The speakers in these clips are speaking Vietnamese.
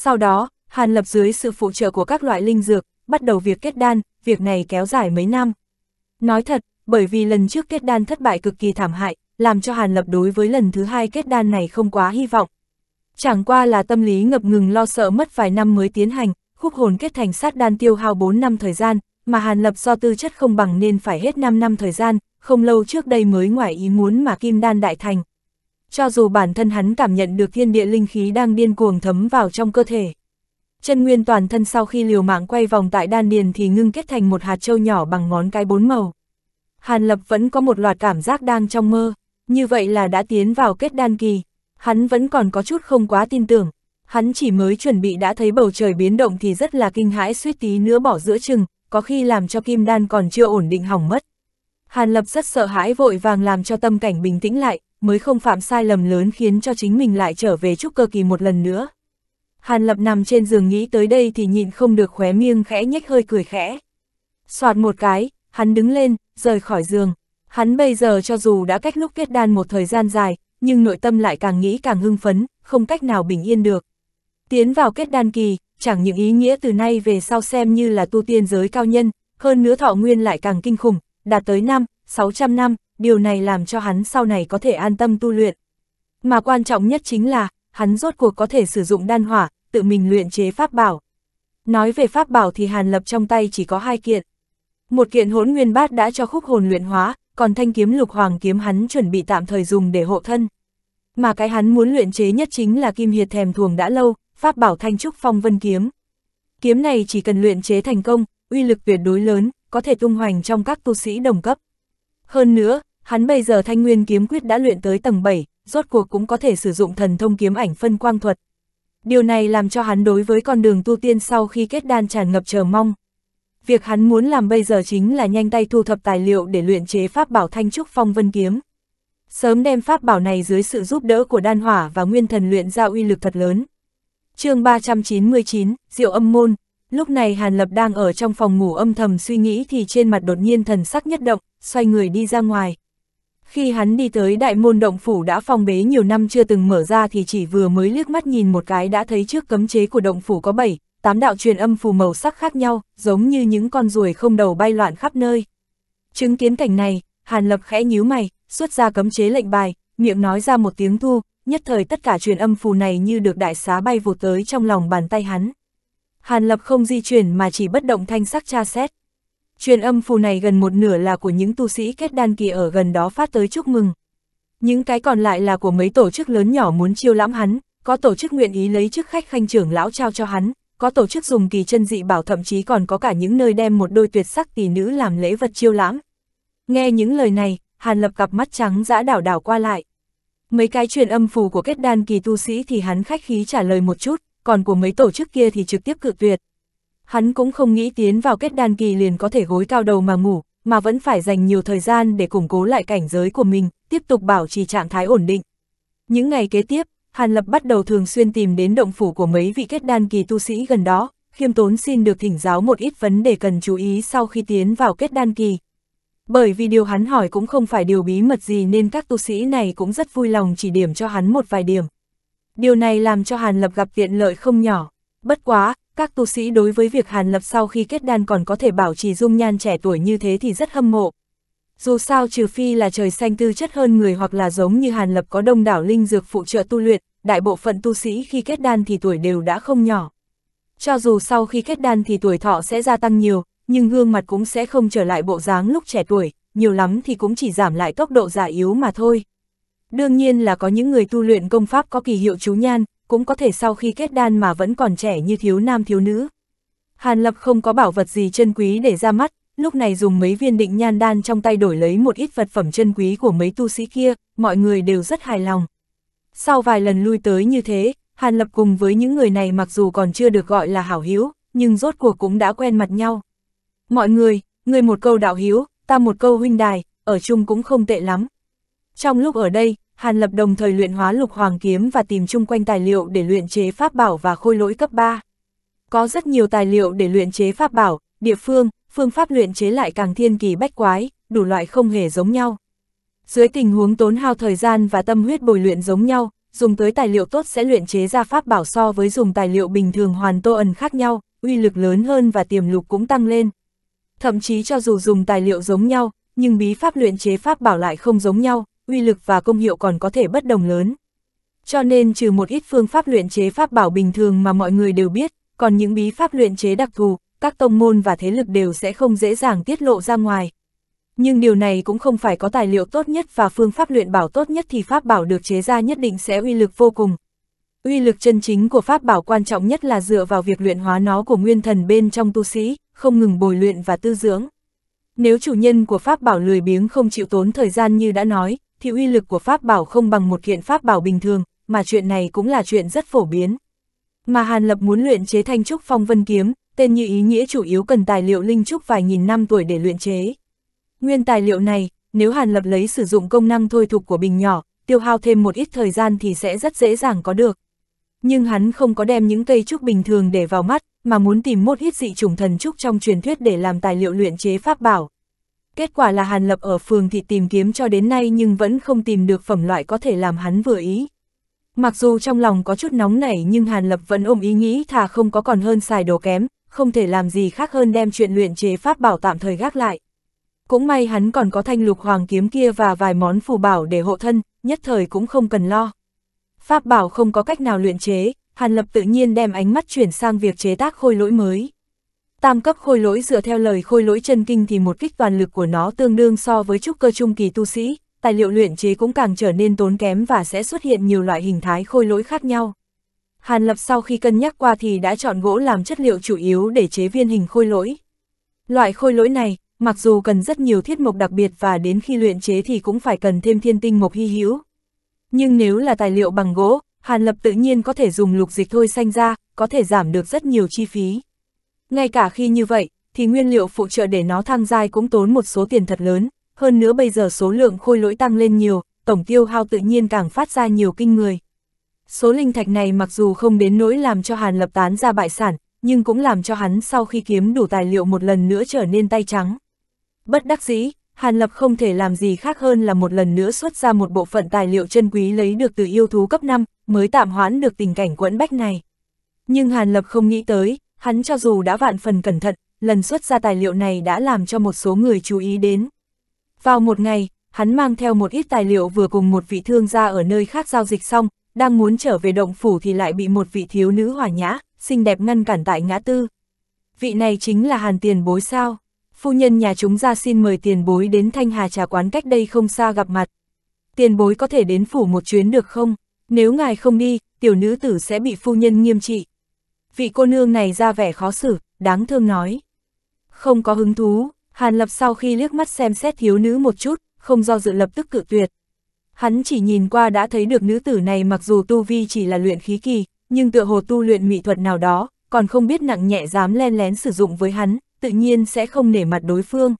Sau đó, Hàn Lập dưới sự phụ trợ của các loại linh dược, bắt đầu việc kết đan, việc này kéo dài mấy năm. Nói thật, bởi vì lần trước kết đan thất bại cực kỳ thảm hại, làm cho Hàn Lập đối với lần thứ hai kết đan này không quá hy vọng. Chẳng qua là tâm lý ngập ngừng lo sợ mất vài năm mới tiến hành, khúc hồn kết thành sát đan tiêu hao 4 năm thời gian, mà Hàn Lập do tư chất không bằng nên phải hết 5 năm thời gian, không lâu trước đây mới ngoài ý muốn mà kim đan đại thành, cho dù bản thân hắn cảm nhận được thiên địa linh khí đang điên cuồng thấm vào trong cơ thể. Chân nguyên toàn thân sau khi liều mạng quay vòng tại đan điền thì ngưng kết thành một hạt châu nhỏ bằng ngón cái bốn màu. Hàn Lập vẫn có một loạt cảm giác đang trong mơ, như vậy là đã tiến vào kết đan kỳ. Hắn vẫn còn có chút không quá tin tưởng, hắn chỉ mới chuẩn bị đã thấy bầu trời biến động thì rất là kinh hãi suýt tí nữa bỏ giữa chừng, có khi làm cho kim đan còn chưa ổn định hỏng mất. Hàn Lập rất sợ hãi vội vàng làm cho tâm cảnh bình tĩnh lại, mới không phạm sai lầm lớn khiến cho chính mình lại trở về trúc cơ kỳ một lần nữa. Hàn Lập nằm trên giường nghĩ tới đây thì nhịn không được khóe miêng khẽ nhếch hơi cười khẽ. Soạt một cái, hắn đứng lên, rời khỏi giường. Hắn bây giờ cho dù đã cách lúc kết đan một thời gian dài, nhưng nội tâm lại càng nghĩ càng hưng phấn, không cách nào bình yên được. Tiến vào kết đan kỳ, chẳng những ý nghĩa từ nay về sau xem như là tu tiên giới cao nhân, hơn nữa thọ nguyên lại càng kinh khủng, đạt tới năm, 600 năm, điều này làm cho hắn sau này có thể an tâm tu luyện. Mà quan trọng nhất chính là, hắn rốt cuộc có thể sử dụng đan hỏa, tự mình luyện chế pháp bảo. Nói về pháp bảo thì Hàn Lập trong tay chỉ có hai kiện. Một kiện hỗn nguyên bát đã cho khúc hồn luyện hóa, còn thanh kiếm lục hoàng kiếm hắn chuẩn bị tạm thời dùng để hộ thân. Mà cái hắn muốn luyện chế nhất chính là kim hiệt thèm thuồng đã lâu, pháp bảo thanh trúc phong vân kiếm. Kiếm này chỉ cần luyện chế thành công, uy lực tuyệt đối lớn, có thể tung hoành trong các tu sĩ đồng cấp. Hơn nữa, Hắn bây giờ thanh nguyên kiếm quyết đã luyện tới tầng 7, rốt cuộc cũng có thể sử dụng thần thông kiếm ảnh phân quang thuật. Điều này làm cho hắn đối với con đường tu tiên sau khi kết đan tràn ngập chờ mong. Việc hắn muốn làm bây giờ chính là nhanh tay thu thập tài liệu để luyện chế pháp bảo thanh trúc phong vân kiếm. Sớm đem pháp bảo này dưới sự giúp đỡ của đan hỏa và nguyên thần luyện ra uy lực thật lớn. chương 399, Diệu âm môn. Lúc này Hàn Lập đang ở trong phòng ngủ âm thầm suy nghĩ thì trên mặt đột nhiên thần sắc nhất động, xoay người đi ra ngoài. Khi hắn đi tới đại môn động phủ đã phong bế nhiều năm chưa từng mở ra thì chỉ vừa mới liếc mắt nhìn một cái đã thấy trước cấm chế của động phủ có 7, 8 đạo truyền âm phù màu sắc khác nhau, giống như những con ruồi không đầu bay loạn khắp nơi. Chứng kiến cảnh này, Hàn Lập khẽ nhíu mày, xuất ra cấm chế lệnh bài, miệng nói ra một tiếng thu, nhất thời tất cả truyền âm phù này như được đại xá bay vụt tới trong lòng bàn tay hắn. Hàn Lập không di chuyển mà chỉ bất động thanh sắc tra xét, Truyền âm phù này gần một nửa là của những tu sĩ kết đan kỳ ở gần đó phát tới chúc mừng. Những cái còn lại là của mấy tổ chức lớn nhỏ muốn chiêu lãm hắn, có tổ chức nguyện ý lấy chức khách khanh trưởng lão trao cho hắn, có tổ chức dùng kỳ chân dị bảo thậm chí còn có cả những nơi đem một đôi tuyệt sắc tỷ nữ làm lễ vật chiêu lãm. Nghe những lời này, Hàn Lập cặp mắt trắng dã đảo đảo qua lại. Mấy cái truyền âm phù của kết đan kỳ tu sĩ thì hắn khách khí trả lời một chút, còn của mấy tổ chức kia thì trực tiếp cự tuyệt hắn cũng không nghĩ tiến vào kết đan kỳ liền có thể gối cao đầu mà ngủ, mà vẫn phải dành nhiều thời gian để củng cố lại cảnh giới của mình, tiếp tục bảo trì trạng thái ổn định. Những ngày kế tiếp, Hàn Lập bắt đầu thường xuyên tìm đến động phủ của mấy vị kết đan kỳ tu sĩ gần đó, khiêm tốn xin được thỉnh giáo một ít vấn đề cần chú ý sau khi tiến vào kết đan kỳ. Bởi vì điều hắn hỏi cũng không phải điều bí mật gì nên các tu sĩ này cũng rất vui lòng chỉ điểm cho hắn một vài điểm. Điều này làm cho Hàn Lập gặp tiện lợi không nhỏ. Bất quá, các tu sĩ đối với việc Hàn Lập sau khi kết đan còn có thể bảo trì dung nhan trẻ tuổi như thế thì rất hâm mộ. Dù sao trừ phi là trời xanh tư chất hơn người hoặc là giống như Hàn Lập có đông đảo linh dược phụ trợ tu luyện, đại bộ phận tu sĩ khi kết đan thì tuổi đều đã không nhỏ. Cho dù sau khi kết đan thì tuổi thọ sẽ gia tăng nhiều, nhưng gương mặt cũng sẽ không trở lại bộ dáng lúc trẻ tuổi, nhiều lắm thì cũng chỉ giảm lại tốc độ già yếu mà thôi. Đương nhiên là có những người tu luyện công pháp có kỳ hiệu chú nhan, cũng có thể sau khi kết đan mà vẫn còn trẻ như thiếu nam thiếu nữ. Hàn Lập không có bảo vật gì chân quý để ra mắt, lúc này dùng mấy viên định nhan đan trong tay đổi lấy một ít vật phẩm chân quý của mấy tu sĩ kia, mọi người đều rất hài lòng. Sau vài lần lui tới như thế, Hàn Lập cùng với những người này mặc dù còn chưa được gọi là hảo hiếu, nhưng rốt cuộc cũng đã quen mặt nhau. Mọi người, người một câu đạo hiếu, ta một câu huynh đài, ở chung cũng không tệ lắm. Trong lúc ở đây, Hàn Lập đồng thời luyện hóa lục hoàng kiếm và tìm chung quanh tài liệu để luyện chế pháp bảo và khôi lỗi cấp 3. Có rất nhiều tài liệu để luyện chế pháp bảo, địa phương, phương pháp luyện chế lại càng thiên kỳ bách quái, đủ loại không hề giống nhau. Dưới tình huống tốn hao thời gian và tâm huyết bồi luyện giống nhau, dùng tới tài liệu tốt sẽ luyện chế ra pháp bảo so với dùng tài liệu bình thường hoàn tô ẩn khác nhau, uy lực lớn hơn và tiềm lục cũng tăng lên. Thậm chí cho dù dùng tài liệu giống nhau, nhưng bí pháp luyện chế pháp bảo lại không giống nhau, uy lực và công hiệu còn có thể bất đồng lớn. Cho nên trừ một ít phương pháp luyện chế pháp bảo bình thường mà mọi người đều biết, còn những bí pháp luyện chế đặc thù, các tông môn và thế lực đều sẽ không dễ dàng tiết lộ ra ngoài. Nhưng điều này cũng không phải có tài liệu tốt nhất và phương pháp luyện bảo tốt nhất thì pháp bảo được chế ra nhất định sẽ uy lực vô cùng. Uy lực chân chính của pháp bảo quan trọng nhất là dựa vào việc luyện hóa nó của nguyên thần bên trong tu sĩ, không ngừng bồi luyện và tư dưỡng. Nếu chủ nhân của pháp bảo lười biếng không chịu tốn thời gian như đã nói, thì uy lực của pháp bảo không bằng một kiện pháp bảo bình thường, mà chuyện này cũng là chuyện rất phổ biến. Mà Hàn Lập muốn luyện chế thanh trúc phong vân kiếm, tên như ý nghĩa chủ yếu cần tài liệu linh trúc vài nghìn năm tuổi để luyện chế. Nguyên tài liệu này, nếu Hàn Lập lấy sử dụng công năng thôi thục của bình nhỏ, tiêu hao thêm một ít thời gian thì sẽ rất dễ dàng có được. Nhưng hắn không có đem những cây trúc bình thường để vào mắt, mà muốn tìm một ít dị trùng thần trúc trong truyền thuyết để làm tài liệu luyện chế pháp bảo. Kết quả là Hàn Lập ở phường thị tìm kiếm cho đến nay nhưng vẫn không tìm được phẩm loại có thể làm hắn vừa ý. Mặc dù trong lòng có chút nóng nảy nhưng Hàn Lập vẫn ôm ý nghĩ thà không có còn hơn xài đồ kém, không thể làm gì khác hơn đem chuyện luyện chế pháp bảo tạm thời gác lại. Cũng may hắn còn có thanh lục hoàng kiếm kia và vài món phù bảo để hộ thân, nhất thời cũng không cần lo. Pháp bảo không có cách nào luyện chế, Hàn Lập tự nhiên đem ánh mắt chuyển sang việc chế tác khôi lỗi mới. Tam cấp khôi lỗi dựa theo lời khôi lỗi chân kinh thì một kích toàn lực của nó tương đương so với trúc cơ trung kỳ tu sĩ, tài liệu luyện chế cũng càng trở nên tốn kém và sẽ xuất hiện nhiều loại hình thái khôi lỗi khác nhau. Hàn Lập sau khi cân nhắc qua thì đã chọn gỗ làm chất liệu chủ yếu để chế viên hình khôi lỗi. Loại khôi lỗi này, mặc dù cần rất nhiều thiết mộc đặc biệt và đến khi luyện chế thì cũng phải cần thêm thiên tinh mộc hy hữu. Nhưng nếu là tài liệu bằng gỗ, Hàn Lập tự nhiên có thể dùng lục dịch thôi xanh ra, có thể giảm được rất nhiều chi phí. Ngay cả khi như vậy, thì nguyên liệu phụ trợ để nó thăng giai cũng tốn một số tiền thật lớn, hơn nữa bây giờ số lượng khôi lỗi tăng lên nhiều, tổng tiêu hao tự nhiên càng phát ra nhiều kinh người. Số linh thạch này mặc dù không đến nỗi làm cho Hàn Lập tán ra bại sản, nhưng cũng làm cho hắn sau khi kiếm đủ tài liệu một lần nữa trở nên tay trắng. Bất đắc dĩ, Hàn Lập không thể làm gì khác hơn là một lần nữa xuất ra một bộ phận tài liệu chân quý lấy được từ yêu thú cấp 5, mới tạm hoãn được tình cảnh quẫn bách này. Nhưng Hàn Lập không nghĩ tới, hắn cho dù đã vạn phần cẩn thận, lần xuất ra tài liệu này đã làm cho một số người chú ý đến. Vào một ngày, hắn mang theo một ít tài liệu vừa cùng một vị thương gia ở nơi khác giao dịch xong, đang muốn trở về động phủ thì lại bị một vị thiếu nữ hòa nhã, xinh đẹp ngăn cản tại ngã tư. Vị này chính là Hàn Tiền Bối sao? Phu nhân nhà chúng ra xin mời Tiền Bối đến Thanh Hà trà quán cách đây không xa gặp mặt. Tiền Bối có thể đến phủ một chuyến được không? Nếu ngài không đi, tiểu nữ tử sẽ bị phu nhân nghiêm trị, vị cô nương này ra vẻ khó xử, đáng thương nói. Không có hứng thú, Hàn Lập sau khi liếc mắt xem xét thiếu nữ một chút, không do dự lập tức cự tuyệt. Hắn chỉ nhìn qua đã thấy được nữ tử này mặc dù tu vi chỉ là luyện khí kỳ, nhưng tựa hồ tu luyện mỹ thuật nào đó, còn không biết nặng nhẹ dám len lén sử dụng với hắn, tự nhiên sẽ không nể mặt đối phương.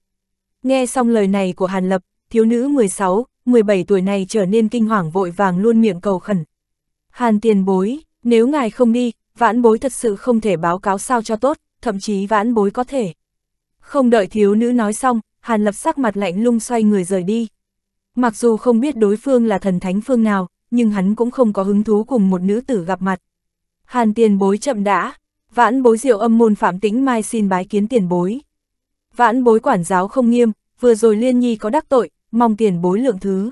Nghe xong lời này của Hàn Lập, thiếu nữ 16, 17 tuổi này trở nên kinh hoàng vội vàng luôn miệng cầu khẩn. Hàn tiền bối, nếu ngài không đi, vãn bối thật sự không thể báo cáo sao cho tốt, thậm chí vãn bối có thể. Không đợi thiếu nữ nói xong, Hàn Lập sắc mặt lạnh lung xoay người rời đi. Mặc dù không biết đối phương là thần thánh phương nào, nhưng hắn cũng không có hứng thú cùng một nữ tử gặp mặt. Hàn tiền bối chậm đã, vãn bối diệu âm môn phạm tĩnh mai xin bái kiến tiền bối. Vãn bối quản giáo không nghiêm, vừa rồi liên nhi có đắc tội, mong tiền bối lượng thứ.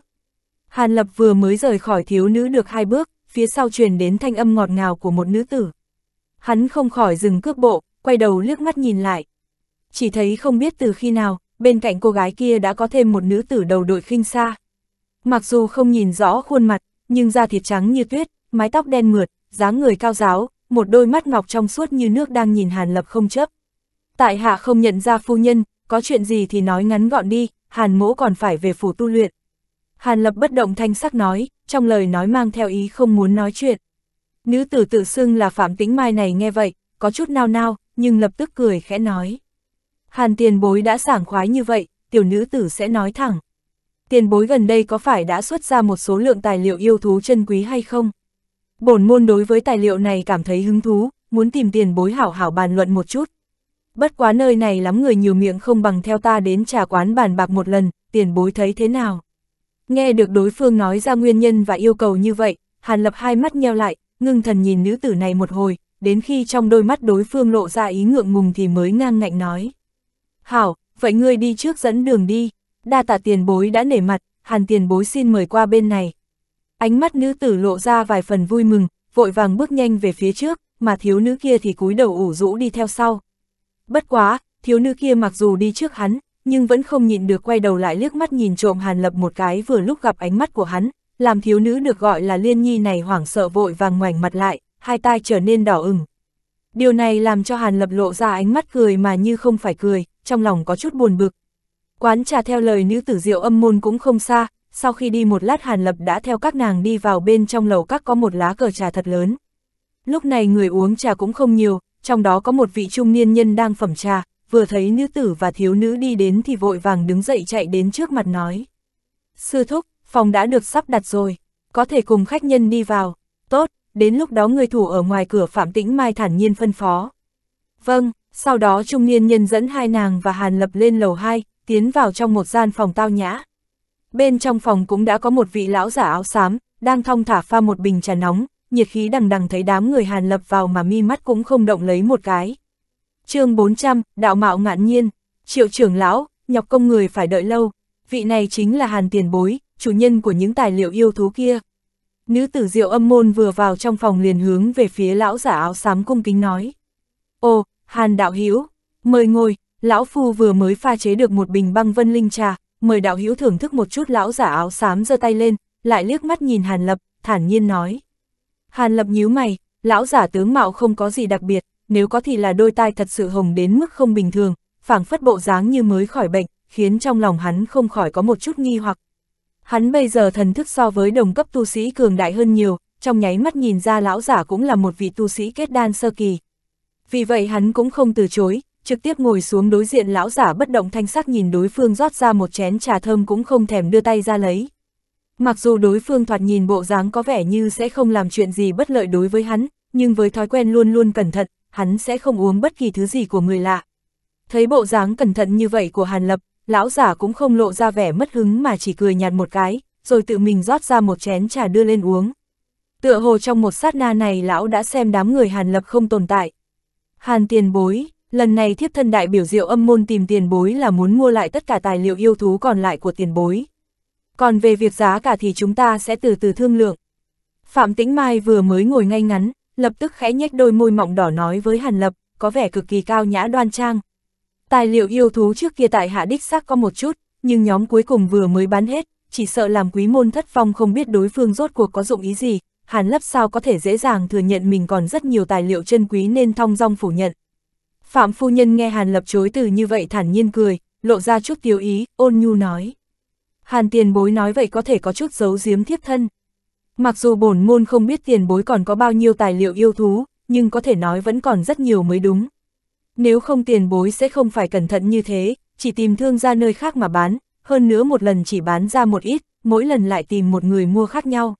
Hàn lập vừa mới rời khỏi thiếu nữ được hai bước, phía sau truyền đến thanh âm ngọt ngào của một nữ tử hắn không khỏi dừng cước bộ, quay đầu liếc mắt nhìn lại. Chỉ thấy không biết từ khi nào, bên cạnh cô gái kia đã có thêm một nữ tử đầu đội khinh xa. Mặc dù không nhìn rõ khuôn mặt, nhưng da thịt trắng như tuyết, mái tóc đen mượt, dáng người cao giáo, một đôi mắt ngọc trong suốt như nước đang nhìn Hàn Lập không chấp. Tại hạ không nhận ra phu nhân, có chuyện gì thì nói ngắn gọn đi, Hàn mỗ còn phải về phủ tu luyện. Hàn Lập bất động thanh sắc nói, trong lời nói mang theo ý không muốn nói chuyện. Nữ tử tự xưng là Phạm Tĩnh Mai này nghe vậy, có chút nao nao, nhưng lập tức cười khẽ nói. Hàn tiền bối đã sảng khoái như vậy, tiểu nữ tử sẽ nói thẳng. Tiền bối gần đây có phải đã xuất ra một số lượng tài liệu yêu thú chân quý hay không? Bổn môn đối với tài liệu này cảm thấy hứng thú, muốn tìm tiền bối hảo hảo bàn luận một chút. Bất quá nơi này lắm người nhiều miệng không bằng theo ta đến trà quán bàn bạc một lần, tiền bối thấy thế nào? Nghe được đối phương nói ra nguyên nhân và yêu cầu như vậy, Hàn Lập hai mắt nheo lại, ngưng thần nhìn nữ tử này một hồi, đến khi trong đôi mắt đối phương lộ ra ý ngượng ngùng thì mới ngang ngạnh nói. Hảo, vậy ngươi đi trước dẫn đường đi, đa tạ tiền bối đã nể mặt, hàn tiền bối xin mời qua bên này. Ánh mắt nữ tử lộ ra vài phần vui mừng, vội vàng bước nhanh về phía trước, mà thiếu nữ kia thì cúi đầu ủ rũ đi theo sau. Bất quá, thiếu nữ kia mặc dù đi trước hắn, nhưng vẫn không nhịn được quay đầu lại liếc mắt nhìn trộm Hàn Lập một cái vừa lúc gặp ánh mắt của hắn, làm thiếu nữ được gọi là liên nhi này hoảng sợ vội vàng ngoảnh mặt lại, hai tai trở nên đỏ ửng. Điều này làm cho Hàn Lập lộ ra ánh mắt cười mà như không phải cười, trong lòng có chút buồn bực. Quán trà theo lời nữ tử diệu âm môn cũng không xa, sau khi đi một lát Hàn Lập đã theo các nàng đi vào bên trong lầu các có một lá cờ trà thật lớn. Lúc này người uống trà cũng không nhiều, trong đó có một vị trung niên nhân đang phẩm trà, vừa thấy nữ tử và thiếu nữ đi đến thì vội vàng đứng dậy chạy đến trước mặt nói. Sư thúc, phòng đã được sắp đặt rồi, có thể cùng khách nhân đi vào, tốt, đến lúc đó người thủ ở ngoài cửa Phạm Tĩnh Mai thản nhiên phân phó. Vâng, sau đó trung niên nhân dẫn hai nàng và Hàn Lập lên lầu 2, tiến vào trong một gian phòng tao nhã. Bên trong phòng cũng đã có một vị lão giả áo xám, đang thong thả pha một bình trà nóng, nhiệt khí đằng đằng thấy đám người Hàn Lập vào mà mi mắt cũng không động lấy một cái. chương 400, đạo mạo ngạn nhiên, triệu trưởng lão, nhọc công người phải đợi lâu, vị này chính là Hàn tiền bối, chủ nhân của những tài liệu yêu thú kia. Nữ tử diệu âm môn vừa vào trong phòng liền hướng về phía lão giả áo xám cung kính nói. Ô, Hàn đạo Hiếu, mời ngồi, lão phu vừa mới pha chế được một bình băng vân linh trà, mời đạo Hiếu thưởng thức một chút lão giả áo xám giơ tay lên, lại liếc mắt nhìn Hàn Lập, thản nhiên nói. Hàn Lập nhíu mày, lão giả tướng mạo không có gì đặc biệt, nếu có thì là đôi tai thật sự hồng đến mức không bình thường, phảng phất bộ dáng như mới khỏi bệnh, khiến trong lòng hắn không khỏi có một chút nghi hoặc. Hắn bây giờ thần thức so với đồng cấp tu sĩ cường đại hơn nhiều, trong nháy mắt nhìn ra lão giả cũng là một vị tu sĩ kết đan sơ kỳ. Vì vậy hắn cũng không từ chối, trực tiếp ngồi xuống đối diện lão giả bất động thanh sắc nhìn đối phương rót ra một chén trà thơm cũng không thèm đưa tay ra lấy. Mặc dù đối phương thoạt nhìn bộ dáng có vẻ như sẽ không làm chuyện gì bất lợi đối với hắn, nhưng với thói quen luôn luôn cẩn thận, hắn sẽ không uống bất kỳ thứ gì của người lạ. Thấy bộ dáng cẩn thận như vậy của Hàn Lập, lão giả cũng không lộ ra vẻ mất hứng mà chỉ cười nhạt một cái, rồi tự mình rót ra một chén trà đưa lên uống. Tựa hồ trong một sát na này lão đã xem đám người Hàn Lập không tồn tại. Hàn tiền bối, lần này thiếp thân đại biểu diệu âm môn tìm tiền bối là muốn mua lại tất cả tài liệu yêu thú còn lại của tiền bối. Còn về việc giá cả thì chúng ta sẽ từ từ thương lượng. Phạm Tĩnh Mai vừa mới ngồi ngay ngắn, lập tức khẽ nhếch đôi môi mọng đỏ nói với Hàn Lập, có vẻ cực kỳ cao nhã đoan trang. Tài liệu yêu thú trước kia tại hạ đích xác có một chút, nhưng nhóm cuối cùng vừa mới bán hết, chỉ sợ làm quý môn thất phong không biết đối phương rốt cuộc có dụng ý gì, hàn lấp sao có thể dễ dàng thừa nhận mình còn rất nhiều tài liệu chân quý nên thong dong phủ nhận. Phạm phu nhân nghe hàn lập chối từ như vậy thản nhiên cười, lộ ra chút tiêu ý, ôn nhu nói. Hàn tiền bối nói vậy có thể có chút giấu giếm thiếp thân. Mặc dù bổn môn không biết tiền bối còn có bao nhiêu tài liệu yêu thú, nhưng có thể nói vẫn còn rất nhiều mới đúng nếu không tiền bối sẽ không phải cẩn thận như thế, chỉ tìm thương ra nơi khác mà bán, hơn nữa một lần chỉ bán ra một ít, mỗi lần lại tìm một người mua khác nhau.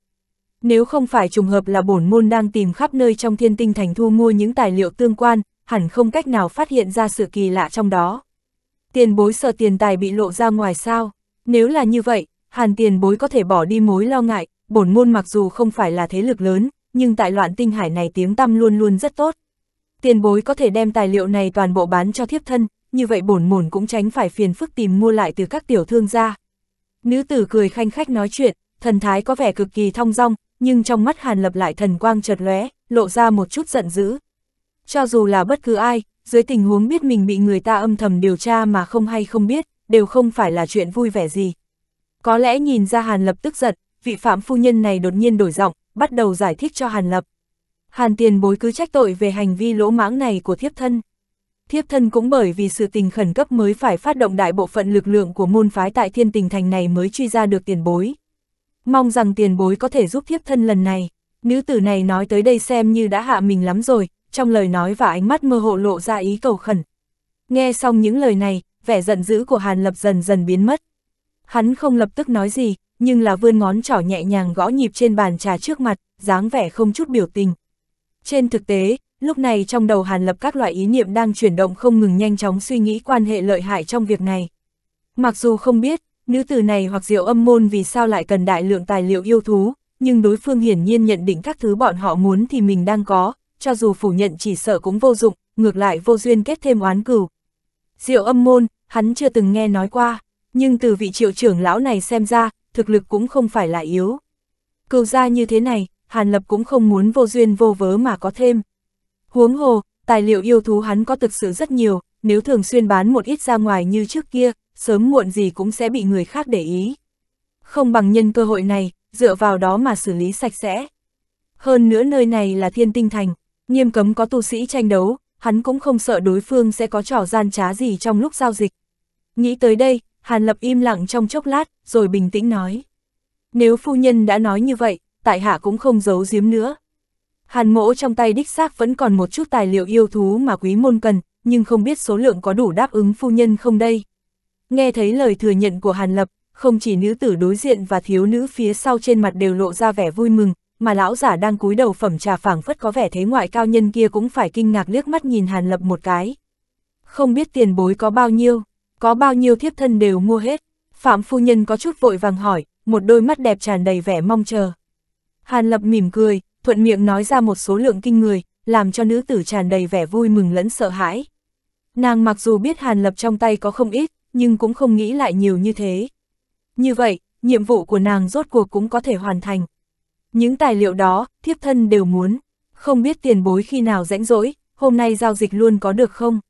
Nếu không phải trùng hợp là bổn môn đang tìm khắp nơi trong thiên tinh thành thu mua những tài liệu tương quan, hẳn không cách nào phát hiện ra sự kỳ lạ trong đó. Tiền bối sợ tiền tài bị lộ ra ngoài sao, nếu là như vậy, hàn tiền bối có thể bỏ đi mối lo ngại, bổn môn mặc dù không phải là thế lực lớn, nhưng tại loạn tinh hải này tiếng tăm luôn luôn rất tốt tiền bối có thể đem tài liệu này toàn bộ bán cho thiếp thân, như vậy bổn mồn cũng tránh phải phiền phức tìm mua lại từ các tiểu thương gia. Nữ tử cười khanh khách nói chuyện, thần thái có vẻ cực kỳ thong dong, nhưng trong mắt Hàn Lập lại thần quang chợt lóe, lộ ra một chút giận dữ. Cho dù là bất cứ ai, dưới tình huống biết mình bị người ta âm thầm điều tra mà không hay không biết, đều không phải là chuyện vui vẻ gì. Có lẽ nhìn ra Hàn Lập tức giận, vị phạm phu nhân này đột nhiên đổi giọng, bắt đầu giải thích cho Hàn Lập. Hàn tiền bối cứ trách tội về hành vi lỗ mãng này của thiếp thân. Thiếp thân cũng bởi vì sự tình khẩn cấp mới phải phát động đại bộ phận lực lượng của môn phái tại thiên tình thành này mới truy ra được tiền bối. Mong rằng tiền bối có thể giúp thiếp thân lần này. Nữ tử này nói tới đây xem như đã hạ mình lắm rồi, trong lời nói và ánh mắt mơ hồ lộ ra ý cầu khẩn. Nghe xong những lời này, vẻ giận dữ của Hàn Lập dần dần biến mất. Hắn không lập tức nói gì, nhưng là vươn ngón trỏ nhẹ nhàng gõ nhịp trên bàn trà trước mặt, dáng vẻ không chút biểu tình. Trên thực tế, lúc này trong đầu Hàn Lập các loại ý niệm đang chuyển động không ngừng nhanh chóng suy nghĩ quan hệ lợi hại trong việc này. Mặc dù không biết, nữ tử này hoặc diệu âm môn vì sao lại cần đại lượng tài liệu yêu thú, nhưng đối phương hiển nhiên nhận định các thứ bọn họ muốn thì mình đang có, cho dù phủ nhận chỉ sợ cũng vô dụng, ngược lại vô duyên kết thêm oán cừu. Diệu âm môn, hắn chưa từng nghe nói qua, nhưng từ vị triệu trưởng lão này xem ra, thực lực cũng không phải là yếu. cầu ra như thế này, Hàn Lập cũng không muốn vô duyên vô vớ mà có thêm. Huống hồ, tài liệu yêu thú hắn có thực sự rất nhiều, nếu thường xuyên bán một ít ra ngoài như trước kia, sớm muộn gì cũng sẽ bị người khác để ý. Không bằng nhân cơ hội này, dựa vào đó mà xử lý sạch sẽ. Hơn nữa nơi này là thiên tinh thành, nghiêm cấm có tu sĩ tranh đấu, hắn cũng không sợ đối phương sẽ có trò gian trá gì trong lúc giao dịch. Nghĩ tới đây, Hàn Lập im lặng trong chốc lát, rồi bình tĩnh nói. Nếu phu nhân đã nói như vậy, tại hạ cũng không giấu giếm nữa. Hàn mỗ trong tay đích xác vẫn còn một chút tài liệu yêu thú mà quý môn cần, nhưng không biết số lượng có đủ đáp ứng phu nhân không đây. Nghe thấy lời thừa nhận của Hàn Lập, không chỉ nữ tử đối diện và thiếu nữ phía sau trên mặt đều lộ ra vẻ vui mừng, mà lão giả đang cúi đầu phẩm trà phảng phất có vẻ thế ngoại cao nhân kia cũng phải kinh ngạc liếc mắt nhìn Hàn Lập một cái. Không biết tiền bối có bao nhiêu, có bao nhiêu thiếp thân đều mua hết. Phạm phu nhân có chút vội vàng hỏi, một đôi mắt đẹp tràn đầy vẻ mong chờ. Hàn Lập mỉm cười, thuận miệng nói ra một số lượng kinh người, làm cho nữ tử tràn đầy vẻ vui mừng lẫn sợ hãi. Nàng mặc dù biết Hàn Lập trong tay có không ít, nhưng cũng không nghĩ lại nhiều như thế. Như vậy, nhiệm vụ của nàng rốt cuộc cũng có thể hoàn thành. Những tài liệu đó, thiếp thân đều muốn. Không biết tiền bối khi nào rãnh rỗi, hôm nay giao dịch luôn có được không?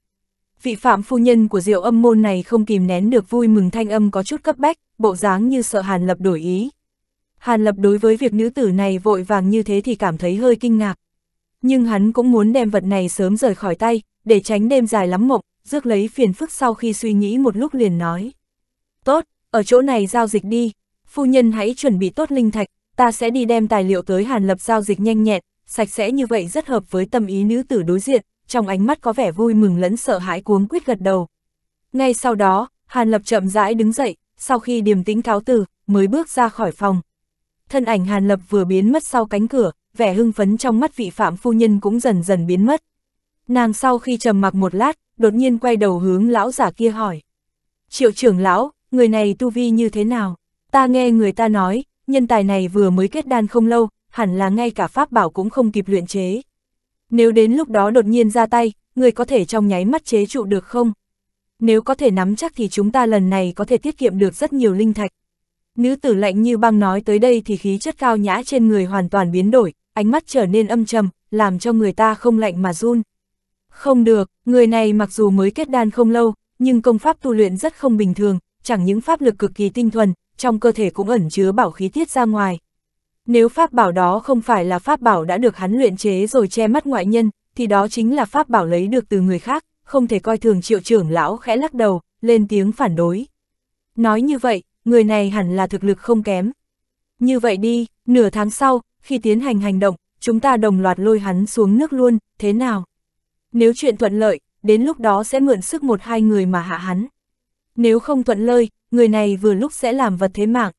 Vị phạm phu nhân của diệu âm môn này không kìm nén được vui mừng thanh âm có chút cấp bách, bộ dáng như sợ Hàn Lập đổi ý. Hàn Lập đối với việc nữ tử này vội vàng như thế thì cảm thấy hơi kinh ngạc. Nhưng hắn cũng muốn đem vật này sớm rời khỏi tay, để tránh đêm dài lắm mộng, rước lấy phiền phức sau khi suy nghĩ một lúc liền nói. Tốt, ở chỗ này giao dịch đi, phu nhân hãy chuẩn bị tốt linh thạch, ta sẽ đi đem tài liệu tới Hàn Lập giao dịch nhanh nhẹn, sạch sẽ như vậy rất hợp với tâm ý nữ tử đối diện, trong ánh mắt có vẻ vui mừng lẫn sợ hãi cuống quýt gật đầu. Ngay sau đó, Hàn Lập chậm rãi đứng dậy, sau khi điềm tĩnh cáo từ, mới bước ra khỏi phòng thân ảnh Hàn Lập vừa biến mất sau cánh cửa, vẻ hưng phấn trong mắt vị phạm phu nhân cũng dần dần biến mất. Nàng sau khi trầm mặc một lát, đột nhiên quay đầu hướng lão giả kia hỏi. Triệu trưởng lão, người này tu vi như thế nào? Ta nghe người ta nói, nhân tài này vừa mới kết đan không lâu, hẳn là ngay cả pháp bảo cũng không kịp luyện chế. Nếu đến lúc đó đột nhiên ra tay, người có thể trong nháy mắt chế trụ được không? Nếu có thể nắm chắc thì chúng ta lần này có thể tiết kiệm được rất nhiều linh thạch. Nữ tử lạnh như băng nói tới đây thì khí chất cao nhã trên người hoàn toàn biến đổi, ánh mắt trở nên âm trầm, làm cho người ta không lạnh mà run. Không được, người này mặc dù mới kết đan không lâu, nhưng công pháp tu luyện rất không bình thường, chẳng những pháp lực cực kỳ tinh thuần, trong cơ thể cũng ẩn chứa bảo khí tiết ra ngoài. Nếu pháp bảo đó không phải là pháp bảo đã được hắn luyện chế rồi che mắt ngoại nhân, thì đó chính là pháp bảo lấy được từ người khác, không thể coi thường triệu trưởng lão khẽ lắc đầu, lên tiếng phản đối. Nói như vậy, người này hẳn là thực lực không kém. Như vậy đi, nửa tháng sau, khi tiến hành hành động, chúng ta đồng loạt lôi hắn xuống nước luôn, thế nào? Nếu chuyện thuận lợi, đến lúc đó sẽ mượn sức một hai người mà hạ hắn. Nếu không thuận lợi, người này vừa lúc sẽ làm vật thế mạng.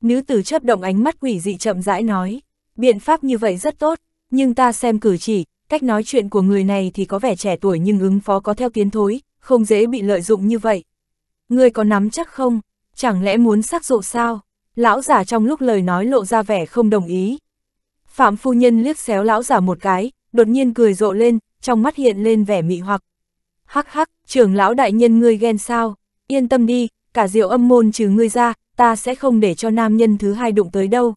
Nữ tử chấp động ánh mắt quỷ dị chậm rãi nói, biện pháp như vậy rất tốt, nhưng ta xem cử chỉ, cách nói chuyện của người này thì có vẻ trẻ tuổi nhưng ứng phó có theo tiến thối, không dễ bị lợi dụng như vậy. Người có nắm chắc không? Chẳng lẽ muốn sắc rộ sao? Lão giả trong lúc lời nói lộ ra vẻ không đồng ý. Phạm phu nhân liếc xéo lão giả một cái, đột nhiên cười rộ lên, trong mắt hiện lên vẻ mị hoặc. Hắc hắc, trưởng lão đại nhân ngươi ghen sao? Yên tâm đi, cả diệu âm môn trừ ngươi ra, ta sẽ không để cho nam nhân thứ hai đụng tới đâu.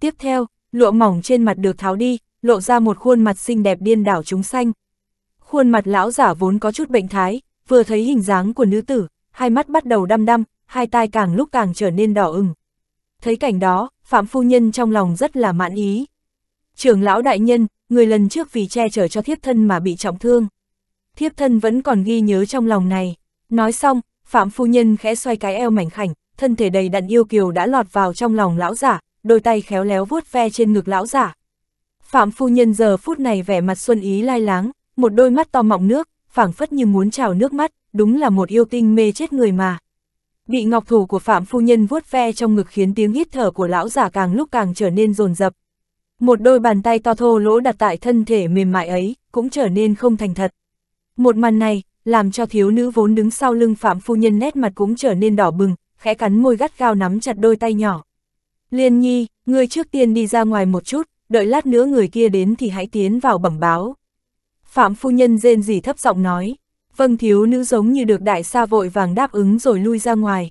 Tiếp theo, lụa mỏng trên mặt được tháo đi, lộ ra một khuôn mặt xinh đẹp điên đảo chúng xanh. Khuôn mặt lão giả vốn có chút bệnh thái, vừa thấy hình dáng của nữ tử, hai mắt bắt đầu đăm đăm, hai tai càng lúc càng trở nên đỏ ửng. Thấy cảnh đó, Phạm Phu Nhân trong lòng rất là mãn ý. Trưởng lão đại nhân, người lần trước vì che chở cho thiếp thân mà bị trọng thương. Thiếp thân vẫn còn ghi nhớ trong lòng này. Nói xong, Phạm Phu Nhân khẽ xoay cái eo mảnh khảnh, thân thể đầy đặn yêu kiều đã lọt vào trong lòng lão giả, đôi tay khéo léo vuốt ve trên ngực lão giả. Phạm Phu Nhân giờ phút này vẻ mặt xuân ý lai láng, một đôi mắt to mọng nước, phảng phất như muốn trào nước mắt, đúng là một yêu tinh mê chết người mà. Bị ngọc thủ của Phạm Phu Nhân vuốt ve trong ngực khiến tiếng hít thở của lão giả càng lúc càng trở nên rồn rập. Một đôi bàn tay to thô lỗ đặt tại thân thể mềm mại ấy, cũng trở nên không thành thật. Một màn này, làm cho thiếu nữ vốn đứng sau lưng Phạm Phu Nhân nét mặt cũng trở nên đỏ bừng, khẽ cắn môi gắt gao nắm chặt đôi tay nhỏ. Liên nhi, ngươi trước tiên đi ra ngoài một chút, đợi lát nữa người kia đến thì hãy tiến vào bẩm báo. Phạm Phu Nhân rên rỉ thấp giọng nói. Vâng thiếu nữ giống như được đại sa vội vàng đáp ứng rồi lui ra ngoài.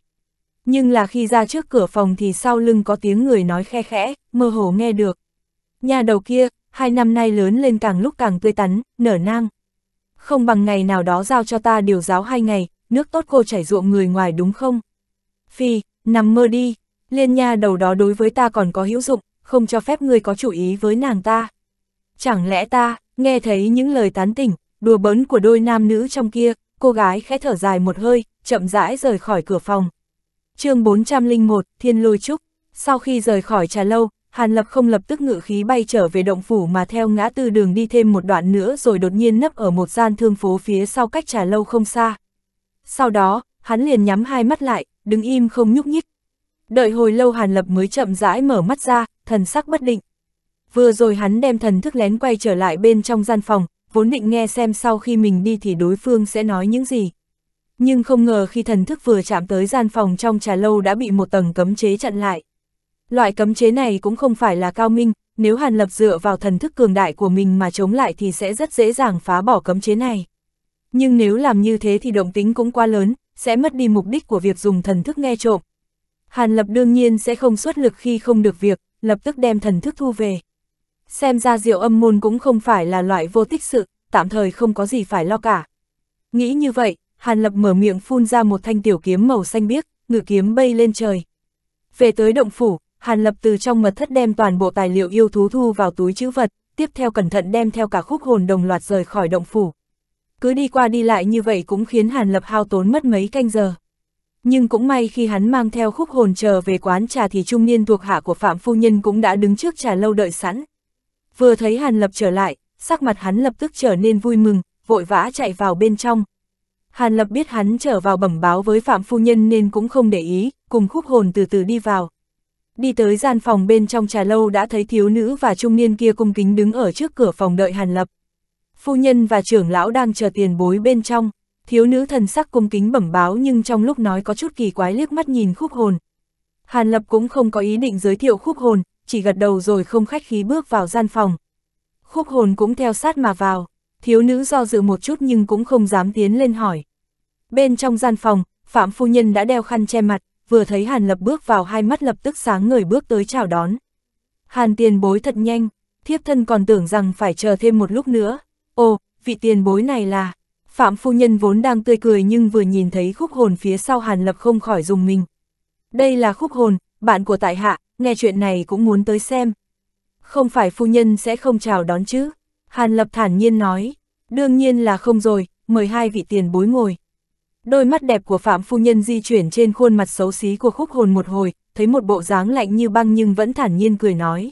Nhưng là khi ra trước cửa phòng thì sau lưng có tiếng người nói khe khẽ, mơ hồ nghe được. Nhà đầu kia, hai năm nay lớn lên càng lúc càng tươi tắn, nở nang. Không bằng ngày nào đó giao cho ta điều giáo hai ngày, nước tốt cô chảy ruộng người ngoài đúng không? Phi, nằm mơ đi, liên nha đầu đó đối với ta còn có hữu dụng, không cho phép ngươi có chủ ý với nàng ta. Chẳng lẽ ta, nghe thấy những lời tán tỉnh, đùa bỡn của đôi nam nữ trong kia, cô gái khẽ thở dài một hơi, chậm rãi rời khỏi cửa phòng. chương 401, Thiên Lôi Trúc. Sau khi rời khỏi trà lâu, Hàn Lập không lập tức ngự khí bay trở về động phủ mà theo ngã tư đường đi thêm một đoạn nữa rồi đột nhiên nấp ở một gian thương phố phía sau cách trà lâu không xa. Sau đó, hắn liền nhắm hai mắt lại, đứng im không nhúc nhích. Đợi hồi lâu Hàn Lập mới chậm rãi mở mắt ra, thần sắc bất định. Vừa rồi hắn đem thần thức lén quay trở lại bên trong gian phòng, vốn định nghe xem sau khi mình đi thì đối phương sẽ nói những gì. Nhưng không ngờ khi thần thức vừa chạm tới gian phòng trong trà lâu đã bị một tầng cấm chế chặn lại. Loại cấm chế này cũng không phải là cao minh, nếu Hàn Lập dựa vào thần thức cường đại của mình mà chống lại thì sẽ rất dễ dàng phá bỏ cấm chế này. Nhưng nếu làm như thế thì động tính cũng quá lớn, sẽ mất đi mục đích của việc dùng thần thức nghe trộm. Hàn Lập đương nhiên sẽ không xuất lực khi không được việc, lập tức đem thần thức thu về. Xem ra diệu âm môn cũng không phải là loại vô tích sự, tạm thời không có gì phải lo cả. Nghĩ như vậy, Hàn Lập mở miệng phun ra một thanh tiểu kiếm màu xanh biếc, ngự kiếm bay lên trời. Về tới động phủ, Hàn Lập từ trong mật thất đem toàn bộ tài liệu yêu thú thu vào túi chữ vật, tiếp theo cẩn thận đem theo cả khúc hồn đồng loạt rời khỏi động phủ. Cứ đi qua đi lại như vậy cũng khiến Hàn Lập hao tốn mất mấy canh giờ. Nhưng cũng may khi hắn mang theo khúc hồn chờ về quán trà thì trung niên thuộc hạ của Phạm Phu Nhân cũng đã đứng trước trà lâu đợi sẵn, vừa thấy Hàn Lập trở lại, sắc mặt hắn lập tức trở nên vui mừng, vội vã chạy vào bên trong. Hàn Lập biết hắn trở vào bẩm báo với Phạm Phu Nhân nên cũng không để ý, cùng khúc hồn từ từ đi vào. Đi tới gian phòng bên trong trà lâu đã thấy thiếu nữ và trung niên kia cung kính đứng ở trước cửa phòng đợi Hàn Lập. Phu Nhân và trưởng lão đang chờ tiền bối bên trong, thiếu nữ thần sắc cung kính bẩm báo nhưng trong lúc nói có chút kỳ quái liếc mắt nhìn khúc hồn. Hàn Lập cũng không có ý định giới thiệu khúc hồn, chỉ gật đầu rồi không khách khí bước vào gian phòng. Khúc hồn cũng theo sát mà vào, thiếu nữ do dự một chút nhưng cũng không dám tiến lên hỏi. Bên trong gian phòng, Phạm Phu Nhân đã đeo khăn che mặt, vừa thấy Hàn Lập bước vào hai mắt lập tức sáng ngời bước tới chào đón. Hàn tiền bối thật nhanh, thiếp thân còn tưởng rằng phải chờ thêm một lúc nữa. Ồ, vị tiền bối này là... Phạm Phu Nhân vốn đang tươi cười nhưng vừa nhìn thấy khúc hồn phía sau Hàn Lập không khỏi dùng mình. Đây là khúc hồn, bạn của tại hạ, nghe chuyện này cũng muốn tới xem. Không phải phu nhân sẽ không chào đón chứ? Hàn Lập thản nhiên nói, đương nhiên là không rồi, mời hai vị tiền bối ngồi. Đôi mắt đẹp của Phạm Phu Nhân di chuyển trên khuôn mặt xấu xí của khúc hồn một hồi, thấy một bộ dáng lạnh như băng nhưng vẫn thản nhiên cười nói.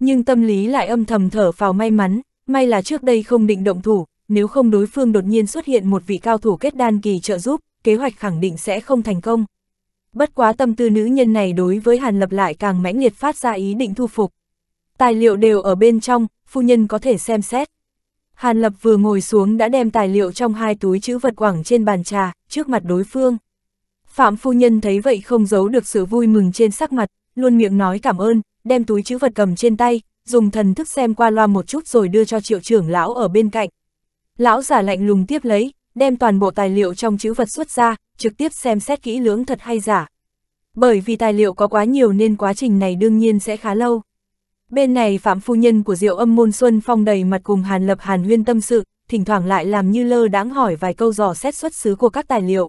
Nhưng tâm lý lại âm thầm thở phào may mắn, may là trước đây không định động thủ, nếu không đối phương đột nhiên xuất hiện một vị cao thủ kết đan kỳ trợ giúp, kế hoạch khẳng định sẽ không thành công. Bất quá tâm tư nữ nhân này đối với Hàn Lập lại càng mãnh liệt phát ra ý định thu phục. Tài liệu đều ở bên trong, phu nhân có thể xem xét. Hàn Lập vừa ngồi xuống đã đem tài liệu trong hai túi chữ vật quảng trên bàn trà, trước mặt đối phương. Phạm phu nhân thấy vậy không giấu được sự vui mừng trên sắc mặt, luôn miệng nói cảm ơn, đem túi chữ vật cầm trên tay, dùng thần thức xem qua loa một chút rồi đưa cho triệu trưởng lão ở bên cạnh. Lão giả lạnh lùng tiếp lấy, đem toàn bộ tài liệu trong chữ vật xuất ra, trực tiếp xem xét kỹ lưỡng thật hay giả. Bởi vì tài liệu có quá nhiều nên quá trình này đương nhiên sẽ khá lâu. Bên này Phạm Phu Nhân của Diệu âm môn Xuân Phong đầy mặt cùng Hàn Lập Hàn Huyên tâm sự, thỉnh thoảng lại làm như lơ đáng hỏi vài câu dò xét xuất xứ của các tài liệu.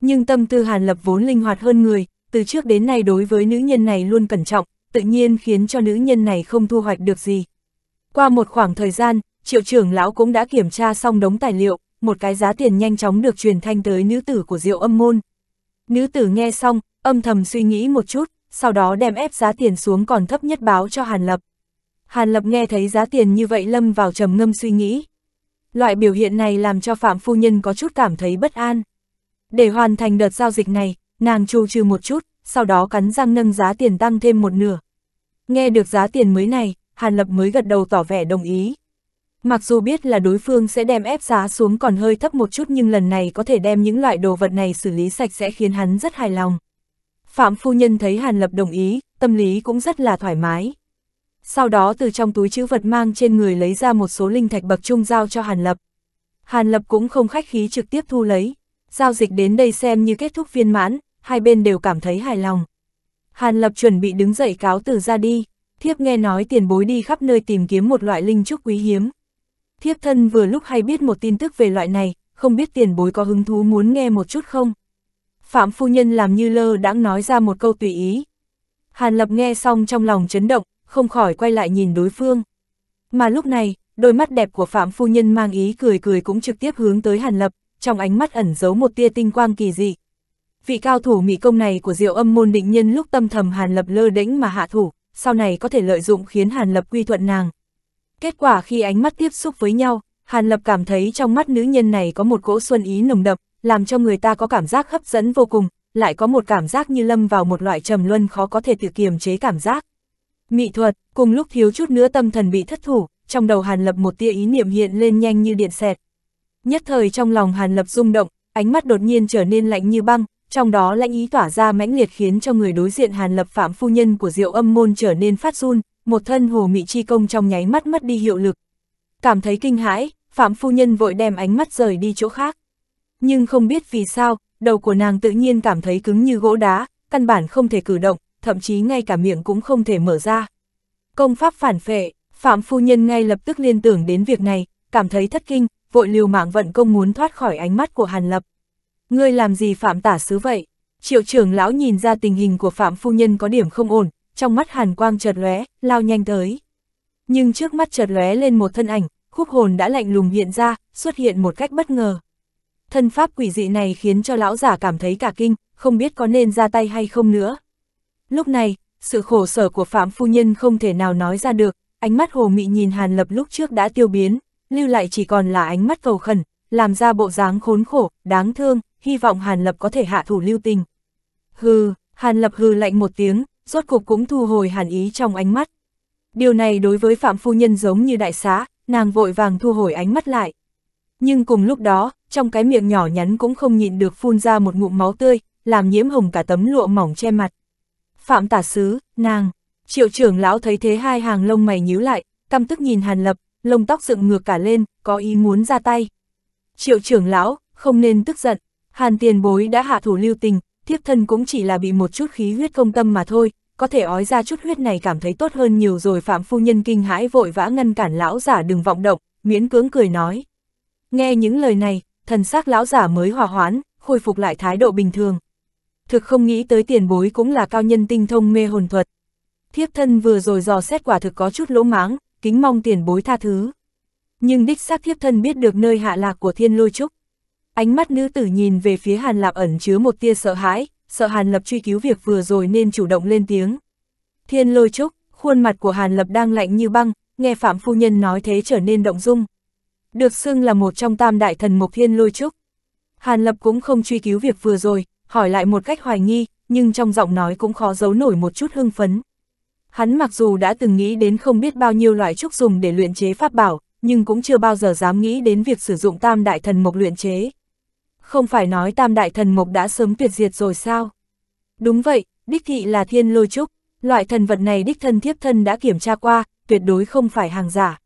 Nhưng tâm tư Hàn Lập vốn linh hoạt hơn người, từ trước đến nay đối với nữ nhân này luôn cẩn trọng, tự nhiên khiến cho nữ nhân này không thu hoạch được gì. Qua một khoảng thời gian, triệu trưởng lão cũng đã kiểm tra xong đống tài liệu, một cái giá tiền nhanh chóng được truyền thanh tới nữ tử của diệu âm môn. Nữ tử nghe xong, âm thầm suy nghĩ một chút, sau đó đem ép giá tiền xuống còn thấp nhất báo cho Hàn Lập. Hàn Lập nghe thấy giá tiền như vậy lâm vào trầm ngâm suy nghĩ. Loại biểu hiện này làm cho Phạm Phu Nhân có chút cảm thấy bất an. Để hoàn thành đợt giao dịch này, nàng chu trừ một chút, sau đó cắn răng nâng giá tiền tăng thêm một nửa. Nghe được giá tiền mới này, Hàn Lập mới gật đầu tỏ vẻ đồng ý. Mặc dù biết là đối phương sẽ đem ép giá xuống còn hơi thấp một chút nhưng lần này có thể đem những loại đồ vật này xử lý sạch sẽ khiến hắn rất hài lòng. Phạm phu nhân thấy Hàn Lập đồng ý, tâm lý cũng rất là thoải mái. Sau đó từ trong túi chữ vật mang trên người lấy ra một số linh thạch bậc trung giao cho Hàn Lập. Hàn Lập cũng không khách khí trực tiếp thu lấy. Giao dịch đến đây xem như kết thúc viên mãn, hai bên đều cảm thấy hài lòng. Hàn Lập chuẩn bị đứng dậy cáo từ ra đi, thiếp nghe nói tiền bối đi khắp nơi tìm kiếm một loại linh trúc quý hiếm, Thiếp thân vừa lúc hay biết một tin tức về loại này, không biết tiền bối có hứng thú muốn nghe một chút không? Phạm phu nhân làm như lơ đãng nói ra một câu tùy ý. Hàn Lập nghe xong trong lòng chấn động, không khỏi quay lại nhìn đối phương. Mà lúc này, đôi mắt đẹp của Phạm phu nhân mang ý cười cười cũng trực tiếp hướng tới Hàn Lập, trong ánh mắt ẩn giấu một tia tinh quang kỳ dị. Vị cao thủ mỹ công này của Diệu Âm môn định nhân lúc tâm thầm Hàn Lập lơ đễnh mà hạ thủ, sau này có thể lợi dụng khiến Hàn Lập quy thuận nàng, Kết quả khi ánh mắt tiếp xúc với nhau, Hàn Lập cảm thấy trong mắt nữ nhân này có một cỗ xuân ý nồng đậm, làm cho người ta có cảm giác hấp dẫn vô cùng, lại có một cảm giác như lâm vào một loại trầm luân khó có thể tự kiềm chế cảm giác. Mị thuật, cùng lúc thiếu chút nữa tâm thần bị thất thủ, trong đầu Hàn Lập một tia ý niệm hiện lên nhanh như điện xẹt. Nhất thời trong lòng Hàn Lập rung động, ánh mắt đột nhiên trở nên lạnh như băng, trong đó lãnh ý tỏa ra mãnh liệt khiến cho người đối diện Hàn Lập phạm phu nhân của Diệu Âm môn trở nên phát run, một thân hồ mị chi công trong nháy mắt mất đi hiệu lực. Cảm thấy kinh hãi, Phạm Phu Nhân vội đem ánh mắt rời đi chỗ khác. Nhưng không biết vì sao, đầu của nàng tự nhiên cảm thấy cứng như gỗ đá, căn bản không thể cử động, thậm chí ngay cả miệng cũng không thể mở ra. Công pháp phản phệ, Phạm Phu Nhân ngay lập tức liên tưởng đến việc này, cảm thấy thất kinh, vội liều mạng vận công muốn thoát khỏi ánh mắt của Hàn Lập. Ngươi làm gì Phạm tả sứ vậy? Triệu trưởng lão nhìn ra tình hình của Phạm Phu Nhân có điểm không ổn, trong mắt hàn quang chợt lóe, lao nhanh tới. Nhưng trước mắt chợt lóe lên một thân ảnh, khúc hồn đã lạnh lùng hiện ra, xuất hiện một cách bất ngờ. Thân pháp quỷ dị này khiến cho lão giả cảm thấy cả kinh, không biết có nên ra tay hay không nữa. Lúc này, sự khổ sở của Phạm Phu Nhân không thể nào nói ra được, ánh mắt hồ mị nhìn Hàn Lập lúc trước đã tiêu biến, lưu lại chỉ còn là ánh mắt cầu khẩn, làm ra bộ dáng khốn khổ, đáng thương, hy vọng Hàn Lập có thể hạ thủ lưu tình. Hừ, Hàn Lập hừ lạnh một tiếng, rốt cuộc cũng thu hồi hàn ý trong ánh mắt. Điều này đối với Phạm Phu Nhân giống như đại xá, nàng vội vàng thu hồi ánh mắt lại. Nhưng cùng lúc đó, trong cái miệng nhỏ nhắn cũng không nhịn được phun ra một ngụm máu tươi, làm nhiễm hồng cả tấm lụa mỏng che mặt. Phạm tả sứ, nàng, triệu trưởng lão thấy thế hai hàng lông mày nhíu lại, căm tức nhìn hàn lập, lông tóc dựng ngược cả lên, có ý muốn ra tay. Triệu trưởng lão, không nên tức giận, hàn tiền bối đã hạ thủ lưu tình, thiếp thân cũng chỉ là bị một chút khí huyết công tâm mà thôi, có thể ói ra chút huyết này cảm thấy tốt hơn nhiều rồi Phạm Phu Nhân kinh hãi vội vã ngăn cản lão giả đừng vọng động, miễn cưỡng cười nói. Nghe những lời này, thần xác lão giả mới hòa hoãn, khôi phục lại thái độ bình thường. Thực không nghĩ tới tiền bối cũng là cao nhân tinh thông mê hồn thuật. Thiếp thân vừa rồi dò xét quả thực có chút lỗ máng, kính mong tiền bối tha thứ. Nhưng đích xác thiếp thân biết được nơi hạ lạc của thiên lôi trúc. Ánh mắt nữ tử nhìn về phía Hàn Lập ẩn chứa một tia sợ hãi, sợ Hàn Lập truy cứu việc vừa rồi nên chủ động lên tiếng. Thiên lôi trúc, khuôn mặt của Hàn Lập đang lạnh như băng, nghe Phạm Phu Nhân nói thế trở nên động dung. Được xưng là một trong tam đại thần mục thiên lôi trúc. Hàn Lập cũng không truy cứu việc vừa rồi, hỏi lại một cách hoài nghi, nhưng trong giọng nói cũng khó giấu nổi một chút hưng phấn. Hắn mặc dù đã từng nghĩ đến không biết bao nhiêu loại trúc dùng để luyện chế pháp bảo, nhưng cũng chưa bao giờ dám nghĩ đến việc sử dụng tam đại thần mộc luyện chế không phải nói tam đại thần mộc đã sớm tuyệt diệt rồi sao? Đúng vậy, đích thị là thiên lôi trúc, loại thần vật này đích thân thiếp thân đã kiểm tra qua, tuyệt đối không phải hàng giả.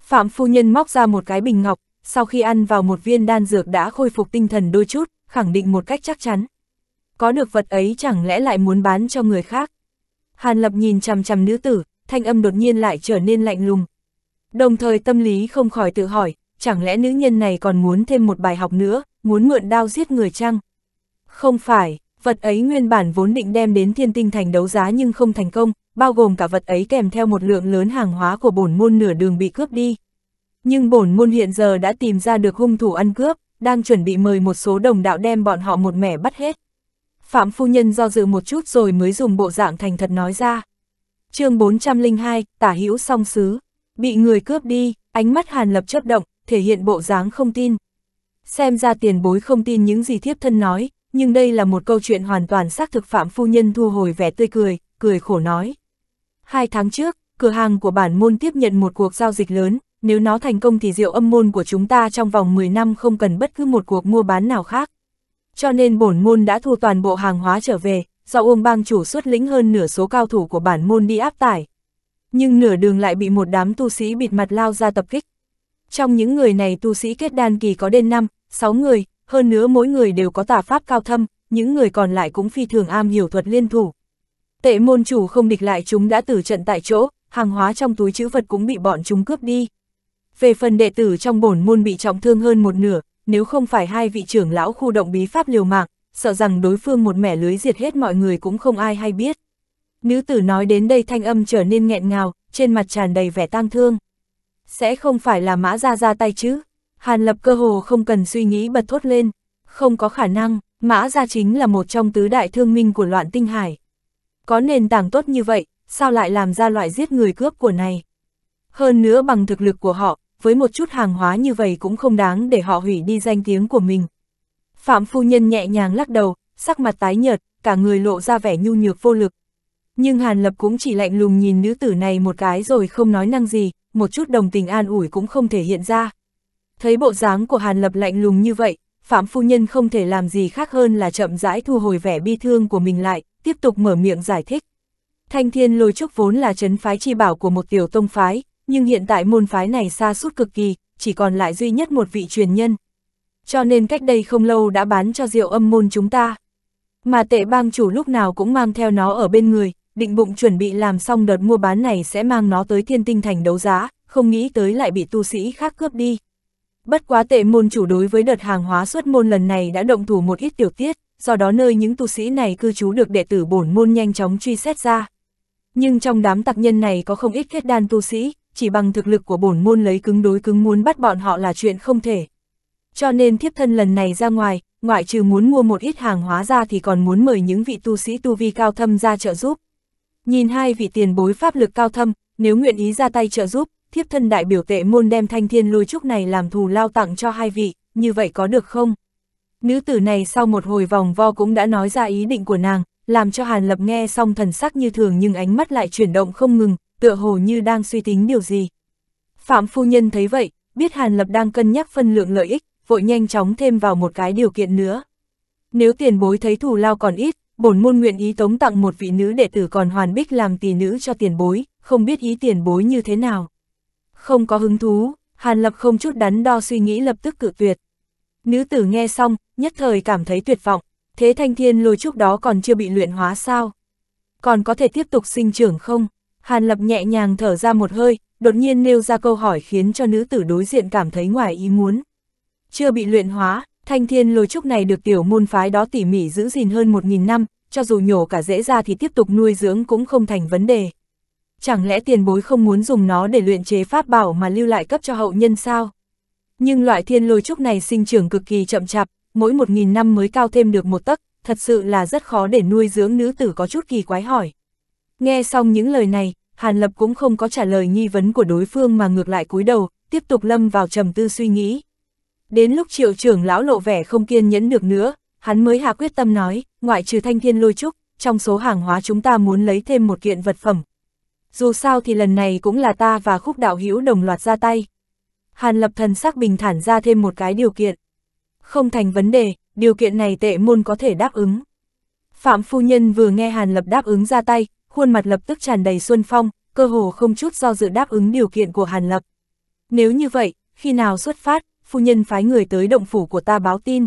Phạm phu nhân móc ra một cái bình ngọc, sau khi ăn vào một viên đan dược đã khôi phục tinh thần đôi chút, khẳng định một cách chắc chắn. Có được vật ấy chẳng lẽ lại muốn bán cho người khác? Hàn Lập nhìn chằm chằm nữ tử, thanh âm đột nhiên lại trở nên lạnh lùng. Đồng thời tâm lý không khỏi tự hỏi, chẳng lẽ nữ nhân này còn muốn thêm một bài học nữa, muốn mượn đao giết người chăng? Không phải, vật ấy nguyên bản vốn định đem đến thiên tinh thành đấu giá nhưng không thành công, bao gồm cả vật ấy kèm theo một lượng lớn hàng hóa của bổn môn nửa đường bị cướp đi. Nhưng bổn môn hiện giờ đã tìm ra được hung thủ ăn cướp, đang chuẩn bị mời một số đồng đạo đem bọn họ một mẻ bắt hết. Phạm Phu Nhân do dự một chút rồi mới dùng bộ dạng thành thật nói ra. chương 402, tả hữu song xứ, bị người cướp đi, ánh mắt Hàn Lập chớp động, thể hiện bộ dáng không tin, Xem ra tiền bối không tin những gì thiếp thân nói, nhưng đây là một câu chuyện hoàn toàn xác thực phạm phu nhân thu hồi vẻ tươi cười, cười khổ nói. Hai tháng trước, cửa hàng của bản môn tiếp nhận một cuộc giao dịch lớn, nếu nó thành công thì rượu âm môn của chúng ta trong vòng 10 năm không cần bất cứ một cuộc mua bán nào khác. Cho nên bổn môn đã thu toàn bộ hàng hóa trở về, do Uông Bang chủ xuất lĩnh hơn nửa số cao thủ của bản môn đi áp tải. Nhưng nửa đường lại bị một đám tu sĩ bịt mặt lao ra tập kích, trong những người này tu sĩ kết đan kỳ có đến 5, 6 người, hơn nữa mỗi người đều có tà pháp cao thâm, những người còn lại cũng phi thường am hiểu thuật liên thủ. Tệ môn chủ không địch lại chúng đã tử trận tại chỗ, hàng hóa trong túi chữ vật cũng bị bọn chúng cướp đi. Về phần đệ tử trong bổn môn bị trọng thương hơn một nửa, nếu không phải hai vị trưởng lão khu động bí pháp liều mạng, sợ rằng đối phương một mẻ lưới diệt hết mọi người cũng không ai hay biết. Nữ tử nói đến đây thanh âm trở nên nghẹn ngào, trên mặt tràn đầy vẻ tang thương sẽ không phải là mã ra ra tay chứ. Hàn lập cơ hồ không cần suy nghĩ bật thốt lên, không có khả năng, mã ra chính là một trong tứ đại thương minh của loạn tinh hải. Có nền tảng tốt như vậy, sao lại làm ra loại giết người cướp của này? Hơn nữa bằng thực lực của họ, với một chút hàng hóa như vậy cũng không đáng để họ hủy đi danh tiếng của mình. Phạm phu nhân nhẹ nhàng lắc đầu, sắc mặt tái nhợt, cả người lộ ra vẻ nhu nhược vô lực. Nhưng Hàn Lập cũng chỉ lạnh lùng nhìn nữ tử này một cái rồi không nói năng gì, một chút đồng tình an ủi cũng không thể hiện ra. Thấy bộ dáng của Hàn Lập lạnh lùng như vậy, Phạm Phu Nhân không thể làm gì khác hơn là chậm rãi thu hồi vẻ bi thương của mình lại, tiếp tục mở miệng giải thích. Thanh thiên lôi trúc vốn là chấn phái chi bảo của một tiểu tông phái, nhưng hiện tại môn phái này xa suốt cực kỳ, chỉ còn lại duy nhất một vị truyền nhân. Cho nên cách đây không lâu đã bán cho diệu âm môn chúng ta. Mà tệ bang chủ lúc nào cũng mang theo nó ở bên người, định bụng chuẩn bị làm xong đợt mua bán này sẽ mang nó tới thiên tinh thành đấu giá, không nghĩ tới lại bị tu sĩ khác cướp đi. Bất quá tệ môn chủ đối với đợt hàng hóa xuất môn lần này đã động thủ một ít tiểu tiết, do đó nơi những tu sĩ này cư trú được đệ tử bổn môn nhanh chóng truy xét ra. Nhưng trong đám tặc nhân này có không ít kết đan tu sĩ, chỉ bằng thực lực của bổn môn lấy cứng đối cứng muốn bắt bọn họ là chuyện không thể. Cho nên thiếp thân lần này ra ngoài, ngoại trừ muốn mua một ít hàng hóa ra thì còn muốn mời những vị tu sĩ tu vi cao thâm ra trợ giúp. Nhìn hai vị tiền bối pháp lực cao thâm, nếu nguyện ý ra tay trợ giúp, thiếp thân đại biểu tệ môn đem thanh thiên lôi trúc này làm thù lao tặng cho hai vị, như vậy có được không? Nữ tử này sau một hồi vòng vo cũng đã nói ra ý định của nàng, làm cho Hàn Lập nghe xong thần sắc như thường nhưng ánh mắt lại chuyển động không ngừng, tựa hồ như đang suy tính điều gì. Phạm phu nhân thấy vậy, biết Hàn Lập đang cân nhắc phân lượng lợi ích, vội nhanh chóng thêm vào một cái điều kiện nữa. Nếu tiền bối thấy thù lao còn ít, bổn môn nguyện ý tống tặng một vị nữ đệ tử còn hoàn bích làm tỷ nữ cho tiền bối, không biết ý tiền bối như thế nào. Không có hứng thú, Hàn Lập không chút đắn đo suy nghĩ lập tức cự tuyệt. Nữ tử nghe xong, nhất thời cảm thấy tuyệt vọng, thế thanh thiên lôi trúc đó còn chưa bị luyện hóa sao? Còn có thể tiếp tục sinh trưởng không? Hàn Lập nhẹ nhàng thở ra một hơi, đột nhiên nêu ra câu hỏi khiến cho nữ tử đối diện cảm thấy ngoài ý muốn. Chưa bị luyện hóa, Thanh thiên lôi trúc này được tiểu môn phái đó tỉ mỉ giữ gìn hơn 1.000 năm, cho dù nhổ cả dễ ra thì tiếp tục nuôi dưỡng cũng không thành vấn đề. Chẳng lẽ tiền bối không muốn dùng nó để luyện chế pháp bảo mà lưu lại cấp cho hậu nhân sao? Nhưng loại thiên lôi trúc này sinh trưởng cực kỳ chậm chạp, mỗi 1.000 năm mới cao thêm được một tấc, thật sự là rất khó để nuôi dưỡng nữ tử có chút kỳ quái hỏi. Nghe xong những lời này, Hàn Lập cũng không có trả lời nghi vấn của đối phương mà ngược lại cúi đầu, tiếp tục lâm vào trầm tư suy nghĩ. Đến lúc triệu trưởng lão lộ vẻ không kiên nhẫn được nữa, hắn mới hạ quyết tâm nói, ngoại trừ thanh thiên lôi trúc, trong số hàng hóa chúng ta muốn lấy thêm một kiện vật phẩm. Dù sao thì lần này cũng là ta và khúc đạo hữu đồng loạt ra tay. Hàn lập thần sắc bình thản ra thêm một cái điều kiện. Không thành vấn đề, điều kiện này tệ môn có thể đáp ứng. Phạm phu nhân vừa nghe Hàn lập đáp ứng ra tay, khuôn mặt lập tức tràn đầy xuân phong, cơ hồ không chút do dự đáp ứng điều kiện của Hàn lập. Nếu như vậy, khi nào xuất phát, phu nhân phái người tới động phủ của ta báo tin.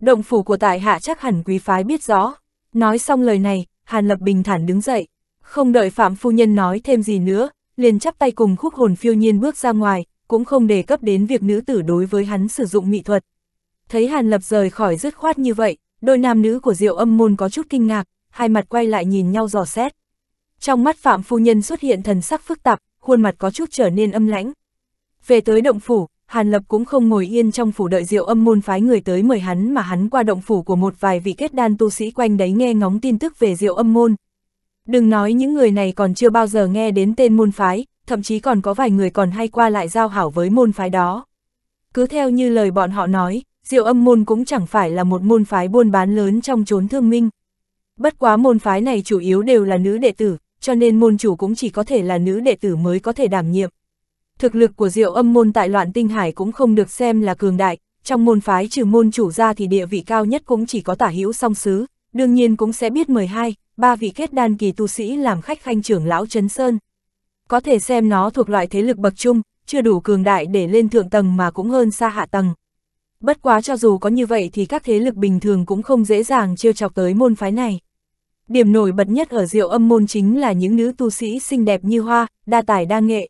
Động phủ của tại hạ chắc hẳn quý phái biết rõ. Nói xong lời này, Hàn Lập bình thản đứng dậy. Không đợi Phạm phu nhân nói thêm gì nữa, liền chắp tay cùng khúc hồn phiêu nhiên bước ra ngoài, cũng không đề cấp đến việc nữ tử đối với hắn sử dụng mỹ thuật. Thấy Hàn Lập rời khỏi dứt khoát như vậy, đôi nam nữ của Diệu Âm môn có chút kinh ngạc, hai mặt quay lại nhìn nhau dò xét. Trong mắt Phạm phu nhân xuất hiện thần sắc phức tạp, khuôn mặt có chút trở nên âm lãnh. Về tới động phủ, Hàn Lập cũng không ngồi yên trong phủ đợi diệu âm môn phái người tới mời hắn mà hắn qua động phủ của một vài vị kết đan tu sĩ quanh đấy nghe ngóng tin tức về diệu âm môn. Đừng nói những người này còn chưa bao giờ nghe đến tên môn phái, thậm chí còn có vài người còn hay qua lại giao hảo với môn phái đó. Cứ theo như lời bọn họ nói, diệu âm môn cũng chẳng phải là một môn phái buôn bán lớn trong chốn thương minh. Bất quá môn phái này chủ yếu đều là nữ đệ tử, cho nên môn chủ cũng chỉ có thể là nữ đệ tử mới có thể đảm nhiệm. Thực lực của diệu âm môn tại loạn tinh hải cũng không được xem là cường đại, trong môn phái trừ môn chủ ra thì địa vị cao nhất cũng chỉ có tả hữu song sứ, đương nhiên cũng sẽ biết 12, ba vị kết đan kỳ tu sĩ làm khách khanh trưởng lão Trấn Sơn. Có thể xem nó thuộc loại thế lực bậc trung, chưa đủ cường đại để lên thượng tầng mà cũng hơn xa hạ tầng. Bất quá cho dù có như vậy thì các thế lực bình thường cũng không dễ dàng trêu chọc tới môn phái này. Điểm nổi bật nhất ở diệu âm môn chính là những nữ tu sĩ xinh đẹp như hoa, đa tài đa nghệ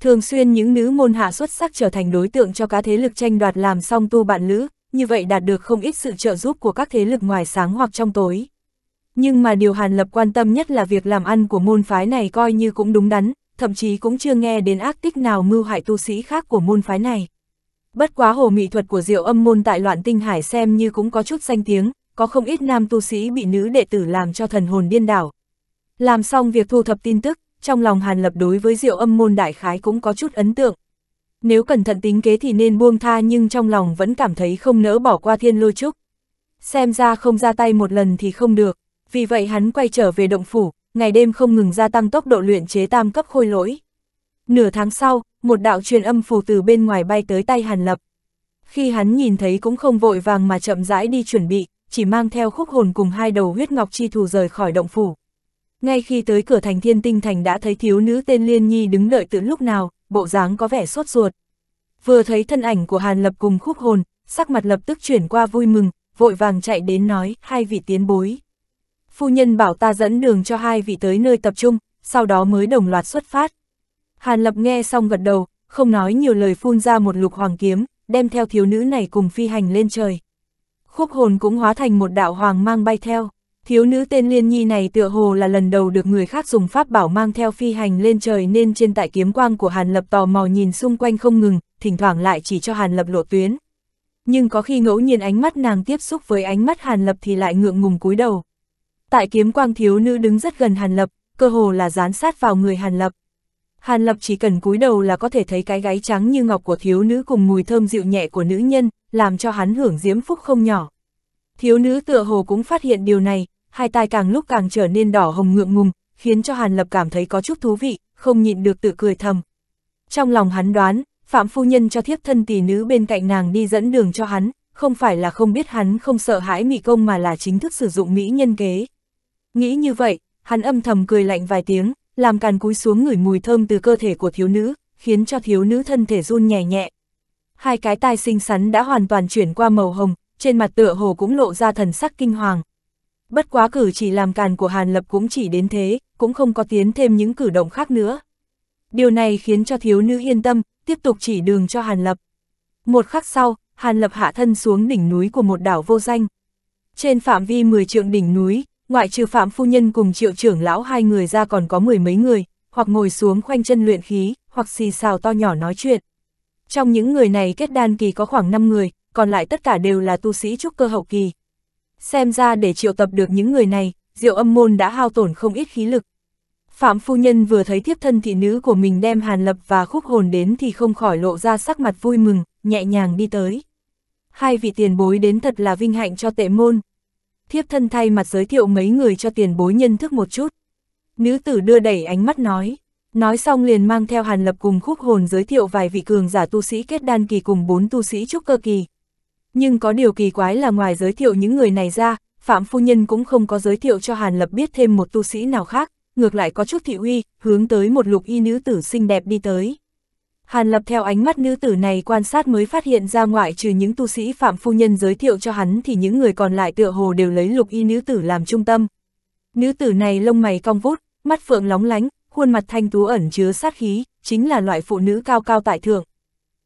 thường xuyên những nữ môn hạ xuất sắc trở thành đối tượng cho các thế lực tranh đoạt làm song tu bạn lữ, như vậy đạt được không ít sự trợ giúp của các thế lực ngoài sáng hoặc trong tối. Nhưng mà điều Hàn Lập quan tâm nhất là việc làm ăn của môn phái này coi như cũng đúng đắn, thậm chí cũng chưa nghe đến ác tích nào mưu hại tu sĩ khác của môn phái này. Bất quá hồ mỹ thuật của diệu âm môn tại loạn tinh hải xem như cũng có chút danh tiếng, có không ít nam tu sĩ bị nữ đệ tử làm cho thần hồn điên đảo. Làm xong việc thu thập tin tức, trong lòng Hàn Lập đối với rượu âm môn đại khái cũng có chút ấn tượng. Nếu cẩn thận tính kế thì nên buông tha nhưng trong lòng vẫn cảm thấy không nỡ bỏ qua thiên lôi trúc. Xem ra không ra tay một lần thì không được, vì vậy hắn quay trở về động phủ, ngày đêm không ngừng gia tăng tốc độ luyện chế tam cấp khôi lỗi. Nửa tháng sau, một đạo truyền âm phù từ bên ngoài bay tới tay Hàn Lập. Khi hắn nhìn thấy cũng không vội vàng mà chậm rãi đi chuẩn bị, chỉ mang theo khúc hồn cùng hai đầu huyết ngọc chi thù rời khỏi động phủ. Ngay khi tới cửa thành thiên tinh thành đã thấy thiếu nữ tên Liên Nhi đứng đợi từ lúc nào, bộ dáng có vẻ sốt ruột. Vừa thấy thân ảnh của Hàn Lập cùng khúc hồn, sắc mặt lập tức chuyển qua vui mừng, vội vàng chạy đến nói, hai vị tiến bối. Phu nhân bảo ta dẫn đường cho hai vị tới nơi tập trung, sau đó mới đồng loạt xuất phát. Hàn Lập nghe xong gật đầu, không nói nhiều lời phun ra một lục hoàng kiếm, đem theo thiếu nữ này cùng phi hành lên trời. Khúc hồn cũng hóa thành một đạo hoàng mang bay theo. Thiếu nữ tên Liên Nhi này tựa hồ là lần đầu được người khác dùng pháp bảo mang theo phi hành lên trời nên trên tại kiếm quang của Hàn Lập tò mò nhìn xung quanh không ngừng, thỉnh thoảng lại chỉ cho Hàn Lập lộ tuyến. Nhưng có khi ngẫu nhiên ánh mắt nàng tiếp xúc với ánh mắt Hàn Lập thì lại ngượng ngùng cúi đầu. Tại kiếm quang thiếu nữ đứng rất gần Hàn Lập, cơ hồ là dán sát vào người Hàn Lập. Hàn Lập chỉ cần cúi đầu là có thể thấy cái gáy trắng như ngọc của thiếu nữ cùng mùi thơm dịu nhẹ của nữ nhân, làm cho hắn hưởng diễm phúc không nhỏ. Thiếu nữ tựa hồ cũng phát hiện điều này, hai tai càng lúc càng trở nên đỏ hồng ngượng ngùng, khiến cho Hàn Lập cảm thấy có chút thú vị, không nhịn được tự cười thầm. Trong lòng hắn đoán, Phạm Phu Nhân cho thiếp thân tỷ nữ bên cạnh nàng đi dẫn đường cho hắn, không phải là không biết hắn không sợ hãi mị công mà là chính thức sử dụng mỹ nhân kế. Nghĩ như vậy, hắn âm thầm cười lạnh vài tiếng, làm càn cúi xuống ngửi mùi thơm từ cơ thể của thiếu nữ, khiến cho thiếu nữ thân thể run nhẹ nhẹ. Hai cái tai xinh xắn đã hoàn toàn chuyển qua màu hồng, trên mặt tựa hồ cũng lộ ra thần sắc kinh hoàng. Bất quá cử chỉ làm càn của Hàn Lập cũng chỉ đến thế, cũng không có tiến thêm những cử động khác nữa. Điều này khiến cho thiếu nữ yên tâm, tiếp tục chỉ đường cho Hàn Lập. Một khắc sau, Hàn Lập hạ thân xuống đỉnh núi của một đảo vô danh. Trên phạm vi 10 trượng đỉnh núi, ngoại trừ phạm phu nhân cùng triệu trưởng lão hai người ra còn có mười mấy người, hoặc ngồi xuống khoanh chân luyện khí, hoặc xì xào to nhỏ nói chuyện. Trong những người này kết đan kỳ có khoảng 5 người, còn lại tất cả đều là tu sĩ trúc cơ hậu kỳ, Xem ra để triệu tập được những người này, diệu âm môn đã hao tổn không ít khí lực. Phạm phu nhân vừa thấy thiếp thân thị nữ của mình đem hàn lập và khúc hồn đến thì không khỏi lộ ra sắc mặt vui mừng, nhẹ nhàng đi tới. Hai vị tiền bối đến thật là vinh hạnh cho tệ môn. Thiếp thân thay mặt giới thiệu mấy người cho tiền bối nhân thức một chút. Nữ tử đưa đẩy ánh mắt nói. Nói xong liền mang theo hàn lập cùng khúc hồn giới thiệu vài vị cường giả tu sĩ kết đan kỳ cùng bốn tu sĩ trúc cơ kỳ, nhưng có điều kỳ quái là ngoài giới thiệu những người này ra, Phạm Phu Nhân cũng không có giới thiệu cho Hàn Lập biết thêm một tu sĩ nào khác, ngược lại có chút thị uy, hướng tới một lục y nữ tử xinh đẹp đi tới. Hàn Lập theo ánh mắt nữ tử này quan sát mới phát hiện ra ngoại trừ những tu sĩ Phạm Phu Nhân giới thiệu cho hắn thì những người còn lại tựa hồ đều lấy lục y nữ tử làm trung tâm. Nữ tử này lông mày cong vút, mắt phượng lóng lánh, khuôn mặt thanh tú ẩn chứa sát khí, chính là loại phụ nữ cao cao tại thượng.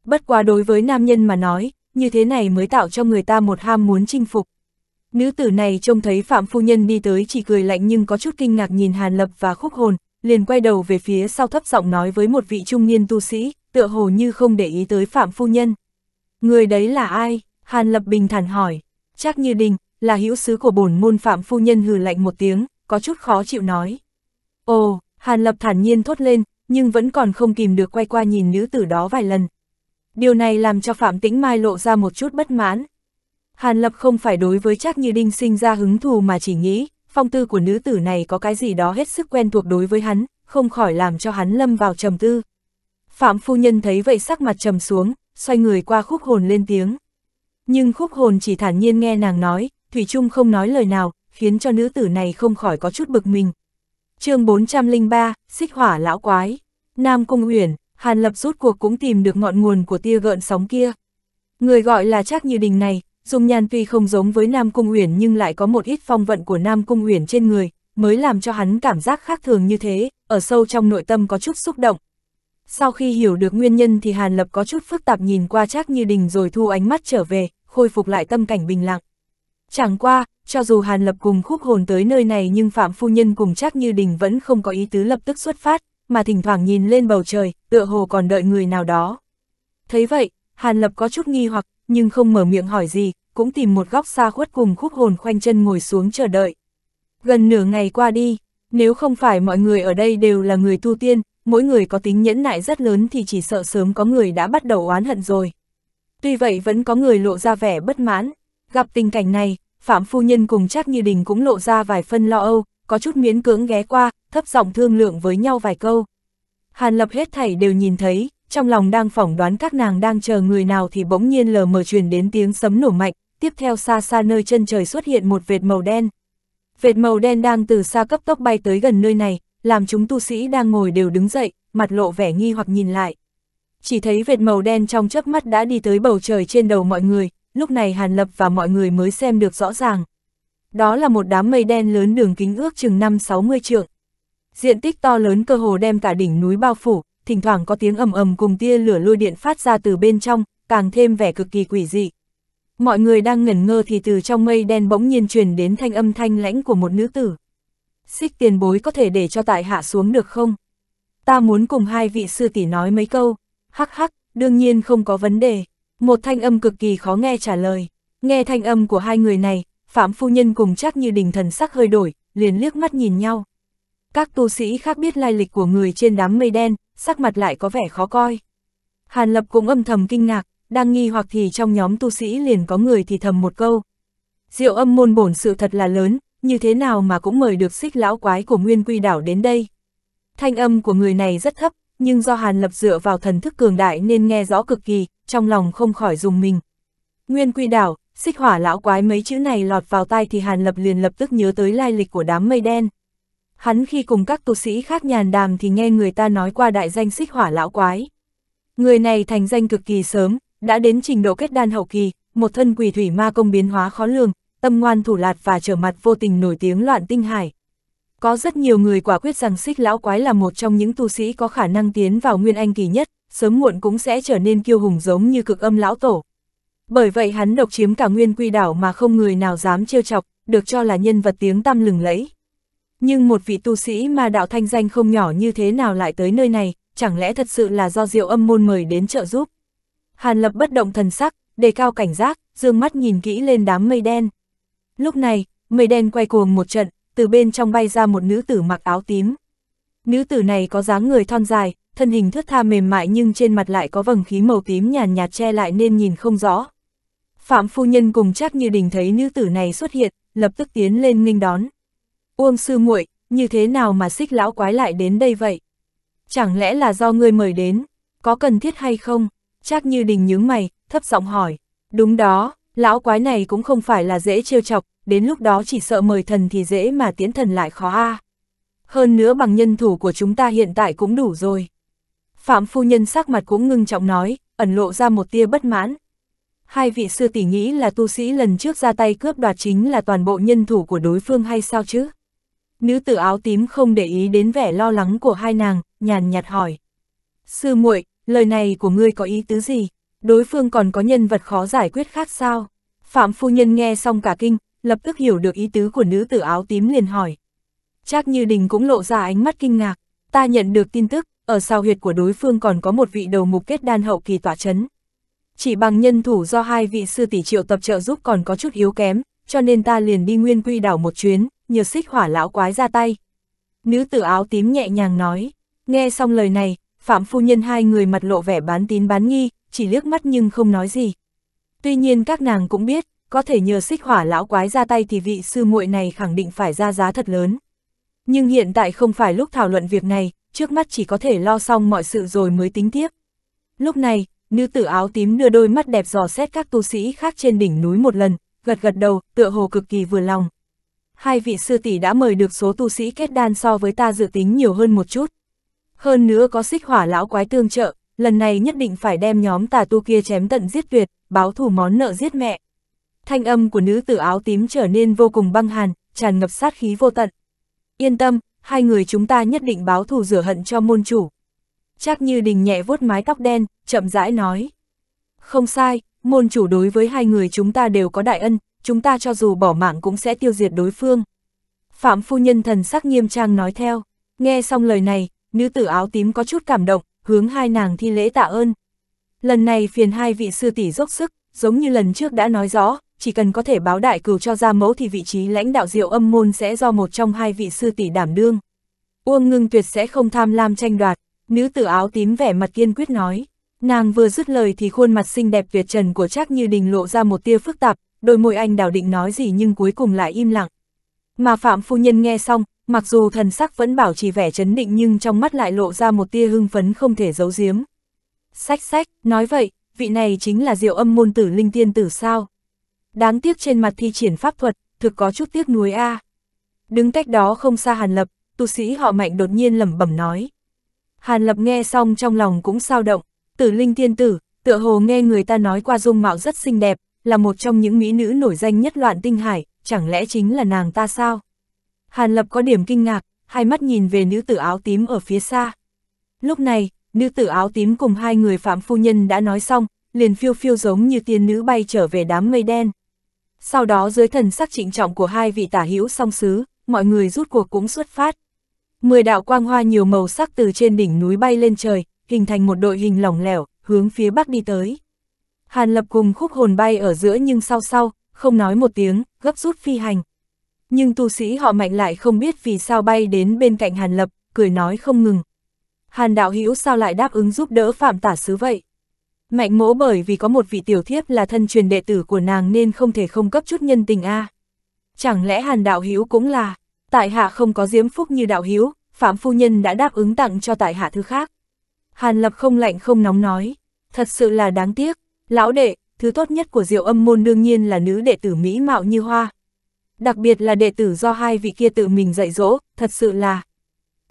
Bất quá đối với nam nhân mà nói, như thế này mới tạo cho người ta một ham muốn chinh phục. Nữ tử này trông thấy Phạm Phu Nhân đi tới chỉ cười lạnh nhưng có chút kinh ngạc nhìn Hàn Lập và khúc hồn, liền quay đầu về phía sau thấp giọng nói với một vị trung niên tu sĩ, tựa hồ như không để ý tới Phạm Phu Nhân. Người đấy là ai? Hàn Lập bình thản hỏi. Chắc như đình, là hữu sứ của bổn môn Phạm Phu Nhân hừ lạnh một tiếng, có chút khó chịu nói. Ồ, Hàn Lập thản nhiên thốt lên, nhưng vẫn còn không kìm được quay qua nhìn nữ tử đó vài lần, Điều này làm cho Phạm Tĩnh Mai lộ ra một chút bất mãn. Hàn Lập không phải đối với chắc Như Đinh sinh ra hứng thù mà chỉ nghĩ, phong tư của nữ tử này có cái gì đó hết sức quen thuộc đối với hắn, không khỏi làm cho hắn lâm vào trầm tư. Phạm phu nhân thấy vậy sắc mặt trầm xuống, xoay người qua khúc hồn lên tiếng. Nhưng khúc hồn chỉ thản nhiên nghe nàng nói, Thủy Trung không nói lời nào, khiến cho nữ tử này không khỏi có chút bực mình. chương 403, Xích Hỏa Lão Quái, Nam Cung Uyển, Hàn Lập rút cuộc cũng tìm được ngọn nguồn của tia gợn sóng kia. Người gọi là Trác Như Đình này, dung nhan tuy không giống với Nam Cung Uyển nhưng lại có một ít phong vận của Nam Cung Uyển trên người, mới làm cho hắn cảm giác khác thường như thế, ở sâu trong nội tâm có chút xúc động. Sau khi hiểu được nguyên nhân thì Hàn Lập có chút phức tạp nhìn qua Trác Như Đình rồi thu ánh mắt trở về, khôi phục lại tâm cảnh bình lặng. Chẳng qua, cho dù Hàn Lập cùng khúc hồn tới nơi này nhưng Phạm Phu Nhân cùng Trác Như Đình vẫn không có ý tứ lập tức xuất phát, mà thỉnh thoảng nhìn lên bầu trời, tựa hồ còn đợi người nào đó. Thấy vậy, Hàn Lập có chút nghi hoặc, nhưng không mở miệng hỏi gì, cũng tìm một góc xa khuất cùng khúc hồn khoanh chân ngồi xuống chờ đợi. Gần nửa ngày qua đi, nếu không phải mọi người ở đây đều là người tu tiên, mỗi người có tính nhẫn nại rất lớn thì chỉ sợ sớm có người đã bắt đầu oán hận rồi. Tuy vậy vẫn có người lộ ra vẻ bất mãn, gặp tình cảnh này, Phạm Phu Nhân cùng chắc như đình cũng lộ ra vài phân lo âu, có chút miễn cưỡng ghé qua, thấp giọng thương lượng với nhau vài câu. Hàn Lập hết thảy đều nhìn thấy, trong lòng đang phỏng đoán các nàng đang chờ người nào thì bỗng nhiên lờ mờ truyền đến tiếng sấm nổ mạnh, tiếp theo xa xa nơi chân trời xuất hiện một vệt màu đen. Vệt màu đen đang từ xa cấp tốc bay tới gần nơi này, làm chúng tu sĩ đang ngồi đều đứng dậy, mặt lộ vẻ nghi hoặc nhìn lại. Chỉ thấy vệt màu đen trong chớp mắt đã đi tới bầu trời trên đầu mọi người, lúc này Hàn Lập và mọi người mới xem được rõ ràng đó là một đám mây đen lớn đường kính ước chừng 5-60 trượng. Diện tích to lớn cơ hồ đem cả đỉnh núi bao phủ, thỉnh thoảng có tiếng ầm ầm cùng tia lửa lôi điện phát ra từ bên trong, càng thêm vẻ cực kỳ quỷ dị. Mọi người đang ngẩn ngơ thì từ trong mây đen bỗng nhiên truyền đến thanh âm thanh lãnh của một nữ tử. Xích tiền bối có thể để cho tại hạ xuống được không? Ta muốn cùng hai vị sư tỷ nói mấy câu. Hắc hắc, đương nhiên không có vấn đề. Một thanh âm cực kỳ khó nghe trả lời. Nghe thanh âm của hai người này, Phạm Phu Nhân cùng chắc như đình thần sắc hơi đổi, liền liếc mắt nhìn nhau. Các tu sĩ khác biết lai lịch của người trên đám mây đen, sắc mặt lại có vẻ khó coi. Hàn Lập cũng âm thầm kinh ngạc, đang nghi hoặc thì trong nhóm tu sĩ liền có người thì thầm một câu. Diệu âm môn bổn sự thật là lớn, như thế nào mà cũng mời được xích lão quái của Nguyên Quy Đảo đến đây. Thanh âm của người này rất thấp, nhưng do Hàn Lập dựa vào thần thức cường đại nên nghe rõ cực kỳ, trong lòng không khỏi dùng mình. Nguyên Quy Đảo, Xích hỏa lão quái mấy chữ này lọt vào tai thì Hàn Lập liền lập tức nhớ tới lai lịch của đám mây đen. Hắn khi cùng các tu sĩ khác nhàn đàm thì nghe người ta nói qua đại danh xích hỏa lão quái. Người này thành danh cực kỳ sớm, đã đến trình độ kết đan hậu kỳ, một thân quỷ thủy ma công biến hóa khó lường, tâm ngoan thủ lạt và trở mặt vô tình nổi tiếng loạn tinh hải. Có rất nhiều người quả quyết rằng xích lão quái là một trong những tu sĩ có khả năng tiến vào nguyên anh kỳ nhất, sớm muộn cũng sẽ trở nên kiêu hùng giống như cực âm lão tổ. Bởi vậy hắn độc chiếm cả nguyên quy đảo mà không người nào dám trêu chọc, được cho là nhân vật tiếng tăm lừng lẫy. Nhưng một vị tu sĩ mà đạo thanh danh không nhỏ như thế nào lại tới nơi này, chẳng lẽ thật sự là do diệu âm môn mời đến trợ giúp? Hàn lập bất động thần sắc, đề cao cảnh giác, dương mắt nhìn kỹ lên đám mây đen. Lúc này, mây đen quay cuồng một trận, từ bên trong bay ra một nữ tử mặc áo tím. Nữ tử này có dáng người thon dài, thân hình thước tha mềm mại nhưng trên mặt lại có vầng khí màu tím nhàn nhạt che lại nên nhìn không rõ. Phạm phu nhân cùng chắc như đình thấy nữ tử này xuất hiện, lập tức tiến lên nghênh đón. Uông sư muội như thế nào mà xích lão quái lại đến đây vậy? Chẳng lẽ là do ngươi mời đến, có cần thiết hay không? Chắc như đình nhướng mày, thấp giọng hỏi. Đúng đó, lão quái này cũng không phải là dễ trêu chọc, đến lúc đó chỉ sợ mời thần thì dễ mà tiến thần lại khó a. À. Hơn nữa bằng nhân thủ của chúng ta hiện tại cũng đủ rồi. Phạm phu nhân sắc mặt cũng ngưng trọng nói, ẩn lộ ra một tia bất mãn, hai vị sư tỷ nghĩ là tu sĩ lần trước ra tay cướp đoạt chính là toàn bộ nhân thủ của đối phương hay sao chứ? Nữ tử áo tím không để ý đến vẻ lo lắng của hai nàng, nhàn nhạt hỏi. Sư muội, lời này của ngươi có ý tứ gì? Đối phương còn có nhân vật khó giải quyết khác sao? Phạm phu nhân nghe xong cả kinh, lập tức hiểu được ý tứ của nữ tử áo tím liền hỏi. Chắc như đình cũng lộ ra ánh mắt kinh ngạc, ta nhận được tin tức, ở sao huyệt của đối phương còn có một vị đầu mục kết đan hậu kỳ tỏa chấn chỉ bằng nhân thủ do hai vị sư tỷ triệu tập trợ giúp còn có chút yếu kém, cho nên ta liền đi nguyên quy đảo một chuyến, nhờ xích hỏa lão quái ra tay. Nữ tử áo tím nhẹ nhàng nói, nghe xong lời này, Phạm Phu Nhân hai người mặt lộ vẻ bán tín bán nghi, chỉ liếc mắt nhưng không nói gì. Tuy nhiên các nàng cũng biết, có thể nhờ xích hỏa lão quái ra tay thì vị sư muội này khẳng định phải ra giá thật lớn. Nhưng hiện tại không phải lúc thảo luận việc này, trước mắt chỉ có thể lo xong mọi sự rồi mới tính tiếp. Lúc này, Nữ tử áo tím đưa đôi mắt đẹp dò xét các tu sĩ khác trên đỉnh núi một lần, gật gật đầu, tựa hồ cực kỳ vừa lòng. Hai vị sư tỷ đã mời được số tu sĩ kết đan so với ta dự tính nhiều hơn một chút. Hơn nữa có xích hỏa lão quái tương trợ, lần này nhất định phải đem nhóm tà tu kia chém tận giết tuyệt, báo thù món nợ giết mẹ. Thanh âm của nữ tử áo tím trở nên vô cùng băng hàn, tràn ngập sát khí vô tận. Yên tâm, hai người chúng ta nhất định báo thù rửa hận cho môn chủ, Trác Như Đình nhẹ vuốt mái tóc đen, chậm rãi nói. Không sai, môn chủ đối với hai người chúng ta đều có đại ân, chúng ta cho dù bỏ mạng cũng sẽ tiêu diệt đối phương. Phạm phu nhân thần sắc nghiêm trang nói theo, nghe xong lời này, nữ tử áo tím có chút cảm động, hướng hai nàng thi lễ tạ ơn. Lần này phiền hai vị sư tỷ dốc sức, giống như lần trước đã nói rõ, chỉ cần có thể báo đại cửu cho ra mẫu thì vị trí lãnh đạo diệu âm môn sẽ do một trong hai vị sư tỷ đảm đương. Uông ngưng tuyệt sẽ không tham lam tranh đoạt, nữ tử áo tím vẻ mặt kiên quyết nói. Nàng vừa dứt lời thì khuôn mặt xinh đẹp việt trần của Trác Như Đình lộ ra một tia phức tạp, đôi môi anh đào định nói gì nhưng cuối cùng lại im lặng. Mà Phạm Phu Nhân nghe xong, mặc dù thần sắc vẫn bảo trì vẻ chấn định nhưng trong mắt lại lộ ra một tia hưng phấn không thể giấu giếm. Sách sách, nói vậy, vị này chính là diệu âm môn tử linh tiên tử sao? Đáng tiếc trên mặt thi triển pháp thuật, thực có chút tiếc nuối a. À. Đứng cách đó không xa Hàn Lập, tu sĩ họ mạnh đột nhiên lẩm bẩm nói. Hàn Lập nghe xong trong lòng cũng sao động, tử linh thiên tử, tựa hồ nghe người ta nói qua dung mạo rất xinh đẹp, là một trong những mỹ nữ nổi danh nhất loạn tinh hải, chẳng lẽ chính là nàng ta sao? Hàn Lập có điểm kinh ngạc, hai mắt nhìn về nữ tử áo tím ở phía xa. Lúc này, nữ tử áo tím cùng hai người phạm phu nhân đã nói xong, liền phiêu phiêu giống như tiên nữ bay trở về đám mây đen. Sau đó dưới thần sắc trịnh trọng của hai vị tả hữu song sứ, mọi người rút cuộc cũng xuất phát. Mười đạo quang hoa nhiều màu sắc từ trên đỉnh núi bay lên trời, hình thành một đội hình lỏng lẻo, hướng phía bắc đi tới. Hàn lập cùng khúc hồn bay ở giữa nhưng sau sau, không nói một tiếng, gấp rút phi hành. Nhưng tu sĩ họ mạnh lại không biết vì sao bay đến bên cạnh Hàn lập, cười nói không ngừng. Hàn đạo hữu sao lại đáp ứng giúp đỡ phạm tả sứ vậy? Mạnh mỗ bởi vì có một vị tiểu thiếp là thân truyền đệ tử của nàng nên không thể không cấp chút nhân tình a. À. Chẳng lẽ Hàn đạo hữu cũng là tại hạ không có diếm phúc như đạo hiếu, Phạm Phu Nhân đã đáp ứng tặng cho tại hạ thứ khác. Hàn Lập không lạnh không nóng nói, thật sự là đáng tiếc, lão đệ, thứ tốt nhất của diệu âm môn đương nhiên là nữ đệ tử mỹ mạo như hoa. Đặc biệt là đệ tử do hai vị kia tự mình dạy dỗ, thật sự là...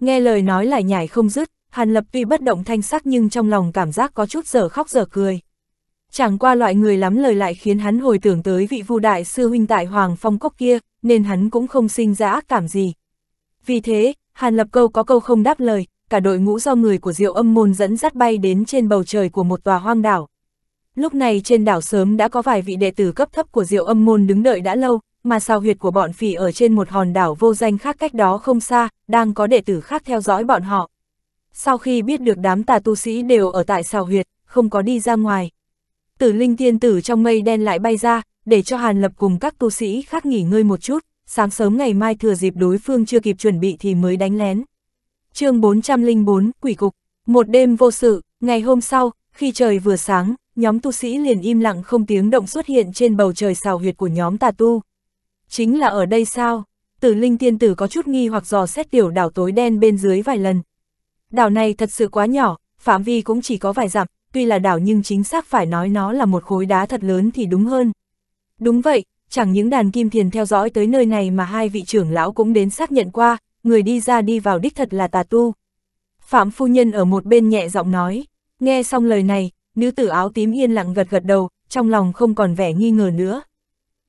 Nghe lời nói lại nhảy không dứt, Hàn Lập tuy bất động thanh sắc nhưng trong lòng cảm giác có chút giờ khóc giờ cười. Chẳng qua loại người lắm lời lại khiến hắn hồi tưởng tới vị vu đại sư huynh tại Hoàng Phong Cốc kia, nên hắn cũng không sinh ra ác cảm gì. Vì thế, Hàn Lập Câu có câu không đáp lời, cả đội ngũ do người của Diệu Âm Môn dẫn dắt bay đến trên bầu trời của một tòa hoang đảo. Lúc này trên đảo sớm đã có vài vị đệ tử cấp thấp của Diệu Âm Môn đứng đợi đã lâu, mà sao huyệt của bọn phỉ ở trên một hòn đảo vô danh khác cách đó không xa, đang có đệ tử khác theo dõi bọn họ. Sau khi biết được đám tà tu sĩ đều ở tại sao huyệt, không có đi ra ngoài, tử linh tiên tử trong mây đen lại bay ra, để cho Hàn Lập cùng các tu sĩ khác nghỉ ngơi một chút, sáng sớm ngày mai thừa dịp đối phương chưa kịp chuẩn bị thì mới đánh lén. chương 404, Quỷ Cục Một đêm vô sự, ngày hôm sau, khi trời vừa sáng, nhóm tu sĩ liền im lặng không tiếng động xuất hiện trên bầu trời xào huyệt của nhóm tà tu. Chính là ở đây sao? Tử linh tiên tử có chút nghi hoặc dò xét tiểu đảo tối đen bên dưới vài lần. Đảo này thật sự quá nhỏ, phạm vi cũng chỉ có vài dặm, tuy là đảo nhưng chính xác phải nói nó là một khối đá thật lớn thì đúng hơn. Đúng vậy, chẳng những đàn kim thiền theo dõi tới nơi này mà hai vị trưởng lão cũng đến xác nhận qua, người đi ra đi vào đích thật là tà tu. Phạm phu nhân ở một bên nhẹ giọng nói, nghe xong lời này, nữ tử áo tím yên lặng gật gật đầu, trong lòng không còn vẻ nghi ngờ nữa.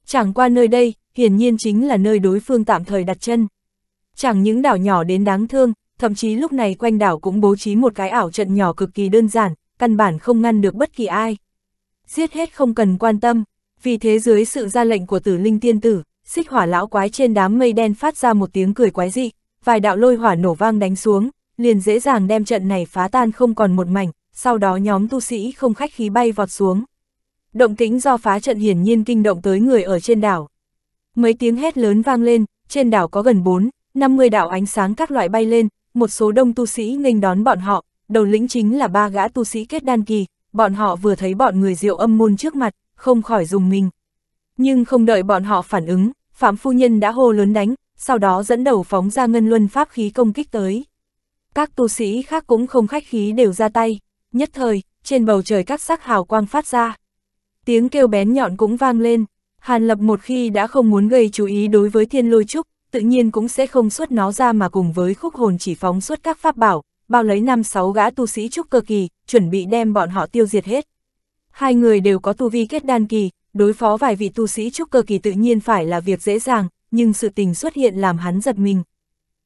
Chẳng qua nơi đây, hiển nhiên chính là nơi đối phương tạm thời đặt chân. Chẳng những đảo nhỏ đến đáng thương, thậm chí lúc này quanh đảo cũng bố trí một cái ảo trận nhỏ cực kỳ đơn giản, căn bản không ngăn được bất kỳ ai. Giết hết không cần quan tâm, vì thế dưới sự ra lệnh của tử linh tiên tử, xích hỏa lão quái trên đám mây đen phát ra một tiếng cười quái dị, vài đạo lôi hỏa nổ vang đánh xuống, liền dễ dàng đem trận này phá tan không còn một mảnh, sau đó nhóm tu sĩ không khách khí bay vọt xuống. Động tính do phá trận hiển nhiên kinh động tới người ở trên đảo. Mấy tiếng hét lớn vang lên, trên đảo có gần 4, 50 đạo ánh sáng các loại bay lên, một số đông tu sĩ nghênh đón bọn họ, đầu lĩnh chính là ba gã tu sĩ kết đan kỳ, bọn họ vừa thấy bọn người diệu âm môn trước mặt, không khỏi dùng mình. Nhưng không đợi bọn họ phản ứng, Phạm Phu Nhân đã hô lớn đánh, sau đó dẫn đầu phóng ra ngân luân pháp khí công kích tới. Các tu sĩ khác cũng không khách khí đều ra tay, nhất thời, trên bầu trời các sắc hào quang phát ra. Tiếng kêu bén nhọn cũng vang lên, Hàn Lập một khi đã không muốn gây chú ý đối với thiên lôi trúc, tự nhiên cũng sẽ không xuất nó ra mà cùng với khúc hồn chỉ phóng xuất các pháp bảo, bao lấy năm sáu gã tu sĩ trúc cơ kỳ, chuẩn bị đem bọn họ tiêu diệt hết. Hai người đều có tu vi kết đan kỳ, đối phó vài vị tu sĩ trúc cơ kỳ tự nhiên phải là việc dễ dàng, nhưng sự tình xuất hiện làm hắn giật mình.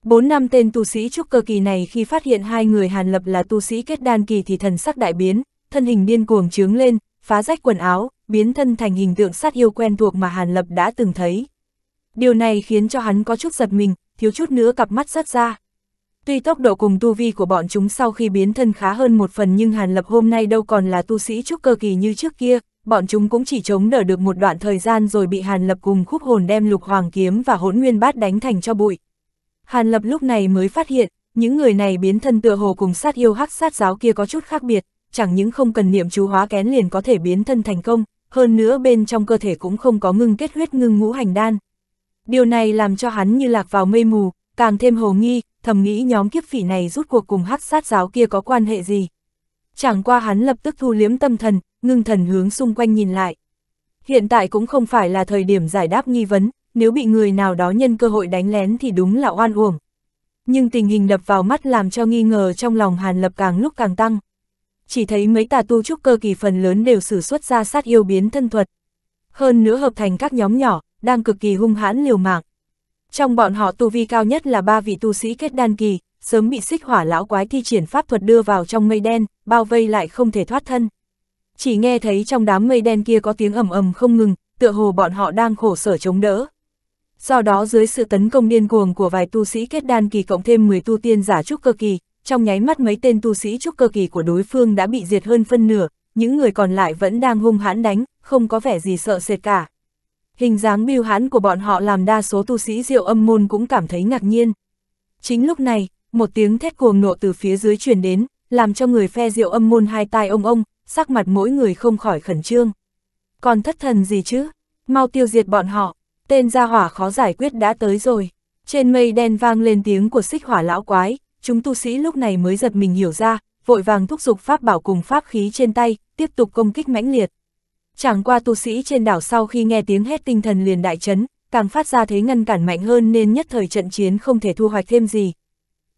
Bốn năm tên tu sĩ trúc cơ kỳ này khi phát hiện hai người Hàn Lập là tu sĩ kết đan kỳ thì thần sắc đại biến, thân hình điên cuồng trướng lên, phá rách quần áo, biến thân thành hình tượng sát yêu quen thuộc mà Hàn Lập đã từng thấy. Điều này khiến cho hắn có chút giật mình, thiếu chút nữa cặp mắt rớt ra. Tuy tốc độ cùng tu vi của bọn chúng sau khi biến thân khá hơn một phần nhưng Hàn Lập hôm nay đâu còn là tu sĩ trúc cơ kỳ như trước kia, bọn chúng cũng chỉ chống đỡ được một đoạn thời gian rồi bị Hàn Lập cùng khúc hồn đem lục hoàng kiếm và hỗn nguyên bát đánh thành cho bụi. Hàn Lập lúc này mới phát hiện, những người này biến thân tựa hồ cùng sát yêu hắc sát giáo kia có chút khác biệt, chẳng những không cần niệm chú hóa kén liền có thể biến thân thành công, hơn nữa bên trong cơ thể cũng không có ngưng kết huyết ngưng ngũ hành đan. Điều này làm cho hắn như lạc vào mây mù, càng thêm hồ nghi, thầm nghĩ nhóm kiếp phỉ này rút cuộc cùng hắc sát giáo kia có quan hệ gì. Chẳng qua hắn lập tức thu liếm tâm thần, ngưng thần hướng xung quanh nhìn lại. Hiện tại cũng không phải là thời điểm giải đáp nghi vấn, nếu bị người nào đó nhân cơ hội đánh lén thì đúng là oan uổng. Nhưng tình hình đập vào mắt làm cho nghi ngờ trong lòng Hàn Lập càng lúc càng tăng. Chỉ thấy mấy tà tu trúc cơ kỳ phần lớn đều sử xuất ra sát yêu biến thân thuật. Hơn nữa hợp thành các nhóm nhỏ, đang cực kỳ hung hãn liều mạng. Trong bọn họ tu vi cao nhất là ba vị tu sĩ kết đan kỳ, sớm bị xích hỏa lão quái thi triển pháp thuật đưa vào trong mây đen, bao vây lại không thể thoát thân. Chỉ nghe thấy trong đám mây đen kia có tiếng ầm ầm không ngừng, tựa hồ bọn họ đang khổ sở chống đỡ. Do đó dưới sự tấn công điên cuồng của vài tu sĩ kết đan kỳ cộng thêm 10 tu tiên giả trúc cơ kỳ, trong nháy mắt mấy tên tu sĩ trúc cơ kỳ của đối phương đã bị diệt hơn phân nửa, những người còn lại vẫn đang hung hãn đánh, không có vẻ gì sợ sệt cả. Hình dáng biêu hãn của bọn họ làm đa số tu sĩ diệu âm môn cũng cảm thấy ngạc nhiên. Chính lúc này, một tiếng thét cuồng nộ từ phía dưới truyền đến, làm cho người phe diệu âm môn hai tai ông ông, sắc mặt mỗi người không khỏi khẩn trương. Còn thất thần gì chứ? Mau tiêu diệt bọn họ, tên gia hỏa khó giải quyết đã tới rồi. Trên mây đen vang lên tiếng của xích hỏa lão quái, chúng tu sĩ lúc này mới giật mình hiểu ra, vội vàng thúc giục pháp bảo cùng pháp khí trên tay, tiếp tục công kích mãnh liệt. Chẳng qua tu sĩ trên đảo sau khi nghe tiếng hét tinh thần liền đại chấn, càng phát ra thế ngăn cản mạnh hơn nên nhất thời trận chiến không thể thu hoạch thêm gì.